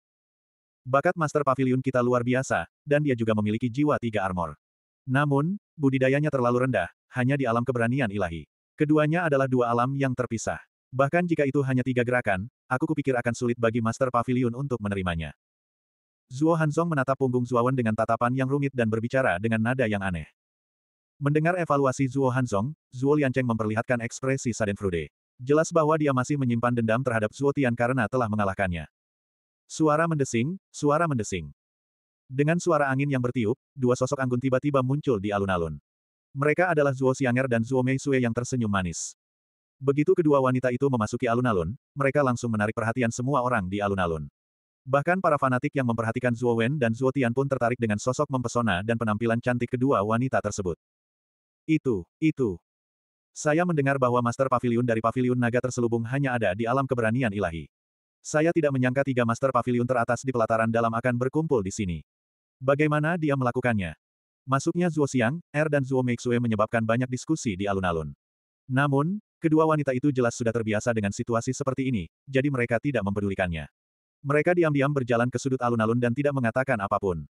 Bakat Master Pavilion kita luar biasa, dan dia juga memiliki jiwa tiga armor. Namun, budidayanya terlalu rendah, hanya di alam keberanian ilahi. Keduanya adalah dua alam yang terpisah. Bahkan jika itu hanya tiga gerakan, aku kupikir akan sulit bagi Master Pavilion untuk menerimanya. Zuo Hanzong menatap punggung Zuo Wen dengan tatapan yang rumit dan berbicara dengan nada yang aneh. Mendengar evaluasi Zuo Hanzong, Zuo Liancheng memperlihatkan ekspresi Saden Frude. Jelas bahwa dia masih menyimpan dendam terhadap Zuo Tian karena telah mengalahkannya. Suara mendesing, suara mendesing. Dengan suara angin yang bertiup, dua sosok anggun tiba-tiba muncul di alun-alun. Mereka adalah Zuo Xianger dan Zuo Mei Meisue yang tersenyum manis. Begitu kedua wanita itu memasuki alun-alun, mereka langsung menarik perhatian semua orang di alun-alun. Bahkan para fanatik yang memperhatikan Zuo Wen dan Zuo Tian pun tertarik dengan sosok mempesona dan penampilan cantik kedua wanita tersebut. Itu, itu. Saya mendengar bahwa Master Pavilion dari Pavilion Naga terselubung hanya ada di alam keberanian ilahi. Saya tidak menyangka tiga Master Pavilion teratas di pelataran dalam akan berkumpul di sini. Bagaimana dia melakukannya? Masuknya Zuo Xiang, Er dan Zuo Meixue menyebabkan banyak diskusi di alun-alun. Namun, Kedua wanita itu jelas sudah terbiasa dengan situasi seperti ini, jadi mereka tidak mempedulikannya. Mereka diam-diam berjalan ke sudut alun-alun dan tidak mengatakan apapun.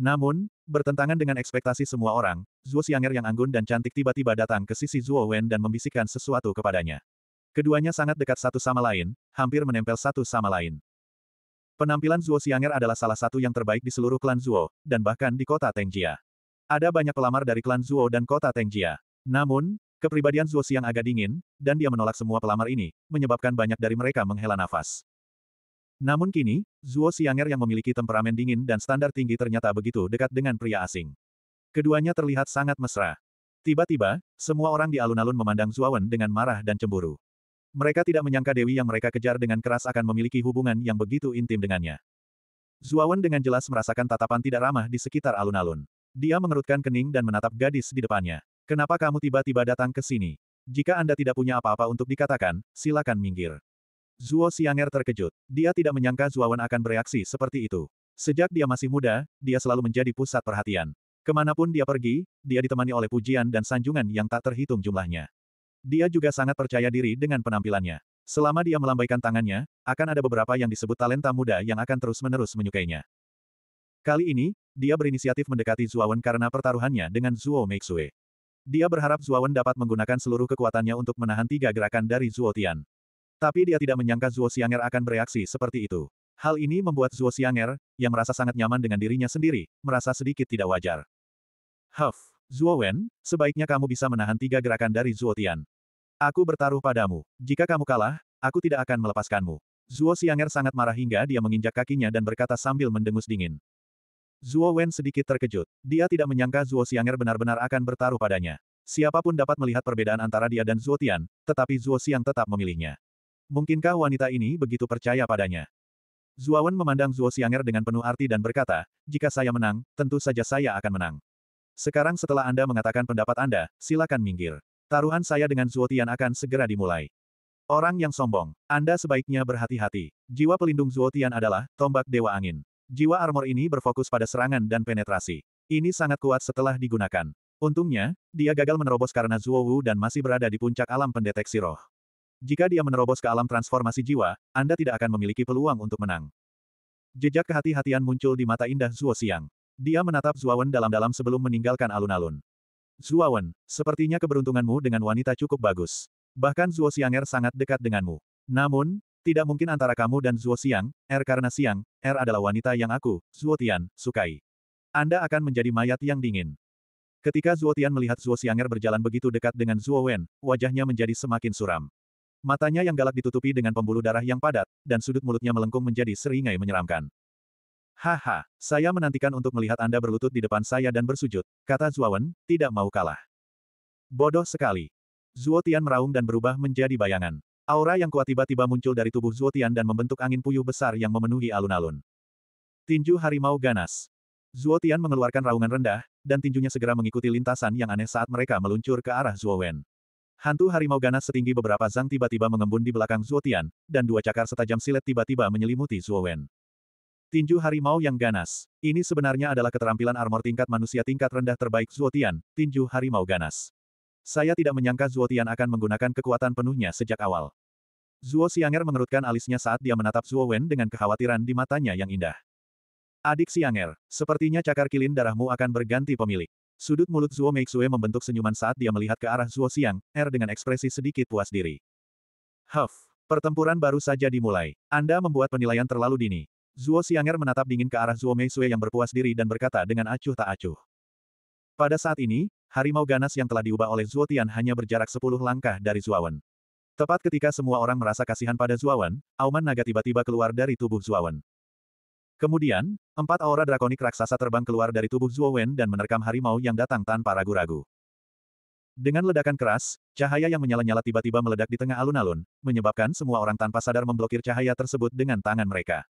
Namun, bertentangan dengan ekspektasi semua orang, Zuo Xianger yang anggun dan cantik tiba-tiba datang ke sisi Zuo Wen dan membisikkan sesuatu kepadanya. Keduanya sangat dekat satu sama lain, hampir menempel satu sama lain. Penampilan Zuo Xianger adalah salah satu yang terbaik di seluruh klan Zuo, dan bahkan di kota Tengjia. Ada banyak pelamar dari klan Zuo dan kota Tengjia. Namun, Kepribadian Zuo Xiang agak dingin, dan dia menolak semua pelamar ini, menyebabkan banyak dari mereka menghela nafas. Namun kini, Zuo Xianger yang memiliki temperamen dingin dan standar tinggi ternyata begitu dekat dengan pria asing. Keduanya terlihat sangat mesra. Tiba-tiba, semua orang di alun-alun memandang Zuawan dengan marah dan cemburu. Mereka tidak menyangka Dewi yang mereka kejar dengan keras akan memiliki hubungan yang begitu intim dengannya. Zuawan dengan jelas merasakan tatapan tidak ramah di sekitar alun-alun. Dia mengerutkan kening dan menatap gadis di depannya. Kenapa kamu tiba-tiba datang ke sini? Jika Anda tidak punya apa-apa untuk dikatakan, silakan minggir. Zuo Xianger terkejut. Dia tidak menyangka Zuawan akan bereaksi seperti itu. Sejak dia masih muda, dia selalu menjadi pusat perhatian. Kemanapun dia pergi, dia ditemani oleh pujian dan sanjungan yang tak terhitung jumlahnya. Dia juga sangat percaya diri dengan penampilannya. Selama dia melambaikan tangannya, akan ada beberapa yang disebut talenta muda yang akan terus-menerus menyukainya. Kali ini, dia berinisiatif mendekati Zuawan karena pertaruhannya dengan Zuo Meixue. Dia berharap Wen dapat menggunakan seluruh kekuatannya untuk menahan tiga gerakan dari Zuo Tian. Tapi dia tidak menyangka Zuo Xianger akan bereaksi seperti itu. Hal ini membuat Zuo Xianger, yang merasa sangat nyaman dengan dirinya sendiri, merasa sedikit tidak wajar. Huff, Zuo Wen, sebaiknya kamu bisa menahan tiga gerakan dari Zuo Tian. Aku bertaruh padamu. Jika kamu kalah, aku tidak akan melepaskanmu. Zuo Xianger sangat marah hingga dia menginjak kakinya dan berkata sambil mendengus dingin. Zuo Wen sedikit terkejut. Dia tidak menyangka Zuo Xianger benar-benar akan bertaruh padanya. Siapapun dapat melihat perbedaan antara dia dan Zuo Tian, tetapi Zuo Xiang tetap memilihnya. Mungkinkah wanita ini begitu percaya padanya? Zuo Wen memandang Zuo Xianger dengan penuh arti dan berkata, jika saya menang, tentu saja saya akan menang. Sekarang setelah Anda mengatakan pendapat Anda, silakan minggir. Taruhan saya dengan Zuo Tian akan segera dimulai. Orang yang sombong, Anda sebaiknya berhati-hati. Jiwa pelindung Zuo Tian adalah tombak dewa angin. Jiwa armor ini berfokus pada serangan dan penetrasi. Ini sangat kuat setelah digunakan. Untungnya, dia gagal menerobos karena Zuo Wu dan masih berada di puncak alam pendeteksi roh. Jika dia menerobos ke alam transformasi jiwa, Anda tidak akan memiliki peluang untuk menang. Jejak kehati-hatian muncul di mata indah Zuo Xiang. Dia menatap Wen dalam-dalam sebelum meninggalkan alun-alun. Wen, sepertinya keberuntunganmu dengan wanita cukup bagus. Bahkan Zuo Xianger sangat dekat denganmu. Namun, tidak mungkin antara kamu dan Zuo Xiang, R er karena Xiang, R er adalah wanita yang aku, Zhuo Tian, sukai. Anda akan menjadi mayat yang dingin. Ketika Zhuo Tian melihat Zuo Xiang R er berjalan begitu dekat dengan Zhuo Wen, wajahnya menjadi semakin suram. Matanya yang galak ditutupi dengan pembuluh darah yang padat, dan sudut mulutnya melengkung menjadi seringai menyeramkan. Haha, saya menantikan untuk melihat Anda berlutut di depan saya dan bersujud, kata Zhuo Wen, tidak mau kalah. Bodoh sekali. Zuo Tian meraung dan berubah menjadi bayangan. Aura yang kuat tiba-tiba muncul dari tubuh Zuotian dan membentuk angin puyuh besar yang memenuhi alun-alun. Tinju Harimau Ganas. Zuotian mengeluarkan raungan rendah, dan tinjunya segera mengikuti lintasan yang aneh saat mereka meluncur ke arah Zuowen. Hantu harimau ganas setinggi beberapa zang tiba-tiba mengembun di belakang Zuotian, dan dua cakar setajam silet tiba-tiba menyelimuti Zuowen. Tinju harimau yang ganas. Ini sebenarnya adalah keterampilan armor tingkat manusia tingkat rendah terbaik Zuotian, tinju harimau ganas. Saya tidak menyangka Zuo Tian akan menggunakan kekuatan penuhnya sejak awal. Zuo Sianger mengerutkan alisnya saat dia menatap Zuo Wen dengan kekhawatiran di matanya yang indah. Adik Sianger, sepertinya cakar kilin darahmu akan berganti pemilik. Sudut mulut Zuo Meixue membentuk senyuman saat dia melihat ke arah Zuo Xiang, Er dengan ekspresi sedikit puas diri. Huff, pertempuran baru saja dimulai. Anda membuat penilaian terlalu dini. Zuo Xianger menatap dingin ke arah Zuo Meixue yang berpuas diri dan berkata dengan acuh tak acuh. Pada saat ini, harimau ganas yang telah diubah oleh Zuotian hanya berjarak sepuluh langkah dari Zuawan. Tepat ketika semua orang merasa kasihan pada Zuawan, auman naga tiba-tiba keluar dari tubuh Zuawan. Kemudian, empat aura drakonik raksasa terbang keluar dari tubuh Zuowen dan menerkam harimau yang datang tanpa ragu-ragu. Dengan ledakan keras, cahaya yang menyala-nyala tiba-tiba meledak di tengah alun-alun, menyebabkan semua orang tanpa sadar memblokir cahaya tersebut dengan tangan mereka.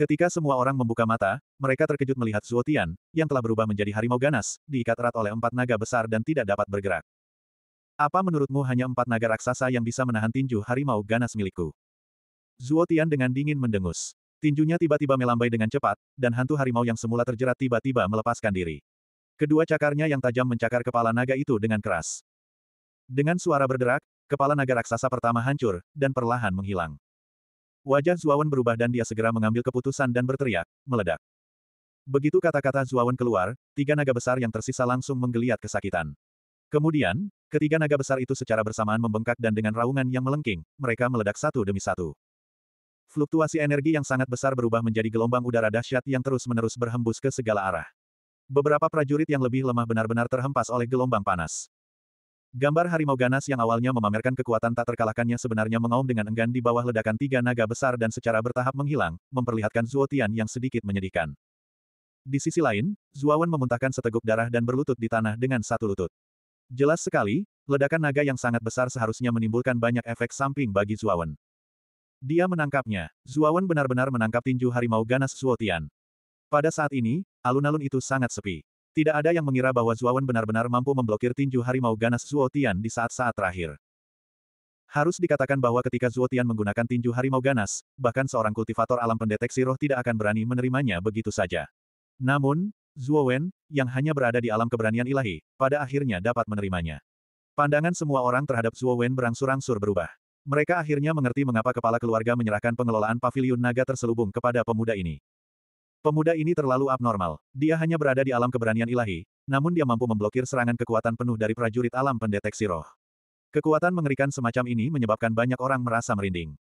Ketika semua orang membuka mata, mereka terkejut melihat Zuotian, yang telah berubah menjadi harimau ganas, diikat erat oleh empat naga besar dan tidak dapat bergerak. Apa menurutmu hanya empat naga raksasa yang bisa menahan tinju harimau ganas milikku? Zuotian dengan dingin mendengus. Tinjunya tiba-tiba melambai dengan cepat, dan hantu harimau yang semula terjerat tiba-tiba melepaskan diri. Kedua cakarnya yang tajam mencakar kepala naga itu dengan keras. Dengan suara berderak, kepala naga raksasa pertama hancur, dan perlahan menghilang. Wajah Zuawan berubah dan dia segera mengambil keputusan dan berteriak, meledak. Begitu kata-kata Zuawan keluar, tiga naga besar yang tersisa langsung menggeliat kesakitan. Kemudian, ketiga naga besar itu secara bersamaan membengkak dan dengan raungan yang melengking, mereka meledak satu demi satu. Fluktuasi energi yang sangat besar berubah menjadi gelombang udara dahsyat yang terus-menerus berhembus ke segala arah. Beberapa prajurit yang lebih lemah benar-benar terhempas oleh gelombang panas. Gambar harimau ganas yang awalnya memamerkan kekuatan tak terkalahkannya sebenarnya mengaum dengan enggan di bawah ledakan tiga naga besar dan secara bertahap menghilang, memperlihatkan Zuo yang sedikit menyedihkan. Di sisi lain, Zuawan memuntahkan seteguk darah dan berlutut di tanah dengan satu lutut. Jelas sekali, ledakan naga yang sangat besar seharusnya menimbulkan banyak efek samping bagi Zuawan. Dia menangkapnya. Zuawan benar-benar menangkap tinju harimau ganas Zuo Pada saat ini, alun-alun itu sangat sepi. Tidak ada yang mengira bahwa Zuawan benar-benar mampu memblokir tinju harimau ganas Zuotian di saat-saat terakhir. Harus dikatakan bahwa ketika Zuotian menggunakan tinju harimau ganas, bahkan seorang kultivator alam pendeteksi roh tidak akan berani menerimanya begitu saja. Namun, Zuowen, yang hanya berada di alam keberanian ilahi, pada akhirnya dapat menerimanya. Pandangan semua orang terhadap Zuowen berangsur-angsur berubah. Mereka akhirnya mengerti mengapa kepala keluarga menyerahkan pengelolaan paviliun naga terselubung kepada pemuda ini. Pemuda ini terlalu abnormal. Dia hanya berada di alam keberanian ilahi, namun dia mampu memblokir serangan kekuatan penuh dari prajurit alam pendeteksi roh. Kekuatan mengerikan semacam ini menyebabkan banyak orang merasa merinding.